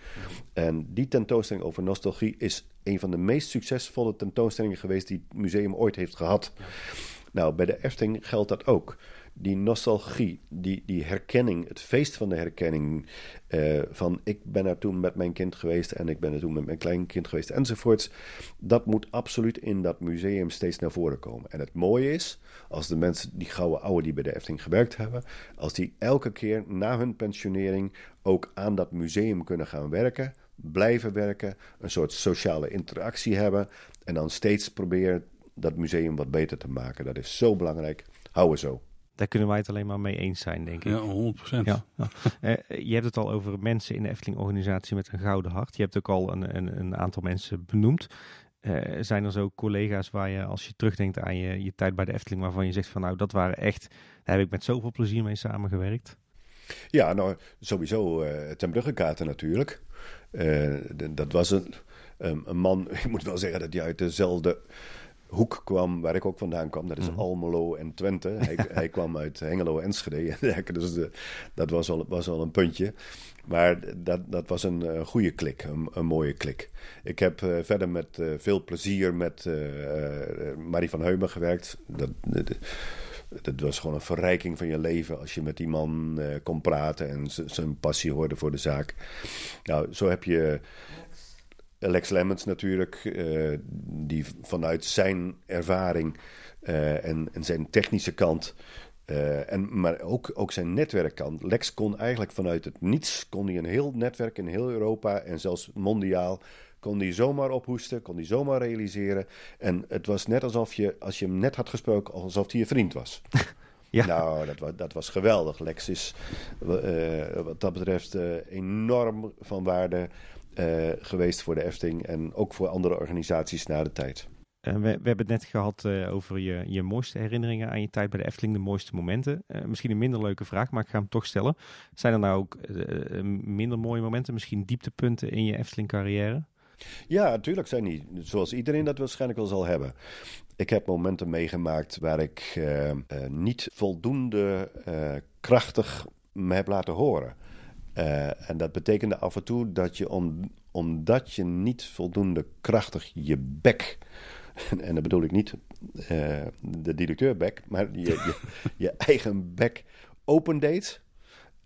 En die tentoonstelling over nostalgie is een van de meest succesvolle tentoonstellingen geweest die het museum ooit heeft gehad. Nou, bij de Efting geldt dat ook die nostalgie, die, die herkenning, het feest van de herkenning. Eh, van ik ben er toen met mijn kind geweest en ik ben er toen met mijn kleinkind geweest enzovoorts. Dat moet absoluut in dat museum steeds naar voren komen. En het mooie is, als de mensen, die gouden oude die bij de Efting gewerkt hebben, als die elke keer na hun pensionering ook aan dat museum kunnen gaan werken. Blijven werken, een soort sociale interactie hebben en dan steeds proberen dat museum wat beter te maken. Dat is zo belangrijk. Hou we zo. Daar kunnen wij het alleen maar mee eens zijn, denk ik. Ja, 100%. Ja. Eh, je hebt het al over mensen in de Efteling-organisatie met een gouden hart. Je hebt ook al een, een, een aantal mensen benoemd. Eh, zijn er zo collega's waar je, als je terugdenkt aan je, je tijd bij de Efteling, waarvan je zegt van nou, dat waren echt, daar heb ik met zoveel plezier mee samengewerkt? Ja, nou, sowieso uh, ten Bruggekaarten natuurlijk. dat was een, een man, *laughs* ik moet wel zeggen dat hij uit dezelfde hoek kwam, waar ik ook vandaan kwam. Dat is mhm. Almelo en Twente. Hij, *laughs* hij kwam uit Hengelo en Schede. *laughs* dus de, eh, dat was al, was al een puntje. Maar dat, dat was een eh, goede klik, een, mooie klik. Ik heb eh, verder met veel plezier met Marie van Heumen gewerkt. Dat, dat, dat, was gewoon een verrijking van je leven als je met die man kon praten en zijn passie hoorde voor de zaak. Nou, zo heb je Lex Lemmens natuurlijk, eh, die vanuit zijn ervaring eh, en, en, zijn technische kant, eh, en, maar ook, ook zijn netwerkkant. Lex kon eigenlijk vanuit het niets, kon hij een heel netwerk in heel Europa en zelfs mondiaal, kon hij zomaar ophoesten, kon hij zomaar realiseren. En het was net alsof je, als je hem net had gesproken, alsof hij je vriend was. *laughs* Ja. Nou, dat was, dat was geweldig. Lex is wat dat betreft enorm van waarde eh, geweest voor de Efteling en ook voor andere organisaties na de tijd. Eh, we, we, hebben het net gehad eh, over je, je mooiste herinneringen aan je tijd bij de Efteling, de mooiste momenten. misschien een minder leuke vraag, maar ik ga hem toch stellen. Zijn er nou ook minder mooie momenten, misschien dieptepunten in je Efteling-carrière? Ja, natuurlijk zijn die. Zoals iedereen dat waarschijnlijk wel zal hebben. Ik heb momenten meegemaakt waar ik niet voldoende krachtig me heb laten horen. Eh, en dat betekende af en toe dat je, om, omdat je niet voldoende krachtig je bek. En, *laughs* en dat bedoel ik niet uh, de bek maar je, je, *laughs* eigen bek opendeed.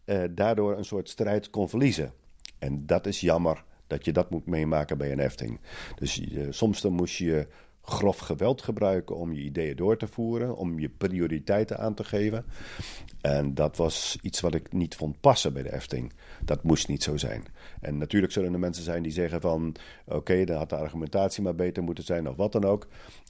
Uh, daardoor een soort strijd kon verliezen. En dat is jammer dat je dat moet meemaken bij een hefting. Dus soms dan moest je grof geweld gebruiken om je ideeën door te voeren, om je prioriteiten aan te geven. En dat was iets wat ik niet vond passen bij de Efting. Dat moest niet zo zijn. En natuurlijk zullen er mensen zijn die zeggen van oké, dan had de argumentatie maar beter moeten zijn of wat dan ook.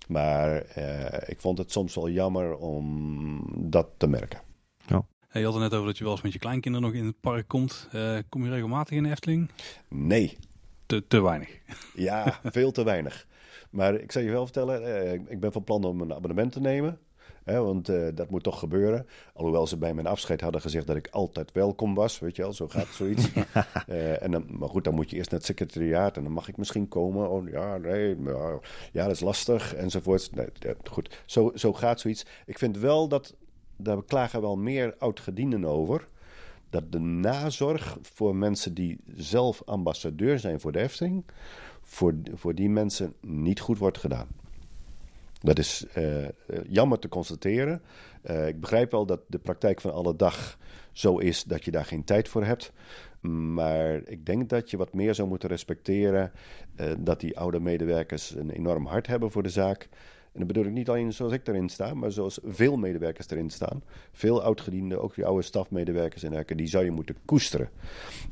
Maar eh, ik vond het soms wel jammer om dat te merken. Ja. Je had het net over dat je wel eens met je kleinkinderen nog in het park komt. Eh, kom je regelmatig in de Efteling? Nee. Te, te weinig. Ja, veel te weinig. Maar ik zal je wel vertellen, eh, ik ben van plan om een abonnement te nemen. He, want eh, dat moet toch gebeuren. Alhoewel ze bij mijn afscheid hadden gezegd dat ik altijd welkom was. Weet je wel, zo gaat zoiets. *laughs* Eh, en dan, maar goed, dan moet je eerst naar het secretariaat en dan mag ik misschien komen. Oh ja, nee, ja, dat is lastig Enzovoorts. Nee, goed, zo, zo gaat zoiets. Ik vind wel dat, daar klagen wel meer oud-gedienden over. Dat de nazorg voor mensen die zelf ambassadeur zijn voor de hefting voor, voor die mensen niet goed wordt gedaan. Dat is eh, jammer te constateren. Eh, ik begrijp wel dat de praktijk van alle dag zo is dat je daar geen tijd voor hebt. Maar ik denk dat je wat meer zou moeten respecteren eh, dat die oude medewerkers een enorm hart hebben voor de zaak. En dat bedoel ik niet alleen zoals ik erin sta, maar zoals veel medewerkers erin staan. Veel oudgedienden, ook die oude stafmedewerkers en dergelijke, die zou je moeten koesteren.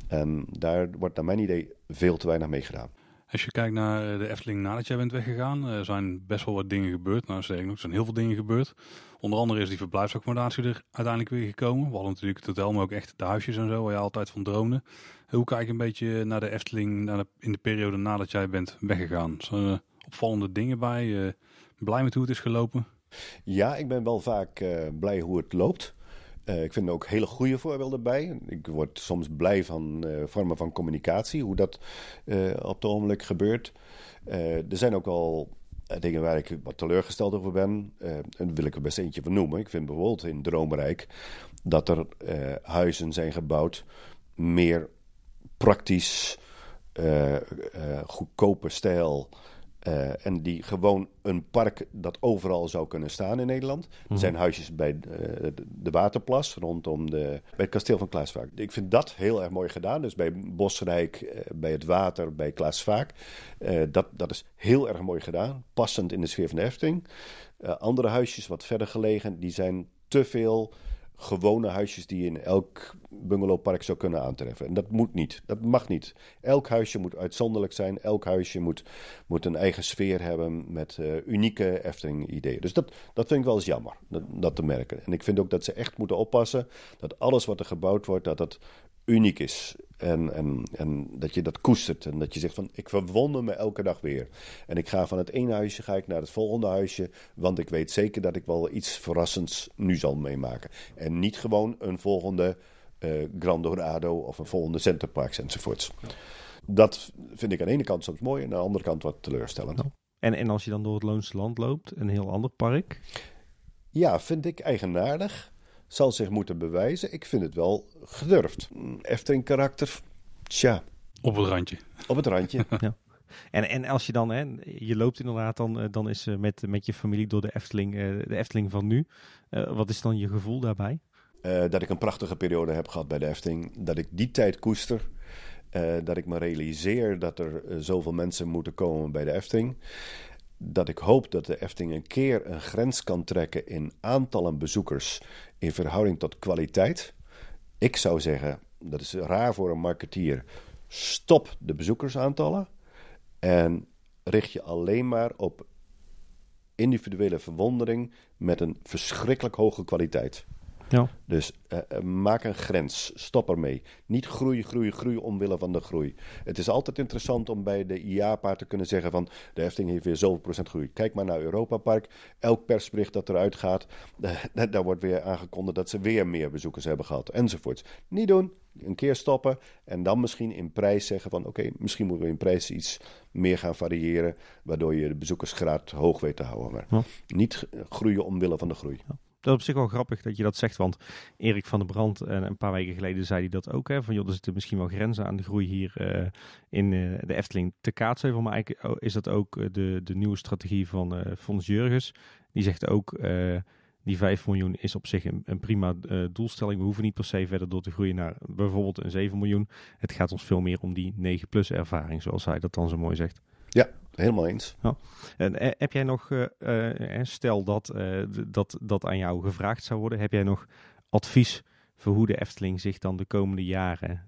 En daar wordt naar mijn idee veel te weinig mee gedaan. Als je kijkt naar eh, de Efteling nadat jij bent weggegaan, er eh, zijn best wel wat dingen gebeurd. Nou, zeker nog, er zijn heel veel dingen gebeurd. Onder andere is die verblijfsaccommodatie er uiteindelijk weer gekomen. We hadden natuurlijk het hotel, maar ook echt de huisjes en zo, waar je altijd van droomde. Hoe kijk je een beetje naar de Efteling naar in de periode nadat jij bent weggegaan? Zijn eh, opvallende dingen bij? blij met hoe het is gelopen? Ja, ik ben wel vaak blij hoe het loopt. Eh, ik vind ook hele goede voorbeelden bij. Ik word soms blij van eh, vormen van communicatie, hoe dat eh, op het ogenblik gebeurt. er zijn ook al dingen waar ik wat teleurgesteld over ben. en daar wil ik er best eentje van noemen. Ik vind bijvoorbeeld in Droomrijk dat er huizen zijn gebouwd meer praktisch, goedkope stijl. Eh, en die gewoon een park dat overal zou kunnen staan in Nederland. Er mhm. zijn huisjes bij eh, de Waterplas, rondom de, bij het kasteel van Klaasvaak. Ik vind dat heel erg mooi gedaan. Dus bij Bosrijk, eh, bij het water, bij Klaasvaak. dat, dat is heel erg mooi gedaan. Passend in de sfeer van de Efting. andere huisjes wat verder gelegen, die zijn te veel gewone huisjes die je in elk bungalowpark zou kunnen aantreffen. En dat moet niet. Dat mag niet. Elk huisje moet uitzonderlijk zijn. Elk huisje moet, moet een eigen sfeer hebben met eh, unieke Efteling-ideeën. Dus dat, dat vind ik wel eens jammer, dat, dat, te merken. En ik vind ook dat ze echt moeten oppassen dat alles wat er gebouwd wordt, dat dat uniek is. En, en, en dat je dat koestert. En dat je zegt van ik verwonder me elke dag weer. En ik ga van het ene huisje ga ik naar het volgende huisje. Want ik weet zeker dat ik wel iets verrassends nu zal meemaken. En niet gewoon een volgende uh, eh, Grand Dorado of een volgende Centerparks enzovoorts. Dat vind ik aan de ene kant soms mooi en aan de andere kant wat teleurstellend. Nou, en, en als je dan door het Loonse Land loopt, een heel ander park. Ja, vind ik eigenaardig zal zich moeten bewijzen. Ik vind het wel gedurfd. Mm, Efteling karakter, tja. Op het randje. Op het randje. *laughs* ja. En, en als je dan, hè, je loopt inderdaad, dan, eh, dan is eh, met, met je familie door de Efteling, eh, de Efteling van nu. wat is dan je gevoel daarbij? dat ik een prachtige periode heb gehad bij de Efteling. Dat ik die tijd koester. dat ik me realiseer dat er zoveel mensen moeten komen bij de Efteling. Dat ik hoop dat de Efteling een keer een grens kan trekken in aantallen bezoekers in verhouding tot kwaliteit. Ik zou zeggen, dat is raar voor een marketeer, stop de bezoekersaantallen en richt je alleen maar op individuele verwondering met een verschrikkelijk hoge kwaliteit. Ja. Dus eh, eh, maak een grens. Stop ermee. Niet groeien, groeien, groeien omwille van de groei. Het is altijd interessant om bij de IAPA te kunnen zeggen van de hefting heeft weer zoveel procent groei. Kijk maar naar Europa Park. Elk persbericht dat eruit gaat, *laughs* daar wordt weer aangekondigd dat ze weer meer bezoekers hebben gehad enzovoorts. Niet doen. Een keer stoppen en dan misschien in prijs zeggen van oké, misschien moeten we in prijs iets meer gaan variëren, waardoor je de bezoekersgraad hoog weet te houden. Maar niet groeien omwille van de groei. Ja. Dat is op zich wel grappig dat je dat zegt, want Erik van der Brand en eh, een paar weken geleden zei hij dat ook. Hè, van joh, er zitten misschien wel grenzen aan de groei hier eh, in eh, de Efteling te kaatsen. Maar eigenlijk oh, is dat ook de, de nieuwe strategie van uh, Fons Jurgens. Die zegt ook, die 5 miljoen is op zich een, een prima doelstelling. We hoeven niet per se verder door te groeien naar bijvoorbeeld een 7 miljoen. Het gaat ons veel meer om die 9 plus ervaring, zoals hij dat dan zo mooi zegt. Ja, helemaal eens. Ja. En heb jij nog, eh, eh, eh, stel dat, dat dat aan jou gevraagd zou worden, heb jij nog advies voor hoe de Efteling zich dan de komende jaren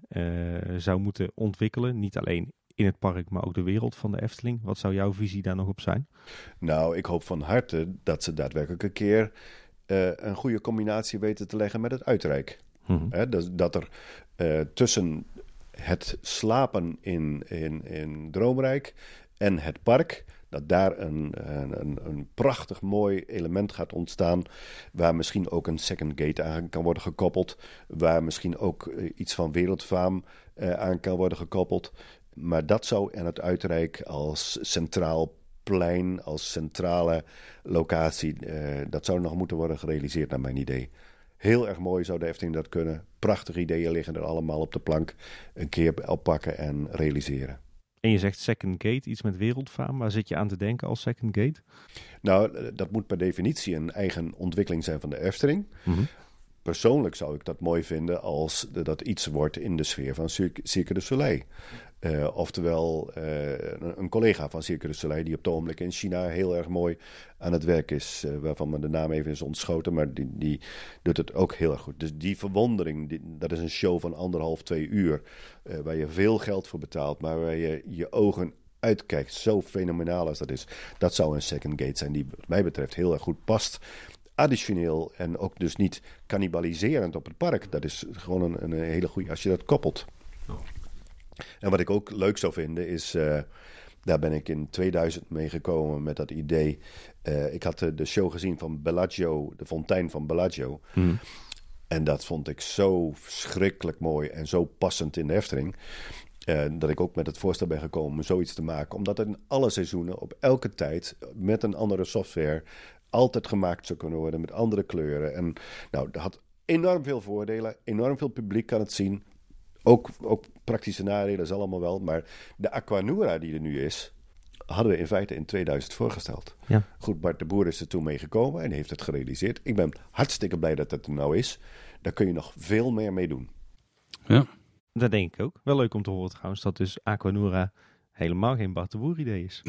zou moeten ontwikkelen? Niet alleen in het park, maar ook de wereld van de Efteling. Wat zou jouw visie daar nog op zijn? Nou, ik hoop van harte dat ze daadwerkelijk een keer een goede combinatie weten te leggen met het uitrijk. Mhm. dat, dus dat, er tussen het slapen in, in Droomrijk en het park. Dat daar een, een, een prachtig mooi element gaat ontstaan. Waar misschien ook een second gate aan kan worden gekoppeld. Waar misschien ook eh, iets van wereldfaam eh, aan kan worden gekoppeld. Maar dat zou in het uitrijk als centraal plein, als centrale locatie, eh, dat zou nog moeten worden gerealiseerd, naar mijn idee. Heel erg mooi zou de Efteling dat kunnen. Prachtige ideeën liggen er allemaal op de plank. Een keer oppakken en realiseren. En je zegt second gate, iets met wereldfaam. Waar zit je aan te denken als second gate? Nou, eh, dat moet per definitie een eigen ontwikkeling zijn van de Efteling. Mm Persoonlijk zou ik dat mooi vinden als dat iets wordt in de sfeer van Cirque du Soleil. Eh, oftewel eh, een, collega van Cirque du Soleil die op het ogenblik in China heel erg mooi aan het werk is. Eh, waarvan me de naam even is ontschoten, maar die, die doet het ook heel erg goed. Dus die verwondering, dat is een show van anderhalf, twee uur. waar je veel geld voor betaalt, maar waar je je ogen uitkijkt. Zo fenomenaal als dat is. Dat zou een second gate zijn die wat mij betreft heel erg goed past additioneel en ook dus niet cannibaliserend op het park. Dat is gewoon een, een hele goede als je dat koppelt. En wat ik ook leuk zou vinden is. Eh, daar ben ik in 2000 mee gekomen met dat idee. Eh, ik had de show gezien van Bellagio, de fontein van Bellagio. Mhm. En dat vond ik zo verschrikkelijk mooi en zo passend in de Efteling. Eh, dat ik ook met het voorstel ben gekomen om zoiets te maken. Omdat het in alle seizoenen, op elke tijd, met een andere software... altijd gemaakt zou kunnen worden met andere kleuren. En nou, dat had enorm veel voordelen. Enorm veel publiek kan het zien. Ook, ook praktische nadelen, is allemaal wel. Maar de Aquanura die er nu is, hadden we in feite in 2000 voorgesteld. Ja. Goed, Bart de Boer is er toen mee gekomen en heeft het gerealiseerd. Ik ben hartstikke blij dat dat er nou is. Daar kun je nog veel meer mee doen. Ja. Dat denk ik ook. Wel leuk om te horen trouwens, dat dus Aquanura helemaal geen Bart de Boer idee is.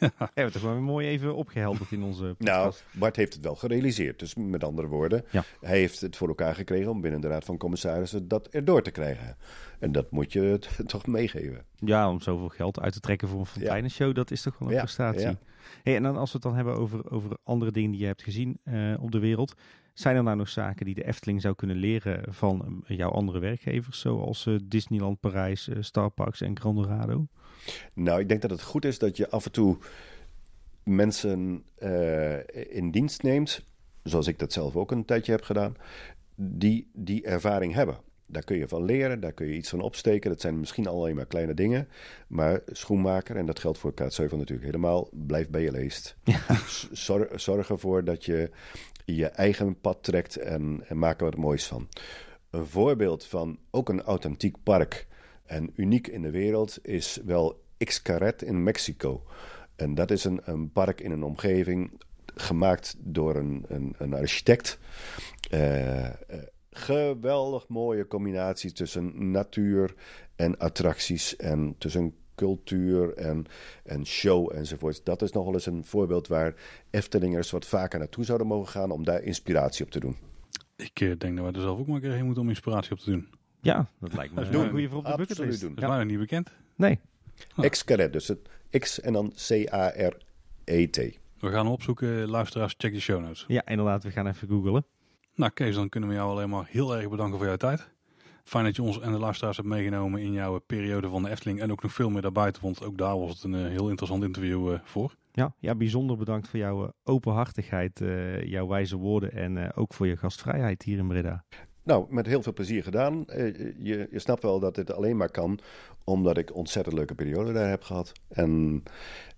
ja. *laughs* We toch wel mooi even opgehelderd in onze nou, podcast. Nou, Bart heeft het wel gerealiseerd. Dus met andere woorden, hij heeft het voor elkaar gekregen om binnen de Raad van Commissarissen dat erdoor te krijgen. En dat moet je *laughs* toch meegeven. Ja, om zoveel geld uit te trekken voor een fonteinenshow, dat is toch wel een ja, prestatie. Hey, en dan als we het dan hebben over, over andere dingen die je hebt gezien eh, op de wereld. Zijn er nou nog zaken die de Efteling zou kunnen leren van jouw andere werkgevers, zoals eh, Disneyland Parijs, eh, Star Parks en Grandorado? Nou, ik denk dat het goed is dat je af en toe mensen eh, in dienst neemt, zoals ik dat zelf ook een tijdje heb gedaan, die die ervaring hebben. Daar kun je van leren, daar kun je iets van opsteken. Dat zijn misschien alleen maar kleine dingen. Maar schoenmaker, en dat geldt voor K7 natuurlijk helemaal, blijf bij je leest. *laughs* Zorg, ervoor dat je je eigen pad trekt en, en er wat moois van. Een voorbeeld van ook een authentiek park en uniek in de wereld is wel Xcaret in Mexico. En dat is een, een park in een omgeving gemaakt door een, een, een architect. Eh, eh, geweldig mooie combinatie tussen natuur en attracties en tussen cultuur en, en show enzovoorts. Dat is nog wel eens een voorbeeld waar Eftelingers wat vaker naartoe zouden mogen gaan om daar inspiratie op te doen. Ik eh, denk dat wij er zelf ook maar een keer heen moeten om inspiratie op te doen. Ja, dat lijkt me een eh, goede voor op de bucketlist. Doen. Dat is niet bekend. Nee. Ah. dus het X en dan C-A-R-E-T. We gaan opzoeken, luisteraars, check de show notes. Ja, inderdaad, we gaan even googlen. Nou Kees, dan kunnen we jou alleen maar heel erg bedanken voor jouw tijd. Fijn dat je ons en de luisteraars hebt meegenomen in jouw periode van de Efteling en ook nog veel meer daarbuiten, want ook daar was het een eh, heel interessant interview eh, voor. Ja, ja bijzonder bedankt voor jouw openhartigheid, jouw wijze woorden en ook voor je gastvrijheid hier in Breda. Nou, met heel veel plezier gedaan. Eh, je, je snapt wel dat dit alleen maar kan omdat ik ontzettend leuke periode daar heb gehad. En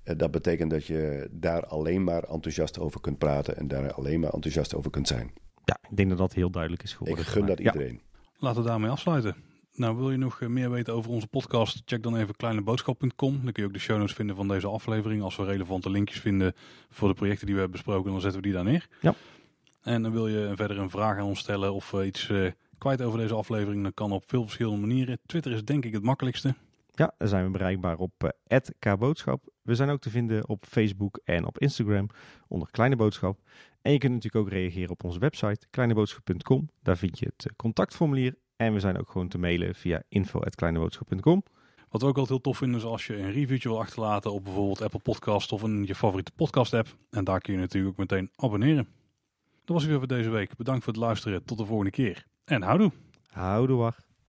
eh, dat betekent dat je daar alleen maar enthousiast over kunt praten en daar alleen maar enthousiast over kunt zijn. Ja, ik denk dat dat heel duidelijk is geworden. Ik gun dat iedereen. Laten we daarmee afsluiten. Nou, wil je nog eh, meer weten over onze podcast? Check dan even kleineboodschap.com. Dan kun je ook de show notes vinden van deze aflevering. Als we relevante linkjes vinden voor de projecten die we hebben besproken, dan zetten we die daar neer. Ja. En dan wil je verder een vraag aan ons stellen of iets eh, kwijt over deze aflevering, dan kan op veel verschillende manieren. Twitter is denk ik het makkelijkste. Ja, dan zijn we bereikbaar op eh, @kboodschap. We zijn ook te vinden op Facebook en op Instagram onder Kleine Boodschap. En je kunt natuurlijk ook reageren op onze website kleineboodschap.com. Daar vind je het eh, contactformulier en we zijn ook gewoon te mailen via info@kleineboodschap.com. Wat we ook altijd heel tof vinden is als je een review wil achterlaten op bijvoorbeeld Apple Podcast of een je favoriete podcast app. En daar kun je natuurlijk ook meteen abonneren. Dat was het weer voor deze week. Bedankt voor het luisteren. Tot de volgende keer. En houdoe. Houdoe, wacht.